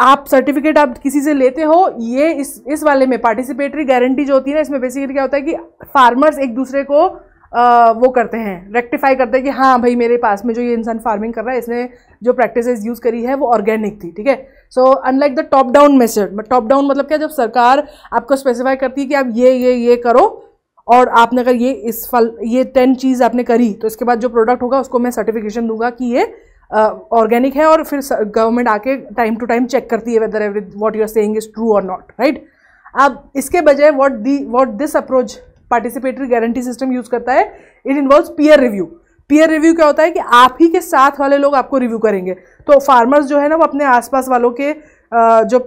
आप सर्टिफिकेट आप किसी से लेते हो ये इस इस वाले में पार्टिसिपेटरी गारंटी जो होती है ना इसमें बेसिकली क्या होता है कि फार्मर्स एक दूसरे को आ, वो करते हैं रेक्टिफाई करते हैं कि हाँ भाई मेरे पास में जो ये इंसान फार्मिंग कर रहा है इसने जो प्रैक्टिसेस यूज़ करी है वो ऑर्गेनिक थी ठीक है so unlike the top down method top down मतलब क्या जब सरकार आपको स्पेसिफाई करती है कि आप ये ये ये करो और आपने अगर ये इस फल ये टेन चीज़ आपने करी तो इसके बाद जो प्रोडक्ट होगा उसको मैं सर्टिफिकेशन दूंगा कि ये ऑर्गेनिक uh, है और फिर गवर्नमेंट आके टाइम टू टाइम चेक करती है whether every what you are saying is true और नॉट राइट अब इसके बजाय what the what this approach participatory guarantee system use करता है it involve peer review peer review क्या होता है कि आप ही के साथ वाले लोग आपको रिव्यू करेंगे तो फार्मर्स जो है ना वो अपने आसपास वालों के जो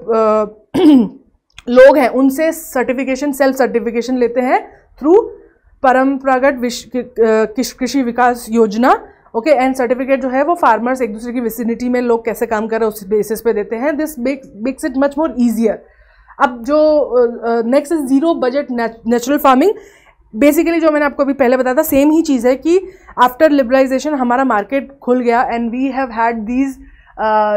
*clears throat* लोग हैं उनसे सर्टिफिकेशन सेल्फ सर्टिफिकेशन लेते हैं थ्रू परंपरागत कृषि विकास योजना ओके एंड सर्टिफिकेट जो है वो फार्मर्स एक दूसरे की विसिनिटी में लोग कैसे काम कर रहे हैं उस बेसिस पे देते हैं this makes it much more easier अब जो next is zero budget natural farming basically जो मैंने आपको अभी पहले बताया था सेम ही चीज़ है कि आफ्टर लिबरलाइजेशन हमारा मार्केट खुल गया and we have had these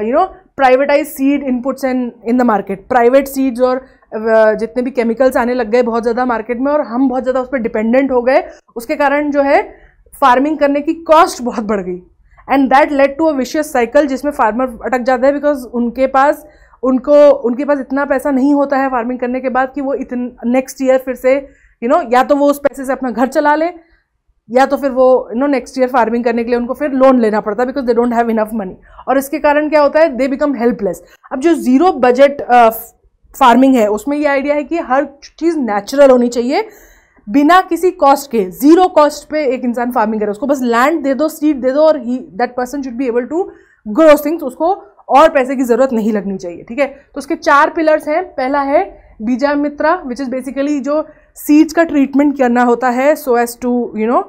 you know privatise seed inputs and in the market private seeds और uh, जितने भी केमिकल्स आने लग गए बहुत ज़्यादा मार्केट में और हम बहुत ज़्यादा उस पर डिपेंडेंट हो गए उसके कारण जो है फार्मिंग करने की कॉस्ट बहुत बढ़ गई and that led to a vicious cycle जिसमें फार्मर अटक जाता है बिकॉज उनके पास उनको उनके पास इतना पैसा नहीं होता है फार्मिंग करने के बाद कि वो इतन नेक्स्ट ईयर फिर से यू नो या तो वो उस पैसे से अपना घर चला ले या तो फिर वो you know next year farming करने के लिए उनको फिर लोन लेना पड़ता है because they don't have enough money और इसके कारण क्या होता है दे बिकम हेल्पलेस अब जो ज़ीरो बजट फार्मिंग है उसमें ये आइडिया है कि हर चीज़ नेचुरल होनी चाहिए बिना किसी कॉस्ट के जीरो कॉस्ट पे एक इंसान फार्मिंग करे उसको बस लैंड दे दो सीड दे दो और ही that person should be able to grow things उसको और पैसे की ज़रूरत नहीं लगनी चाहिए ठीक है तो उसके चार पिलर्स हैं पहला है बीजा मित्रा विच इज़ बेसिकली जो सीड्स का ट्रीटमेंट करना होता है so as to you know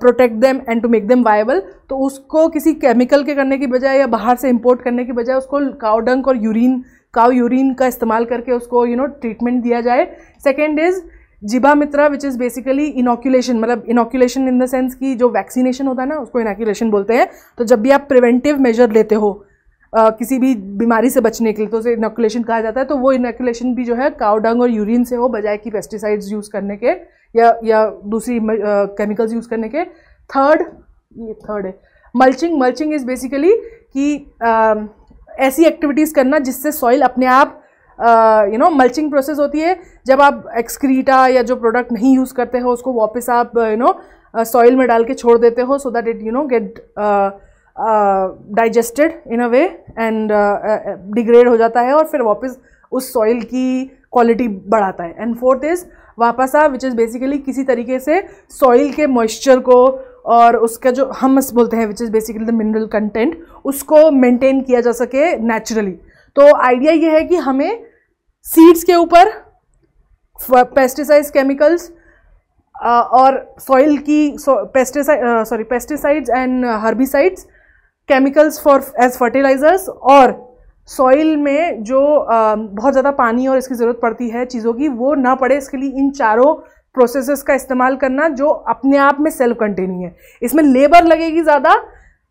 protect them and to make them viable तो उसको किसी केमिकल के करने की बजाय या बाहर से इम्पोर्ट करने की बजाय उसको काउडंक और यूरिन काउ यूरिन का इस्तेमाल करके उसको यू नो ट्रीटमेंट दिया जाए सेकेंड इज़ जिबा मित्रा विच इज़ बेसिकली इनाक्यूलेशन मतलब इनोक्यूलेशन इन द सेंस कि जो वैक्सीनेशन होता है ना उसको इनोक्यूलेशन बोलते हैं तो जब भी आप प्रिवेंटिव मेजर लेते हो आ, किसी भी बीमारी से बचने के लिए तो उसे इनोकुलेशन कहा जाता है तो वो इनोकुलेशन भी जो है काउडंग और यूरिन से हो बजाय कि पेस्टिसाइड्स यूज़ करने के या या दूसरी केमिकल्स यूज़ करने के थर्ड ये थर्ड है मल्चिंग मल्चिंग इज़ बेसिकली कि ऐसी एक्टिविटीज़ करना जिससे सॉइल अपने आप यू नो मल्चिंग प्रोसेस होती है जब आप एक्सक्रीटा या जो प्रोडक्ट नहीं यूज़ करते हो उसको वापस आप यू नो सॉइल में डाल के छोड़ देते हो so that it you know get digested in a way and degrade हो जाता है और फिर वापस उस सॉइल की क्वालिटी बढ़ाता है एंड फोर्थ इज़ वापसा विच इज़ बेसिकली किसी तरीके से सॉइल के मॉइस्चर को और उसका जो हमस बोलते हैं which is basically the mineral content उसको मेंटेन किया जा सके नेचुरली तो आइडिया ये है कि हमें सीड्स के ऊपर पेस्टिसाइड्स केमिकल्स uh, और सॉइल की pesticide sorry pesticides and herbicides chemicals for as fertilizers और सॉइल में जो बहुत ज़्यादा पानी और इसकी ज़रूरत पड़ती है चीज़ों की वो ना पड़े इसके लिए इन चारों प्रोसेसेस का इस्तेमाल करना जो अपने आप में सेल्फ कंटेनिंग है इसमें लेबर लगेगी ज़्यादा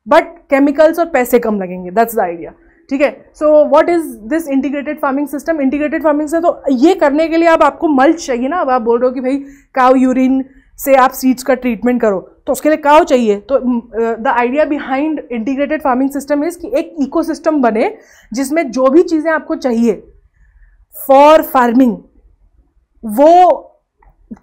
बट केमिकल्स और पैसे कम लगेंगे दैट्स द आइडिया ठीक है so what is this integrated farming system integrated farming से तो ये करने के लिए अब आप आपको मल्च चाहिए ना अब आप बोल रहे हो कि भाई काव यूरिन से आप सीड्स का ट्रीटमेंट करो तो उसके लिए काव चाहिए तो the idea behind integrated farming system is कि एक इकोसिस्टम बने जिसमें जो भी चीज़ें आपको चाहिए फॉर फार्मिंग वो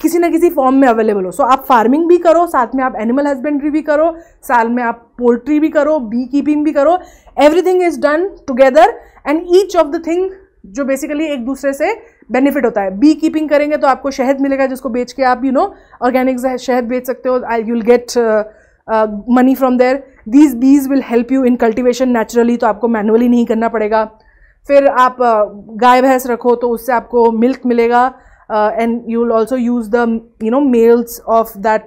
किसी ना किसी फॉर्म में अवेलेबल हो सो so, आप फार्मिंग भी करो साथ में आप एनिमल हस्बेंड्री भी करो साल में आप पोल्ट्री भी करो बी कीपिंग भी करो everything is done together and each of the thing जो बेसिकली एक दूसरे से बेनिफिट होता है बी कीपिंग करेंगे तो आपको शहद मिलेगा जिसको बेच के आप यू नो ऑर्गेनिक शहद बेच सकते हो I you'll get money from there these bees will help you in cultivation naturally तो आपको मैनुअली नहीं करना पड़ेगा फिर आप uh, गाय भैंस रखो तो उससे आपको मिल्क मिलेगा and you will also use the you know males of that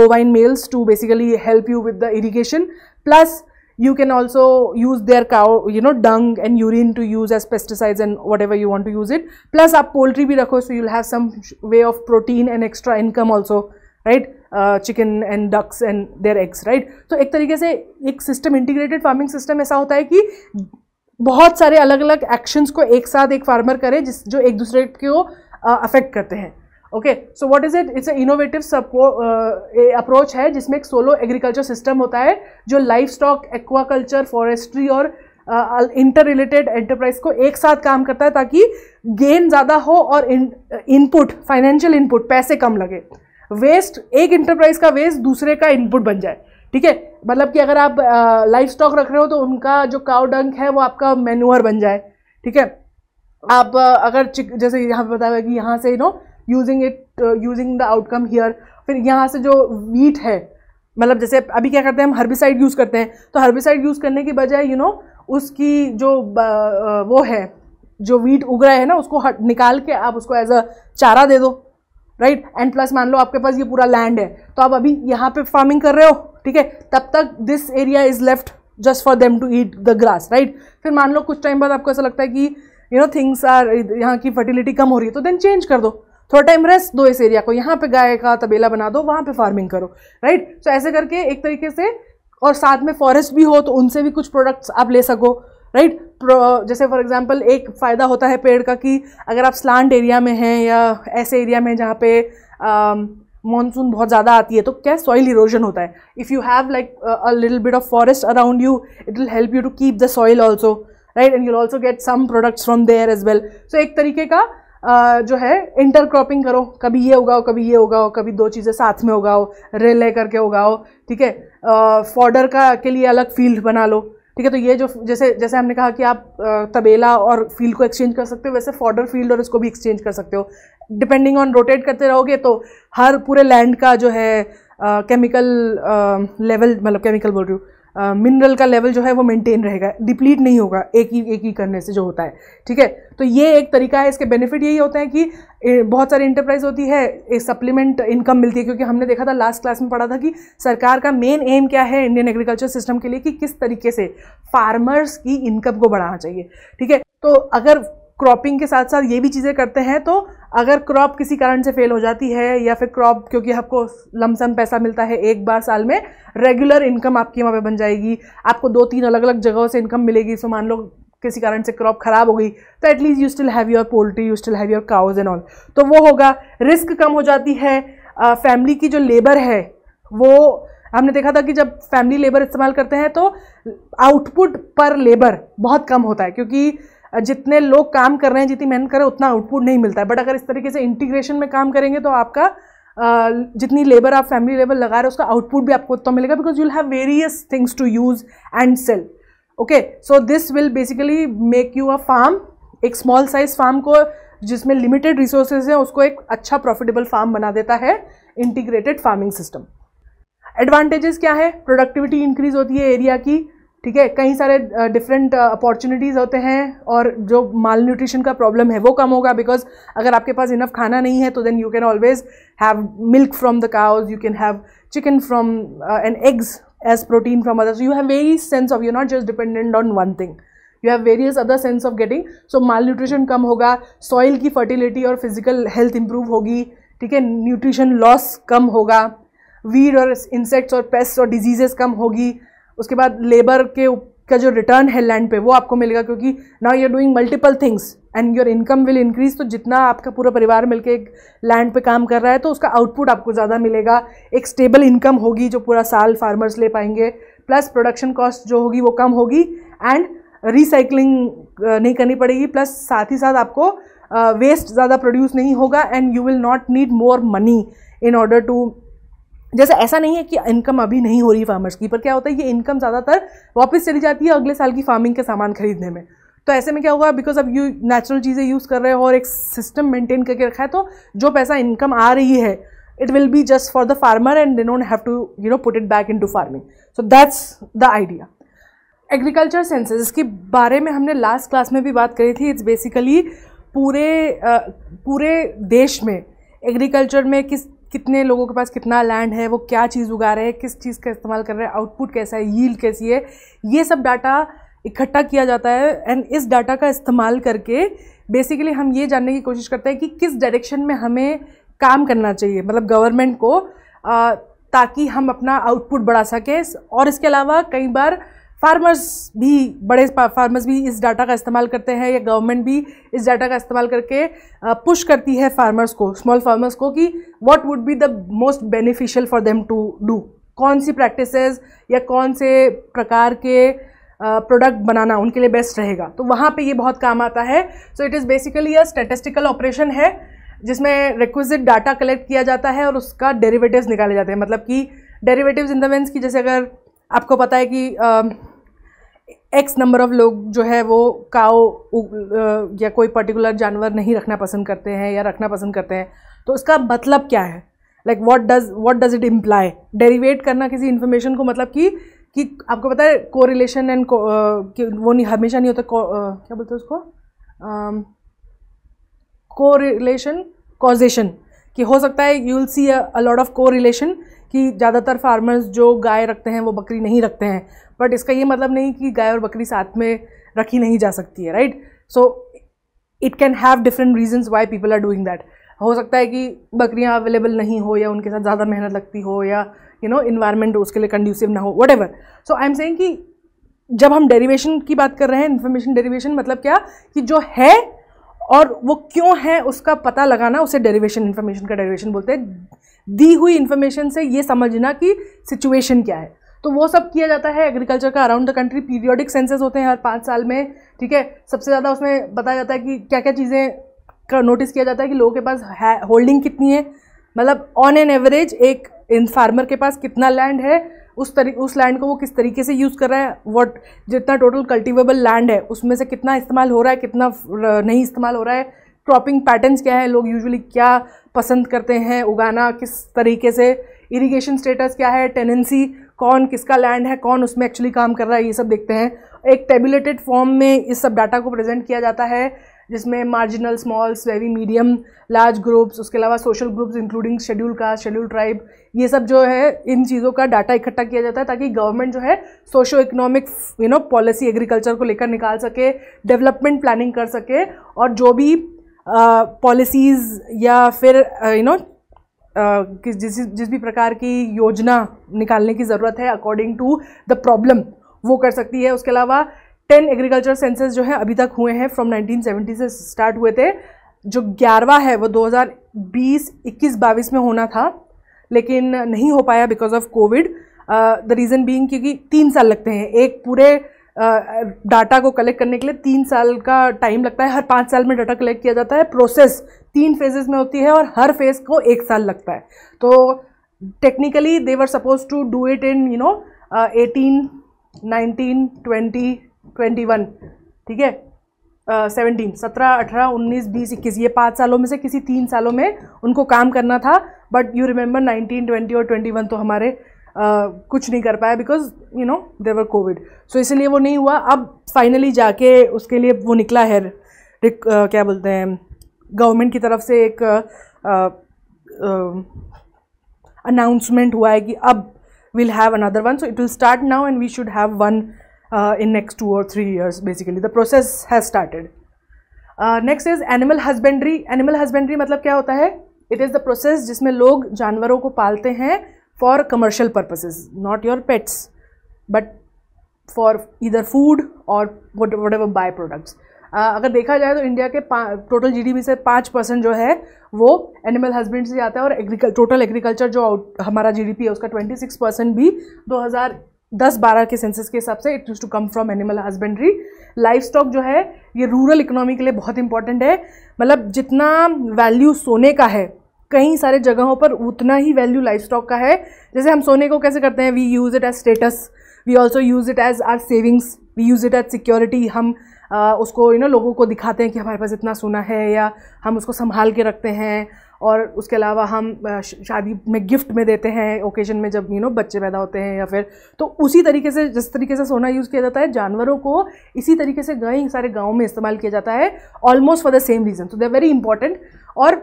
bovine males to basically help you with the irrigation plus you can also use their cow you know dung and urine to use as pesticides and whatever you want to use it plus up poultry bhi rakho so you'll have some way of protein and extra income also right uh, chicken and ducks and their eggs right so ek tarike se ek system integrated farming system aisa hota hai ki बहुत सारे अलग अलग actions को एक साथ एक farmer करे जिस जो एक दूसरे को अफेक्ट करते हैं okay so what is it it's innovative approach है जिसमें एक सोलो एग्रीकल्चर सिस्टम होता है जो लाइफ स्टॉक एक्वाकल्चर फॉरेस्ट्री और इंटर रिलेटेड एंटरप्राइज को एक साथ काम करता है ताकि गेन ज़्यादा हो और इनपुट फाइनेंशियल इनपुट पैसे कम लगे वेस्ट एक इंटरप्राइज का वेस्ट दूसरे का इनपुट बन जाए ठीक है मतलब कि अगर आप लाइफ uh, स्टॉक रख रहे हो तो उनका जो काउ डंक है वो आपका मेनुअर बन जाए ठीक है आप uh, अगर जैसे यहाँ बताया कि यहाँ से you know using it using the outcome here फिर यहाँ से जो वीट है मतलब जैसे अभी क्या करते हैं हम हर्बिसाइड यूज़ करते हैं तो हर्बिसाइड यूज़ करने की बजाय यू नो उसकी जो uh, uh, वो है जो वीट उग रहा है ना उसको हट निकाल के आप उसको एज अ चारा दे दो राइट एंड प्लस मान लो आपके पास ये पूरा लैंड है तो आप अभी यहाँ पे फार्मिंग कर रहे हो ठीक है तब तक this area is left just for them to eat the grass right फिर मान लो कुछ टाइम बाद आपको ऐसा लगता है कि यू नो थिंग्स आर यहाँ की फर्टिलिटी कम हो रही है तो देन चेंज कर दो थोड़ा टाइम रेस्ट दो इस एरिया को यहाँ पे गाय का तबेला बना दो वहाँ पे फार्मिंग करो राइट सो ऐसे करके एक तरीके से और साथ में फॉरेस्ट भी हो तो उनसे भी कुछ प्रोडक्ट्स आप ले सको राइट जैसे फॉर एग्जांपल एक फ़ायदा होता है पेड़ का कि अगर आप स्लांट एरिया में हैं या ऐसे एरिया में जहाँ पे मानसून um, बहुत ज़्यादा आती है तो क्या सॉइल इरोजन होता है if you have like a little bit of forest around you it will help you to keep the soil also right and you'll also get some products from there as well so एक तरीके का जो है intercropping करो कभी ये उगाओ कभी ये उगाओ कभी दो चीज़ें साथ में उगाओ ले करके उगाओ ठीक है फॉर्डर का के लिए अलग फील्ड बना लो ठीक है तो ये जो जैसे जैसे हमने कहा कि आप तबेला और फील्ड को एक्सचेंज कर सकते हो वैसे फॉर्डर फील्ड और इसको भी एक्सचेंज कर सकते हो डिपेंडिंग ऑन रोटेट करते रहोगे तो हर पूरे लैंड का जो है केमिकल लेवल मतलब केमिकल बोल रही हूँ मिनरल का लेवल जो है वो मेंटेन रहेगा डिप्लीट नहीं होगा एक ही एक ही करने से जो होता है ठीक है तो ये एक तरीका है इसके बेनिफिट यही होते हैं कि बहुत सारी इंटरप्राइज होती है एक सप्लीमेंट इनकम मिलती है क्योंकि हमने देखा था लास्ट क्लास में पढ़ा था कि सरकार का मेन एम क्या है इंडियन एग्रीकल्चर सिस्टम के लिए कि किस तरीके से फार्मर्स की इनकम को बढ़ाना चाहिए ठीक है तो अगर क्रॉपिंग के साथ साथ ये भी चीज़ें करते हैं तो अगर क्रॉप किसी कारण से फेल हो जाती है या फिर क्रॉप क्योंकि आपको लमसम पैसा मिलता है एक बार साल में रेगुलर इनकम आपकी वहाँ पे बन जाएगी आपको दो तीन अलग अलग जगहों से इनकम मिलेगी सो मान लो किसी कारण से क्रॉप खराब हो गई तो at least you still have your poultry you still have your cows and all तो वो होगा रिस्क कम हो जाती है फैमिली की जो लेबर है वो हमने देखा था कि जब फैमिली लेबर इस्तेमाल करते हैं तो आउटपुट पर लेबर बहुत कम होता है क्योंकि जितने लोग काम कर रहे हैं जितनी मेहनत कर रहे हैं उतना आउटपुट नहीं मिलता है बट अगर इस तरीके से इंटीग्रेशन में काम करेंगे तो आपका जितनी लेबर आप फैमिली लेबर लगा रहे हो उसका आउटपुट भी आपको उतना मिलेगा because you'll have various things to use and sell okay so this will basically make you a farm एक स्मॉल साइज फार्म को जिसमें लिमिटेड रिसोर्सेज हैं उसको एक अच्छा प्रॉफिटेबल फार्म बना देता है इंटीग्रेटेड फार्मिंग सिस्टम एडवांटेजेस क्या है प्रोडक्टिविटी इंक्रीज होती है एरिया की ठीक है कई सारे डिफरेंट अपॉर्चुनिटीज़ होते हैं और जो माल न्यूट्रिशन का प्रॉब्लम है वो कम होगा बिकॉज अगर आपके पास इनफ खाना नहीं है तो then you can always have milk from the cows you can have chicken from and eggs as protein from others you have very sense of you not just dependent on one thing you have various other sense of getting so malnutrition कम होगा soil की fertility और physical health improve होगी ठीक है nutrition loss कम होगा weed और insects और पेस्ट और डिजीजेस कम होगी उसके बाद लेबर के का जो रिटर्न है लैंड पे वो आपको मिलेगा क्योंकि now you are doing multiple things and your income will increase तो जितना आपका पूरा परिवार मिलकर एक लैंड पे काम कर रहा है तो उसका आउटपुट आपको ज़्यादा मिलेगा एक स्टेबल इनकम होगी जो पूरा साल फार्मर्स ले पाएंगे प्लस प्रोडक्शन कॉस्ट जो होगी वो कम होगी एंड रिसाइकलिंग नहीं करनी पड़ेगी प्लस साथ ही साथ आपको वेस्ट ज़्यादा प्रोड्यूस नहीं होगा and you will not need more money in order to जैसे ऐसा नहीं है कि इनकम अभी नहीं हो रही फार्मर्स की पर क्या होता है ये इनकम ज़्यादातर वापस चली जाती है अगले साल की फार्मिंग के सामान खरीदने में तो ऐसे में क्या हुआ बिकॉज अब यू नेचुरल चीज़ें यूज़ कर रहे हो और एक सिस्टम मेंटेन करके रखा है तो जो पैसा इनकम आ रही है will be just for the farmer and they don't have to you know put it back into farming so that's the idea agriculture census इसके बारे में हमने लास्ट क्लास में भी बात करी थी इट्स बेसिकली पूरे पूरे देश में एग्रीकल्चर में किस कितने लोगों के पास कितना लैंड है वो क्या चीज़ उगा रहे हैं किस चीज़ का इस्तेमाल कर रहे हैं आउटपुट कैसा है यील्ड कैसी है ये सब डाटा इकट्ठा किया जाता है एंड इस डाटा का इस्तेमाल करके बेसिकली हम ये जानने की कोशिश करते हैं कि किस डायरेक्शन में हमें काम करना चाहिए मतलब गवर्नमेंट को आ, ताकि हम अपना आउटपुट बढ़ा सकें और इसके अलावा कई बार फार्मर्स भी बड़े फार्मर्स भी इस डाटा का इस्तेमाल करते हैं या गवर्नमेंट भी इस डाटा का इस्तेमाल करके पुश करती है फार्मर्स को स्मॉल फार्मर्स को कि what would be the most beneficial for them to do कौन सी प्रैक्टिसेस या कौन से प्रकार के प्रोडक्ट बनाना उनके लिए बेस्ट रहेगा तो वहाँ पे ये बहुत काम आता है so it is basically a statistical operation है जिसमें रिक्विजिट डाटा कलेक्ट किया जाता है और उसका डेरिवेटिव्स निकाले जाते हैं मतलब कि डेरिवेटिव्स इन द मीन्स कि जैसे अगर आपको पता है कि uh, एक्स नंबर ऑफ़ लोग जो है वो काओ या कोई पर्टिकुलर जानवर नहीं रखना पसंद करते हैं या रखना पसंद करते हैं तो उसका मतलब क्या है like what does what does it imply derivate करना किसी इन्फॉर्मेशन को मतलब कि कि आपको पता है कोरिलेशन एंड को, वो नहीं हमेशा नहीं होता को, क्या बोलते हैं उसको कोरिलेशन कॉजेशन कि हो सकता है you will see a lot of correlation कि ज़्यादातर फार्मर्स जो गाय रखते हैं वो बकरी नहीं रखते हैं बट इसका ये मतलब नहीं कि गाय और बकरी साथ में रखी नहीं जा सकती है right so it can have different reasons why people are doing that हो सकता है कि बकरियाँ अवेलेबल नहीं हो या उनके साथ ज़्यादा मेहनत लगती हो या यू नो इन्वायरमेंट उसके लिए कंड्यूसिव ना हो whatever so I am saying कि जब हम डेरिवेशन की बात कर रहे हैं इन्फॉर्मेशन डेरिवेशन मतलब क्या कि जो है और वो क्यों है उसका पता लगाना उसे डेरिवेशन इन्फॉर्मेशन का डेरिवेशन बोलते हैं दी हुई इन्फॉर्मेशन से ये समझना कि सिचुएशन क्या है तो वो सब किया जाता है एग्रीकल्चर का around the country periodic census होते हैं हर पाँच साल में ठीक है सबसे ज़्यादा उसमें बताया जाता है कि क्या क्या चीज़ें का नोटिस किया जाता है कि लोगों के पास है होल्डिंग कितनी है मतलब ऑन एन एवरेज एक इन फार्मर के पास कितना लैंड है उस तरी उस लैंड को वो किस तरीके से यूज़ कर रहा है वॉट जितना टोटल कल्टिवेबल लैंड है उसमें से कितना इस्तेमाल हो रहा है कितना नहीं इस्तेमाल हो रहा है क्रॉपिंग पैटर्न्स क्या है लोग यूजुअली क्या पसंद करते हैं उगाना किस तरीके से इरिगेशन स्टेटस क्या है टेनेंसी कौन किसका लैंड है कौन उसमें एक्चुअली काम कर रहा है ये सब देखते हैं एक टेबुलेटेड फॉर्म में इस सब डाटा को प्रेजेंट किया जाता है जिसमें marginal smalls very medium large groups उसके अलावा social groups including schedule caste schedule tribe ये सब जो है इन चीज़ों का डाटा इकट्ठा किया जाता है ताकि गवर्नमेंट जो है socio economic you know policy agriculture को लेकर निकाल सके डेवलपमेंट प्लानिंग कर सके और जो भी पॉलिसीज़ या फिर यू नो किस जिस जिस भी प्रकार की योजना निकालने की ज़रूरत है अकॉर्डिंग टू द प्रॉब्लम वो कर सकती है उसके अलावा टेन एग्रीकल्चर सेंसेस जो है अभी तक हुए हैं फ्रॉम 1970 से स्टार्ट हुए थे जो ग्यारहवा है वो 2020 21 बाईस में होना था लेकिन नहीं हो पाया because of covid the reason being क्योंकि तीन साल लगते हैं एक पूरे डाटा को कलेक्ट करने के लिए तीन साल का टाइम लगता है हर पाँच साल में डाटा कलेक्ट किया जाता है प्रोसेस तीन फेजेस में होती है और हर फेज़ को एक साल लगता है तो technically they were suppose to do it in you know eighteen nineteen twenty twenty one ठीक है सेवनटीन सत्रह अठारह उन्नीस बीस इक्कीस ये पाँच सालों में से किसी तीन सालों में उनको काम करना था but you remember nineteen twenty और ट्वेंटी वन तो हमारे कुछ नहीं कर पाया because you know they were covid so इसलिए वो नहीं हुआ अब फाइनली जाके उसके लिए वो निकला है रिक, uh, क्या बोलते हैं गवर्नमेंट की तरफ से एक अनाउंसमेंट हुआ है कि अब will have another one so it will start now and we should have one in next two और three years basically the process has started next is animal husbandry animal husbandry मतलब क्या होता है it is the process जिसमें लोग जानवरों को पालते हैं for for commercial purposes, not your pets, but for either food whatever by products अगर देखा जाए तो इंडिया के टोटल जीडीपी से पाँच परसेंट जो है वो एनिमल हस्बेंड्री से आता है और एग्रीकल टोटल एग्रीकल्चर जो हमारा जीडीपी है उसका ट्वेंटी सिक्स परसेंट भी दो हज़ार दस बारह के सेंसस के हिसाब से it use to come from animal husbandry livestock जो है ये रूरल इकोनॉमी के लिए बहुत इंपॉर्टेंट है मतलब जितना वैल्यू सोने का है कई सारे जगहों पर उतना ही वैल्यू लाइफ स्टॉक का है जैसे हम सोने को कैसे करते हैं we use it as status we also use it as our savings we use it as security हम आ, उसको यू you नो know, लोगों को दिखाते हैं कि हमारे पास इतना सोना है या हम उसको संभाल के रखते हैं और उसके अलावा हम शादी में गिफ्ट में देते हैं ओकेजन में जब यू नो बच्चे पैदा होते हैं या फिर तो उसी तरीके से जिस तरीके से सोना यूज़ किया जाता है जानवरों को इसी तरीके से कई सारे गाँव में इस्तेमाल किया जाता है almost for the same reason so they very important और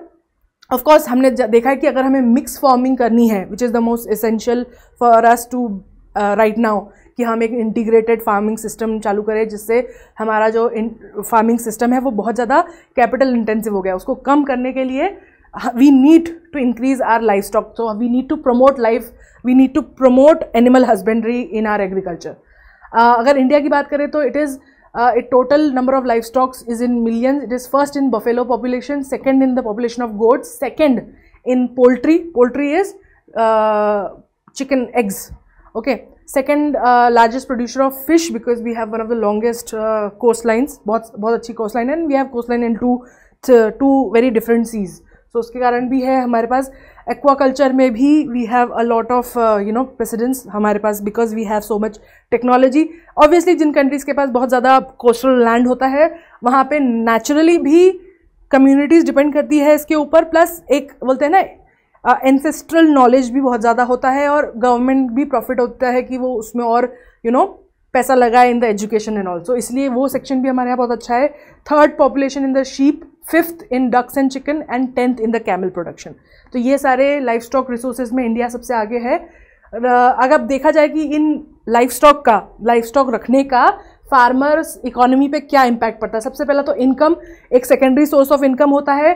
ऑफ कोर्स हमने देखा है कि अगर हमें मिक्स फॉर्मिंग करनी है which is the most essential for us to right now कि हम एक इंटीग्रेटेड फार्मिंग सिस्टम चालू करें जिससे हमारा जो फार्मिंग सिस्टम है वो बहुत ज़्यादा कैपिटल इंटेंसिव हो गया उसको कम करने के लिए we need to increase our livestock so we need to promote life we need to promote animal husbandry in our agriculture अगर इंडिया की बात करें तो it is Uh, it total number of livestock is in millions. It is first in buffalo population, second in the population of goats, second in poultry. Poultry is uh, chicken eggs. Okay. Second uh, largest producer of fish because we have one of the longest uh, coastlines, बहुत बहुत अच्छी coastline and we have coastline into two very different seas. So उसके कारण भी है हमारे पास aquaculture में भी we have a lot of you know precedence हमारे पास because we have so much technology obviously जिन कंट्रीज़ के पास बहुत ज़्यादा कोस्टल लैंड होता है वहाँ पे नेचुरली भी कम्युनिटीज़ डिपेंड करती है इसके ऊपर प्लस एक बोलते हैं ना एंसेस्ट्रल uh, नॉलेज भी बहुत ज़्यादा होता है और गवर्नमेंट भी प्रॉफिट होता है कि वो उसमें और यू you नो know, पैसा लगाए in the education and also इसलिए वो सेक्शन भी हमारे यहाँ बहुत अच्छा है third population in the sheep fifth in ducks and chicken and tenth in the camel production तो ये सारे लाइफ स्टॉक रिसोर्सेज में इंडिया सबसे आगे है अगर अब देखा जाए कि इन लाइफ स्टॉक का लाइफ स्टॉक रखने का फार्मर्स इकोनॉमी पे क्या इम्पैक्ट पड़ता है सबसे पहला तो इनकम एक सेकेंडरी सोर्स ऑफ इनकम होता है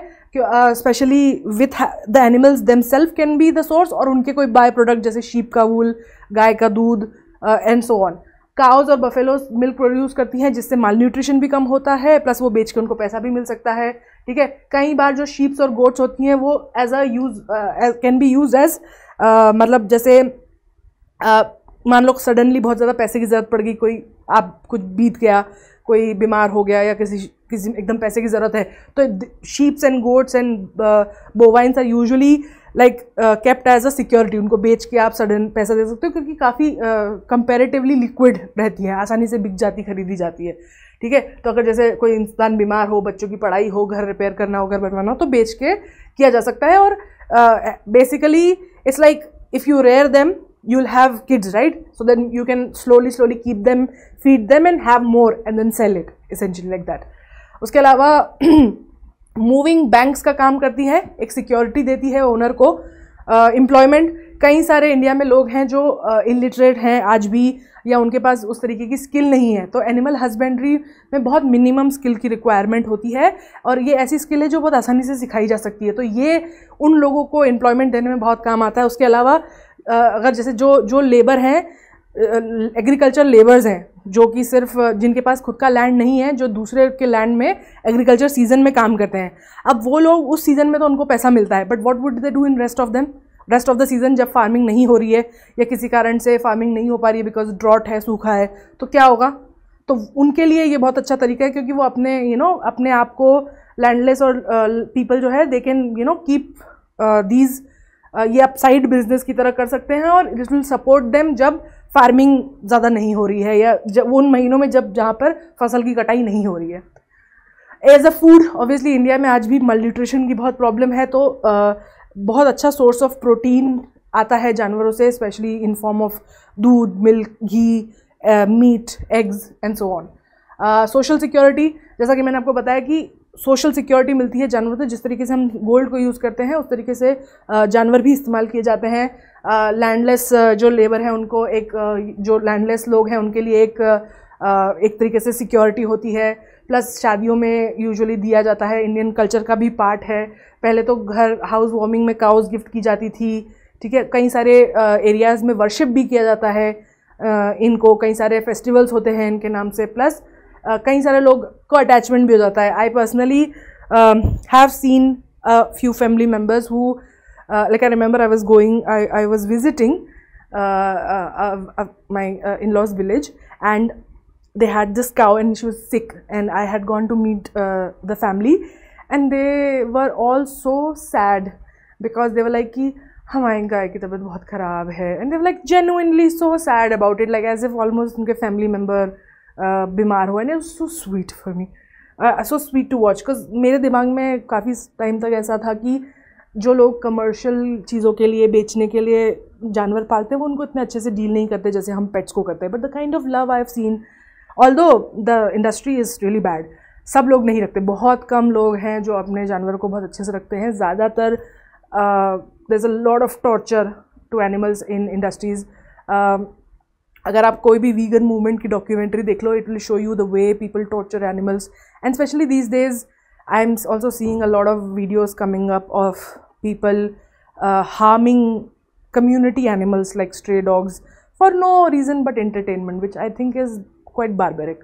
specially with the animals them self can be the source और उनके कोई बाय प्रोडक्ट जैसे शीप का वूल गाय का दूध एंड सो ऑन काउज और बफेलोज मिल्क प्रोड्यूस करती हैं जिससे माल न्यूट्रिशन भी कम होता है प्लस वो बेच के उनको पैसा भी मिल सकता है ठीक है कई बार जो शीप्स और गोट्स होती हैं वो as a use can be use as मतलब जैसे uh, मान लो सडनली बहुत ज़्यादा पैसे की ज़रूरत पड़ गई कोई आप कुछ बीत गया कोई बीमार हो गया या किसी किसी एकदम पैसे की ज़रूरत है तो sheeps and goats and bovines are usually like kept as a security उनको बेच के आप सडन पैसा दे सकते हो क्योंकि काफ़ी कंपेरेटिवली लिक्विड रहती है आसानी से बिक जाती खरीदी जाती है ठीक है तो अगर जैसे कोई इंसान बीमार हो बच्चों की पढ़ाई हो घर रिपेयर करना हो घर बनवाना हो तो बेच के किया जा सकता है और basically it's like if you rear them you will have kids right so then you can slowly slowly keep them feed them and have more and then sell it essentially like that उसके अलावा *clears throat* moving banks का काम करती है एक security देती है owner को एम्प्लॉयमेंट uh, कई सारे इंडिया में लोग हैं जो इलिटरेट uh, हैं आज भी या उनके पास उस तरीके की स्किल नहीं है तो एनिमल हस्बेंड्री में बहुत मिनिमम स्किल की रिक्वायरमेंट होती है और ये ऐसी स्किल है जो बहुत आसानी से सिखाई जा सकती है तो ये उन लोगों को एम्प्लॉयमेंट देने में बहुत काम आता है उसके अलावा अगर जैसे जो जो लेबर हैं एग्रीकल्चर लेबर्स हैं जो कि सिर्फ जिनके पास खुद का लैंड नहीं है जो दूसरे के लैंड में एग्रीकल्चर सीजन में काम करते हैं अब वो लोग उस सीज़न में तो उनको पैसा मिलता है but what would they do in rest of them rest of the season जब फार्मिंग नहीं हो रही है या किसी कारण से फार्मिंग नहीं हो पा रही है बिकॉज ड्रॉट है सूखा है तो क्या होगा तो उनके लिए ये बहुत अच्छा तरीका है क्योंकि वो अपने यू you नो know, अपने आप को लैंडलेस और पीपल uh, जो है they can you know keep these ये अपसाइड बिजनेस की तरह कर सकते हैं और इट विल सपोर्ट देम जब फार्मिंग ज़्यादा नहीं हो रही है या जब उन महीनों में जब जहाँ पर फसल की कटाई नहीं हो रही है as a food obviously India में आज भी मल न्यूट्रिशन की बहुत प्रॉब्लम है तो आ, बहुत अच्छा सोर्स ऑफ प्रोटीन आता है जानवरों से स्पेशली इन फॉर्म ऑफ दूध milk ghee meat eggs and so on social security जैसा कि मैंने आपको बताया कि सोशल सिक्योरिटी मिलती है जानवरों से जिस तरीके से हम गोल्ड को यूज़ करते हैं उस तरीके से जानवर भी इस्तेमाल किए जाते हैं लैंडलेस जो लेबर है उनको एक जो लैंडलेस लोग हैं उनके लिए एक एक तरीके से सिक्योरिटी होती है प्लस शादियों में यूजुअली दिया जाता है इंडियन कल्चर का भी पार्ट है पहले तो घर हाउस वार्मिंग में काउस गिफ्ट की जाती थी ठीक है कई सारे एरियाज़ में वर्शिप भी किया जाता है इनको कई सारे फेस्टिवल्स होते हैं इनके नाम से प्लस कई सारे लोग को अटैचमेंट भी हो जाता है I personally have seen few family members who Uh, like I remember I was going, I, I was visiting uh, uh, my in-laws village and they had this cow and she was sick and I had gone to meet the family and they were all so sad because they were like, Ki, and they were like genuinely so sad about it like as if almost their family member uh, and it was so sweet for me so sweet to watch because in my mind for a long time I thought that जो लोग commercial चीज़ों के लिए बेचने के लिए जानवर पालते हैं वो उनको इतने अच्छे से डील नहीं करते जैसे हम पेट्स को करते हैं but the kind of love I have seen although the industry is really bad सब लोग नहीं रखते बहुत कम लोग हैं जो अपने जानवर को बहुत अच्छे से रखते हैं ज़्यादातर there is a lot of torture to animals in industries अगर आप कोई भी वीगन मूवमेंट की डॉक्यूमेंट्री देख लो it will show you the way people torture animals and specially these days I am also seeing a lot of videos coming up of people uh, harming community animals like stray dogs for no reason but entertainment which I think is quite barbaric.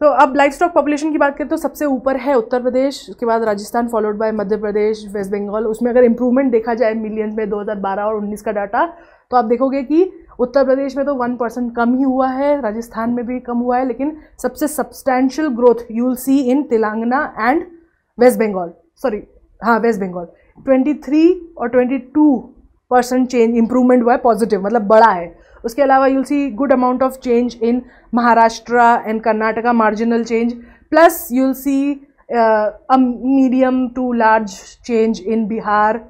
तो अब life stock population की बात करें तो सबसे ऊपर है उत्तर प्रदेश उसके बाद Rajasthan followed by Madhya Pradesh West Bengal उसमें अगर इम्प्रूवमेंट देखा जाए मिलियन में 2012 और 19 का डाटा तो आप देखोगे कि उत्तर प्रदेश में तो वन परसेंट कम ही हुआ है राजस्थान में भी कम हुआ है लेकिन सबसे substantial growth you will see in Telangana and West Bengal sorry हाँ वेस्ट बंगाल 23 और 22 परसेंट चेंज इम्प्रूवमेंट हुआ है पॉजिटिव मतलब बड़ा है उसके अलावा you'll see good amount of change in Maharashtra and Karnataka marginal change plus you'll see a medium to large change in Bihar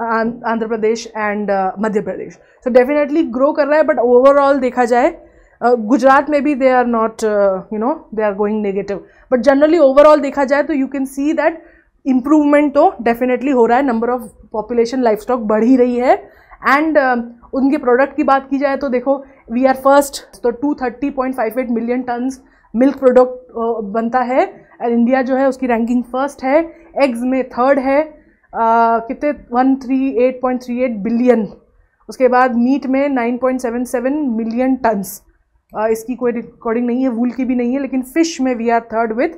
Andhra Pradesh and Madhya Pradesh so definitely grow कर रहा है बट ओवरऑल देखा जाए गुजरात uh, में भी they are not you know they are going negative but generally overall देखा जाए तो you can see that improvement तो डेफिनेटली हो रहा है number of population livestock बढ़ ही रही है एंड uh, उनके प्रोडक्ट की बात की जाए तो देखो वी आर फर्स्ट तो two thirty point five eight million tons milk product बनता है एंड इंडिया जो है उसकी रैंकिंग फर्स्ट है एग्स में थर्ड है uh, कितने one three eight point three eight billion उसके बाद मीट में nine point seven seven million tons इसकी कोई रिकॉर्डिंग नहीं है वूल की भी नहीं है लेकिन फ़िश में we are third with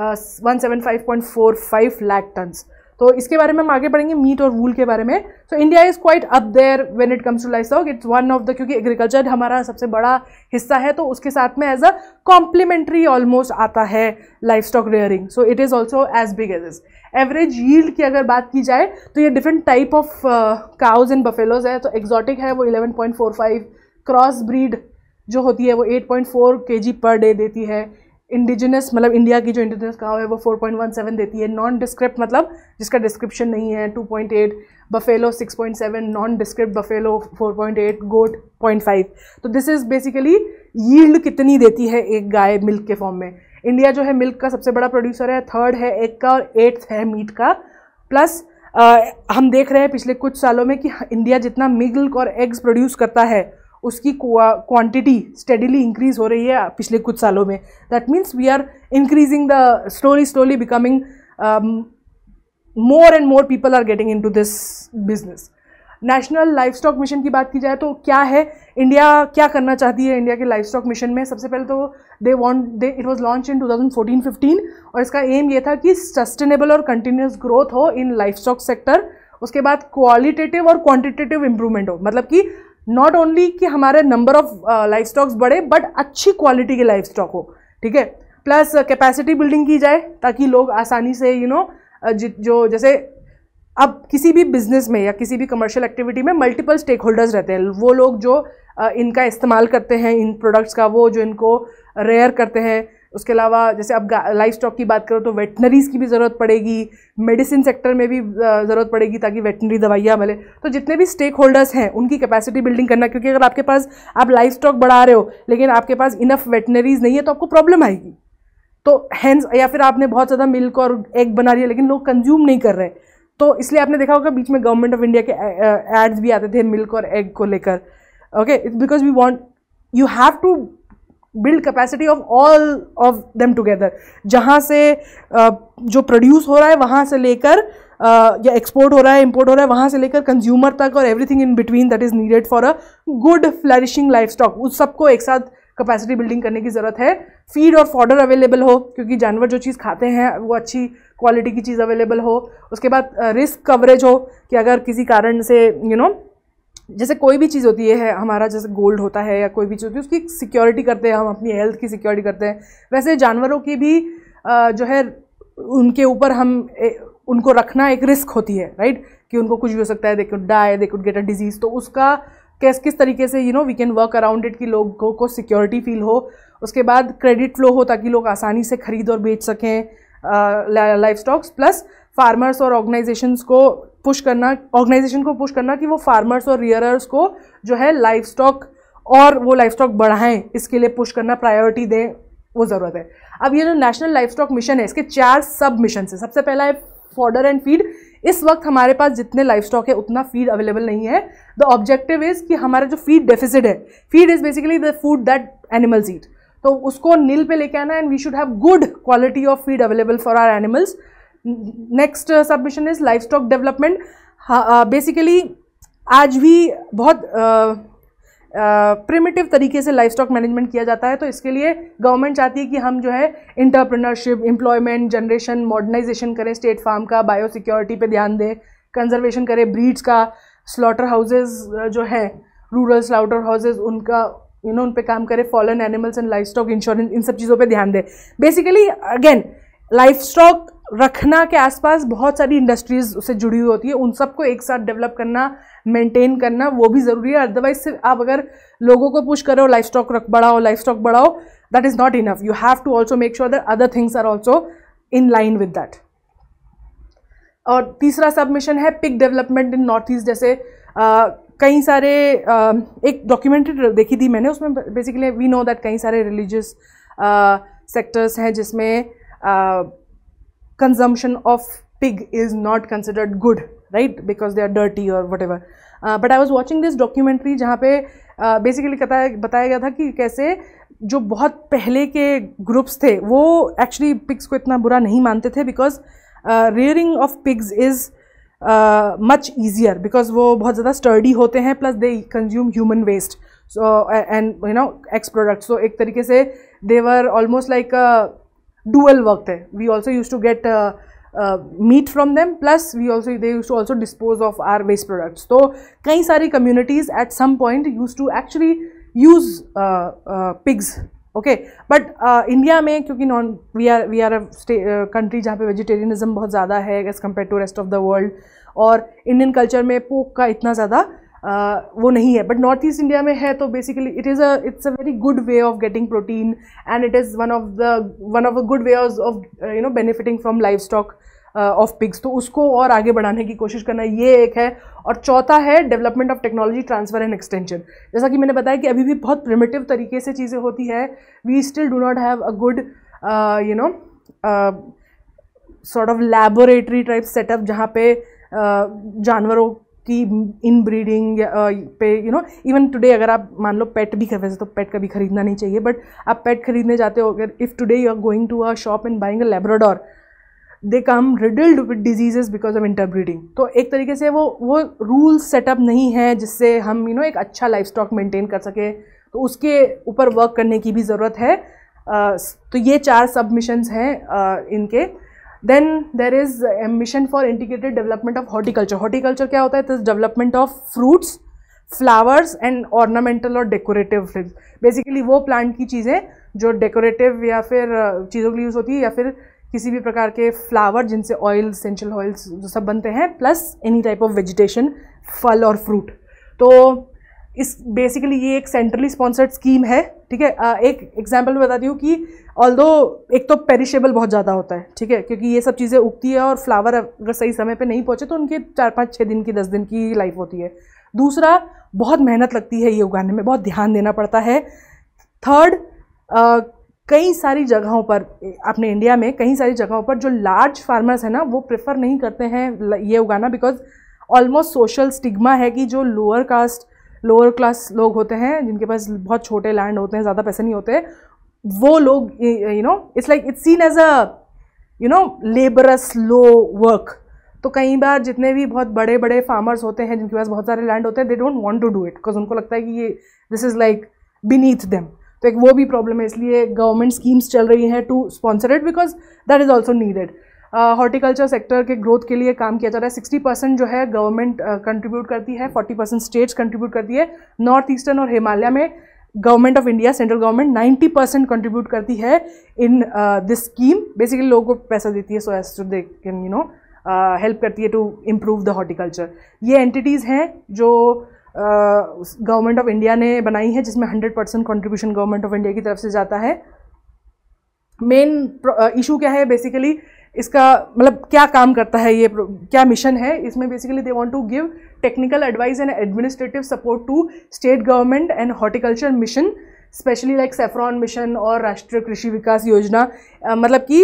175.45 lakh tons तो इसके बारे में हम आगे पढ़ेंगे मीट और वूल के बारे में so India is quite up there when it comes to livestock it's one of the क्योंकि एग्रीकल्चर हमारा सबसे बड़ा हिस्सा है तो उसके साथ में एज अ कॉम्प्लीमेंट्री ऑलमोस्ट आता है livestock rearing so it is also as big as is average yield की अगर बात की जाए तो ये different type of cows and buffaloes है तो एक्जॉटिक है वो फाइव क्रॉस ब्रीड जो होती है वो के जी पर डे देती है इंडिजिनस मतलब इंडिया की जो इंडिजिनस गाँव है वो 4.17 देती है नॉन डिस्क्रिप्ट मतलब जिसका डिस्क्रिप्शन नहीं है 2.8 buffalo 6.7 non descript buffalo 4.8 goat 0.5 तो दिस इज़ बेसिकली यील्ड कितनी देती है एक गाय मिल्क के फॉर्म में इंडिया जो है मिल्क का सबसे बड़ा प्रोड्यूसर है थर्ड है एग का और एट्थ है मीट का प्लस Uh, हम देख रहे हैं पिछले कुछ सालों में कि इंडिया हाँ, जितना मिल्क और एग्स प्रोड्यूस करता है उसकी क्वांटिटी स्टेडिली इंक्रीज हो रही है पिछले कुछ सालों में that means we are increasing the slowly slowly becoming more and more people are getting into this business national livestock mission की बात की जाए तो क्या है इंडिया क्या करना चाहती है इंडिया के लाइफ स्टॉक मिशन में सबसे पहले तो they want they it was launch in 2014-15 और इसका एम ये था कि सस्टेनेबल और कंटिन्यूस ग्रोथ हो इन लाइफ स्टॉक सेक्टर उसके बाद क्वालिटेटिव और क्वांटिटेटिव इंप्रूवमेंट हो मतलब कि नॉट ओनली कि हमारे नंबर ऑफ लाइफ स्टॉक्स बढ़े बट अच्छी क्वालिटी के लाइफ स्टॉक हो ठीक है प्लस कैपेसिटी बिल्डिंग की जाए ताकि लोग आसानी से you you know know, uh, जो जैसे अब किसी भी बिजनेस में या किसी भी कमर्शियल एक्टिविटी में मल्टीपल स्टेक होल्डर्स रहते हैं वो लोग जो uh, इनका इस्तेमाल करते हैं इन प्रोडक्ट्स का वो जो इनको रेयर करते हैं उसके अलावा जैसे अब लाइफ स्टॉक की बात करो तो वेटनरीज़ की भी ज़रूरत पड़ेगी मेडिसिन सेक्टर में भी ज़रूरत पड़ेगी ताकि वेटनरी दवाइयाँ मिले तो जितने भी स्टेक होल्डर्स हैं उनकी कैपेसिटी बिल्डिंग करना क्योंकि अगर आपके पास आप लाइफ स्टॉक बढ़ा रहे हो लेकिन आपके पास इनफ वेटनरीज़ नहीं है तो आपको प्रॉब्लम आएगी तो हैंड्स या फिर आपने बहुत ज़्यादा मिल्क और एग बना लिया लेकिन लोग कंज्यूम नहीं कर रहे तो इसलिए आपने देखा होगा बीच में गवर्नमेंट ऑफ इंडिया के एड्स भी आते थे मिल्क और एग को लेकर okay it's because we want you have to build capacity of all of them together जहाँ से जो प्रोड्यूस हो रहा है वहाँ से लेकर या एक्सपोर्ट हो रहा है इम्पोर्ट हो रहा है वहाँ से लेकर कंज्यूमर तक और everything in between that is needed for a good flourishing livestock उस सबको एक साथ कैपेसिटी बिल्डिंग करने की ज़रूरत है फीड और फॉडर अवेलेबल हो क्योंकि जानवर जो चीज़ खाते हैं वो अच्छी क्वालिटी की चीज़ अवेलेबल हो उसके बाद रिस्क कवरेज हो कि अगर किसी कारण से यू you नो know, जैसे कोई भी चीज़ होती है हमारा जैसे गोल्ड होता है या कोई भी चीज़ होती है उसकी सिक्योरिटी करते हैं हम अपनी हेल्थ की सिक्योरिटी करते हैं वैसे जानवरों की भी जो है उनके ऊपर हम उनको रखना एक रिस्क होती है राइट कि उनको कुछ भी हो सकता है they could die they could get a disease तो उसका कैस किस तरीके से you know we can work around it कि लोगों को सिक्योरिटी फील हो उसके बाद क्रेडिट फ्लो हो ताकि लोग आसानी से खरीद और बेच सकें लाइफ स्टॉक्स प्लस फार्मर्स और ऑर्गेनाइजेशंस को पुश करना ऑर्गेनाइजेशन को पुश करना कि वो फार्मर्स और रियरर्स को जो है लाइफ स्टॉक और वो लाइफ स्टॉक बढ़ाएं इसके लिए पुश करना प्रायोरिटी दें वो ज़रूरत है अब ये जो नेशनल लाइफ स्टॉक मिशन है इसके चार सब मिशन है सबसे पहला है फॉर्डर एंड फीड इस वक्त हमारे पास जितने लाइफ स्टॉक है उतना फीड अवेलेबल नहीं है द ऑब्जेक्टिव इज़ कि हमारा जो फीड डेफिसिट है feed is basically the food that animals eat तो उसको नील पे लेके आना and we should have good quality of feed available for our animals next submission is livestock development basically आज भी बहुत प्रिमिटिव uh, uh तरीके से लाइफ स्टॉक मैनेजमेंट किया जाता है तो इसके लिए गवर्नमेंट चाहती है कि हम जो है इंटरप्रेनरशिप एम्प्लॉयमेंट जनरेशन मॉडर्नाइजेशन करें स्टेट फार्म का बायो सिक्योरिटी पर ध्यान दें कंजर्वेशन करें ब्रीड्स का स्लॉटर हाउसेज uh, जो है रूरल स्लाउटर हाउसेज उनका यू you नो know, उन पर काम करें fallen animals and livestock insurance इन सब चीज़ों पर ध्यान दें बेसिकली अगेन लाइफ स्टॉक रखना के आसपास बहुत सारी इंडस्ट्रीज़ उससे जुड़ी हुई होती है उन सबको एक साथ डेवलप करना मेंटेन करना वो भी ज़रूरी है अदरवाइज सिर्फ आप अगर लोगों को पुश करो लाइफ स्टॉक रख बढ़ाओ लाइफ स्टॉक बढ़ाओ that is not enough you have to also make sure that other things are also in line with that और तीसरा सबमिशन है pig development in North East जैसे आ, कई सारे आ, एक डॉक्यूमेंट्री देखी थी मैंने उसमें बेसिकली वी नो दैट कई सारे रिलीजियस सेक्टर्स हैं जिसमें आ, consumption of pig is not considered good right because they are dirty or whatever but I was watching this documentary जहाँ पे बेसिकली uh, बताया बताया गया था कि कैसे जो बहुत पहले के ग्रुप्स थे वो एक्चुअली पिग्स को इतना बुरा नहीं मानते थे because rearing of pigs is much easier because वो बहुत ज़्यादा स्टर्डी होते हैं plus they consume human waste so and you know ex product so एक तरीके से they're almost like dual work there. We also used to get uh, uh, meat from them plus we also they used to also dispose of our waste products. So, कई सारी communities at some point used to actually use pigs okay but India में क्योंकि non we are we are a country जहाँ पे vegetarianism बहुत ज़्यादा है as compare to rest of the world और इंडियन कल्चर में पोक का इतना ज़्यादा वो नहीं है बट नॉर्थ ईस्ट इंडिया में है तो basically it is a it's a very good way of getting protein and it is one of the one of a good way of you know benefiting from livestock of pigs तो उसको और आगे बढ़ाने की कोशिश करना ये एक है और चौथा है development of technology transfer and extension जैसा कि मैंने बताया कि अभी भी बहुत प्रिमेटिव तरीके से चीज़ें होती है we still do not have a good you know sort of laboratory type setup जहाँ पे uh, जानवरों कि इन ब्रीडिंग पे यू नो इवन टुडे अगर आप मान लो पेट भी वैसे तो पेट कभी खरीदना नहीं चाहिए बट आप पेट खरीदने जाते हो अगर if today you are going to a shop and buying a Labrador they come riddled with diseases because of interbreeding तो एक तरीके से वो वो रूल सेटअप नहीं है जिससे हम यू you नो know, एक अच्छा लाइफ स्टॉक मेनटेन कर सकें तो उसके ऊपर वर्क करने की भी ज़रूरत है uh, तो ये चार सबमिशंस हैं uh, इनके then there is mission for integrated development of horticulture horticulture क्या होता है is development of fruits flowers and ornamental और डेकोरेटिव फ्लिप्स बेसिकली वो प्लांट की चीज़ें जो डेकोरेटिव या फिर चीज़ों के लिए यूज़ होती है या फिर किसी भी प्रकार के फ्लावर जिनसे ऑयल सेंशल ऑयल्स जो सब बनते हैं plus any type of vegetation फल और फ्रूट तो इस बेसिकली ये एक सेंट्रली स्पॉन्सर्ड स्कीम है ठीक है एक एग्जाम्पल बताती हूँ कि ऑल एक तो पेरिशेबल बहुत ज़्यादा होता है ठीक है क्योंकि ये सब चीज़ें उगती है और फ्लावर अगर सही समय पे नहीं पहुँचे तो उनके चार पाँच छः दिन की दस दिन की लाइफ होती है दूसरा बहुत मेहनत लगती है ये उगाने में बहुत ध्यान देना पड़ता है थर्ड कई सारी जगहों पर अपने इंडिया में कई सारी जगहों पर जो लार्ज फार्मर्स हैं ना वो प्रेफर नहीं करते हैं ये उगाना बिकॉज ऑलमोस्ट सोशल स्टिग्मा है कि जो लोअर कास्ट लोअर क्लास लोग होते हैं जिनके पास बहुत छोटे लैंड होते हैं ज़्यादा पैसे नहीं होते वो लोग you know it's like it's seen as a you know labourers low work तो कई बार जितने भी बहुत बड़े बड़े फार्मर्स होते हैं जिनके पास बहुत सारे लैंड होते हैं they don't want to do it because उनको लगता है कि ये this is like beneath them तो एक वो भी प्रॉब्लम है इसलिए गवर्नमेंट स्कीम्स चल रही हैं to sponsor it because that is also needed horticulture sector के ग्रोथ के लिए काम किया जा रहा है सिक्सटी परसेंट जो है गवर्नमेंट कंट्रीब्यूट uh, करती है फोर्टी परसेंट स्टेट्स कंट्रीब्यूट करती है नॉर्थ ईस्टर्न और हिमालय में government of India central government 90 percent contribute करती है इन दिस स्कीम बेसिकली लोगों को पैसा देती है so as to they can you know help करती है टू इम्प्रूव द हॉर्टिकल्चर ये एंटिटीज़ हैं जो uh, गवर्नमेंट ऑफ इंडिया ने बनाई है जिसमें 100 percent contribution government of India की तरफ से जाता है मेन इशू uh, क्या है बेसिकली इसका मतलब क्या काम करता है ये क्या मिशन है इसमें basically they want to give technical advice and administrative support to state government and horticulture mission specially like saffron mission और राष्ट्रीय कृषि विकास योजना मतलब कि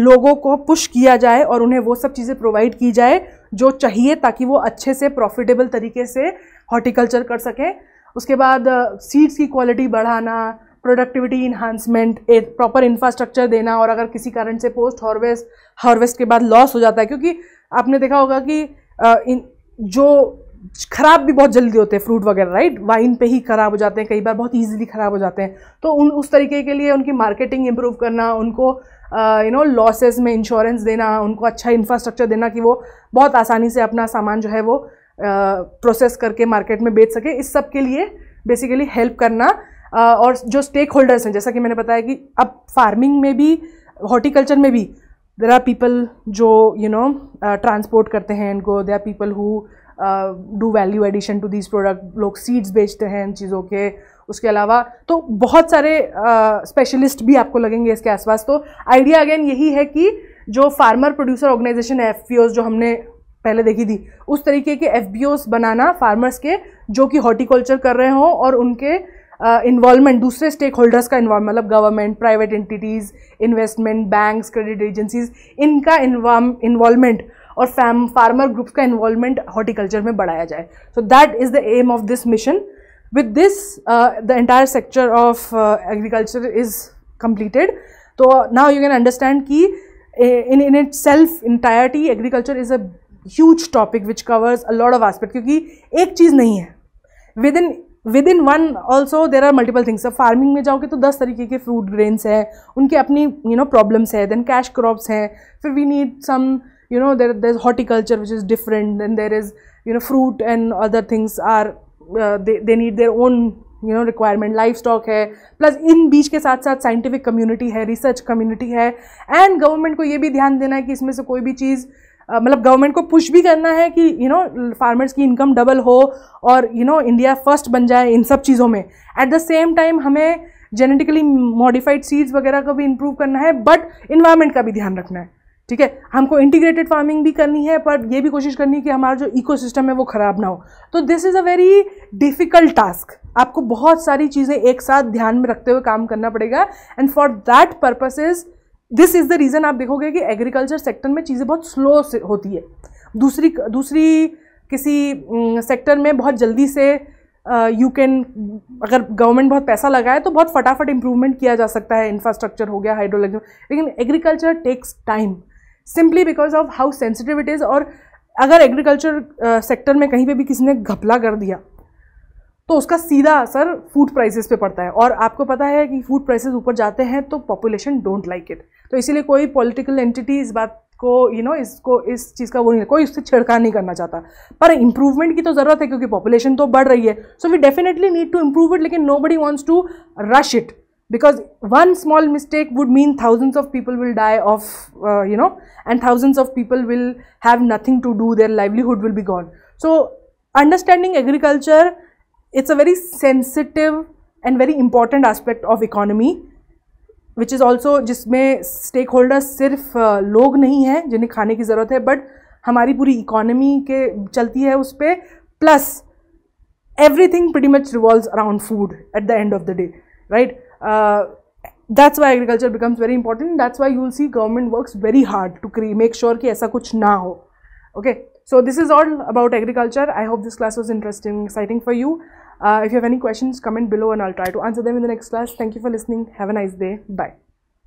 लोगों को पुश किया जाए और उन्हें वो सब चीज़ें प्रोवाइड की जाए जो चाहिए ताकि वो अच्छे से प्रॉफिटेबल तरीके से हॉर्टिकल्चर कर सकें उसके बाद सीड्स की क्वालिटी बढ़ाना प्रोडक्टिविटी इन्हांसमेंट एक प्रॉपर इंफ्रास्ट्रक्चर देना और अगर किसी कारण से पोस्ट हार्वेस्ट हार्वेस्ट के बाद लॉस हो जाता है क्योंकि आपने देखा होगा कि इन जो खराब भी बहुत जल्दी होते हैं फ्रूट वगैरह राइट वाइन पे ही खराब हो जाते हैं कई बार बहुत ईजिली खराब हो जाते हैं तो उन उस तरीके के लिए उनकी मार्केटिंग इम्प्रूव करना उनको यू नो लॉसेस में इंश्योरेंस देना उनको अच्छा इंफ्रास्ट्रक्चर देना कि वो बहुत आसानी से अपना सामान जो है वो प्रोसेस करके मार्केट में बेच सके इस सब के लिए बेसिकली हेल्प करना और जो स्टेक होल्डर्स हैं जैसा कि मैंने बताया कि अब फार्मिंग में भी हॉर्टिकल्चर में भी देर आर पीपल जो यू नो ट्रांसपोर्ट करते हैं इनको there are people who do value addition to this product लोग सीड्स बेचते हैं इन चीज़ों के उसके अलावा तो बहुत सारे स्पेशलिस्ट uh, भी आपको लगेंगे इसके आसपास तो आइडिया अगेन यही है कि जो फार्मर प्रोड्यूसर ऑर्गेनाइजेशन एफ जो हमने पहले देखी थी उस तरीके के एफ बनाना फार्मर्स के जो कि हॉर्टिकल्चर कर रहे हों और उनके इन्वॉलमेंट uh, दूसरे स्टेक होल्डर्स का इन्वॉल्व मतलब government private entities investment banks credit agencies इनका इन्वॉलमेंट और फैम फार्मर ग्रुप्स का इन्वॉल्वमेंट हॉर्टिकल्चर में बढ़ाया जाए so that is the aim of this mission with this the entire sector of agriculture is completed तो नाउ यू कैन अंडरस्टैंड कि in in itself entirety agriculture is a huge topic which covers a lot of aspect क्योंकि एक चीज़ नहीं है within within one also there are multiple things अब farming में जाओगे तो दस तरीके के फ्रूट ग्रेन्स हैं उनके अपनी यू नो प्रॉब्लम्स हैं देन कैश क्रॉप्स हैं फिर we need some you know there there is horticulture which is different than there is you know fruit and other things are they need their own you know requirement livestock है plus इन बीच के साथ साथ scientific community है research community है and government को ये भी ध्यान देना है कि इसमें से कोई भी चीज़ मतलब गवर्नमेंट को पुश भी करना है कि यू नो फार्मर्स की इनकम डबल हो और यू नो इंडिया फर्स्ट बन जाए इन सब चीज़ों में एट द सेम टाइम हमें जेनेटिकली मॉडिफाइड सीड्स वगैरह का भी इम्प्रूव करना है बट इन्वायरमेंट का भी ध्यान रखना है ठीक है हमको इंटीग्रेटेड फार्मिंग भी करनी है पर ये भी कोशिश करनी है कि हमारा जो इकोसिस्टम है वो ख़राब ना हो तो this is a very difficult task आपको बहुत सारी चीज़ें एक साथ ध्यान में रखते हुए काम करना पड़ेगा and for that purposes this is the reason आप देखोगे कि एग्रीकल्चर सेक्टर में चीज़ें बहुत स्लो होती है दूसरी दूसरी किसी सेक्टर में बहुत जल्दी से यू कैन अगर गवर्नमेंट बहुत पैसा लगाए तो बहुत फटाफट इम्प्रूवमेंट किया जा सकता है इंफ्रास्ट्रक्चर हो गया हाइड्रोलॉजी लेकिन agriculture takes time simply because of how sensitive it is और अगर एग्रीकल्चर सेक्टर में कहीं पे भी किसी ने घपला कर दिया तो उसका सीधा असर फूड प्राइसेस पे पड़ता है और आपको पता है कि फूड प्राइसेस ऊपर जाते हैं तो पॉपुलेशन डोंट लाइक इट तो इसीलिए कोई पॉलिटिकल एंटिटी इस बात को यू you नो know, इसको इस चीज़ का वो नहीं कोई उससे छिड़काव नहीं करना चाहता पर इम्प्रूवमेंट की तो ज़रूरत है क्योंकि पॉपुलेशन तो बढ़ रही है so we definitely need to improve it लेकिन nobody wants to rush it because one small mistake would mean thousands of people will die of you know and thousands of people will have nothing to do their livelihood will be gone so understanding agriculture It's a very sensitive and very important aspect of economy which is also जिसमें stakeholders सिर्फ uh, लोग नहीं हैं जिन्हें खाने की ज़रूरत है but हमारी पूरी economy के चलती है उस पर plus everything pretty much revolves around food at the end of the day right uh, that's why agriculture becomes very important that's why you'll see government works very hard to make sure कि ऐसा कुछ ना हो okay so this is all about agriculture i hope this class was interesting exciting for you uh, if you have any questions, comment below and I'll try to answer them in the next class. Thank you for listening. Have a nice day. Bye.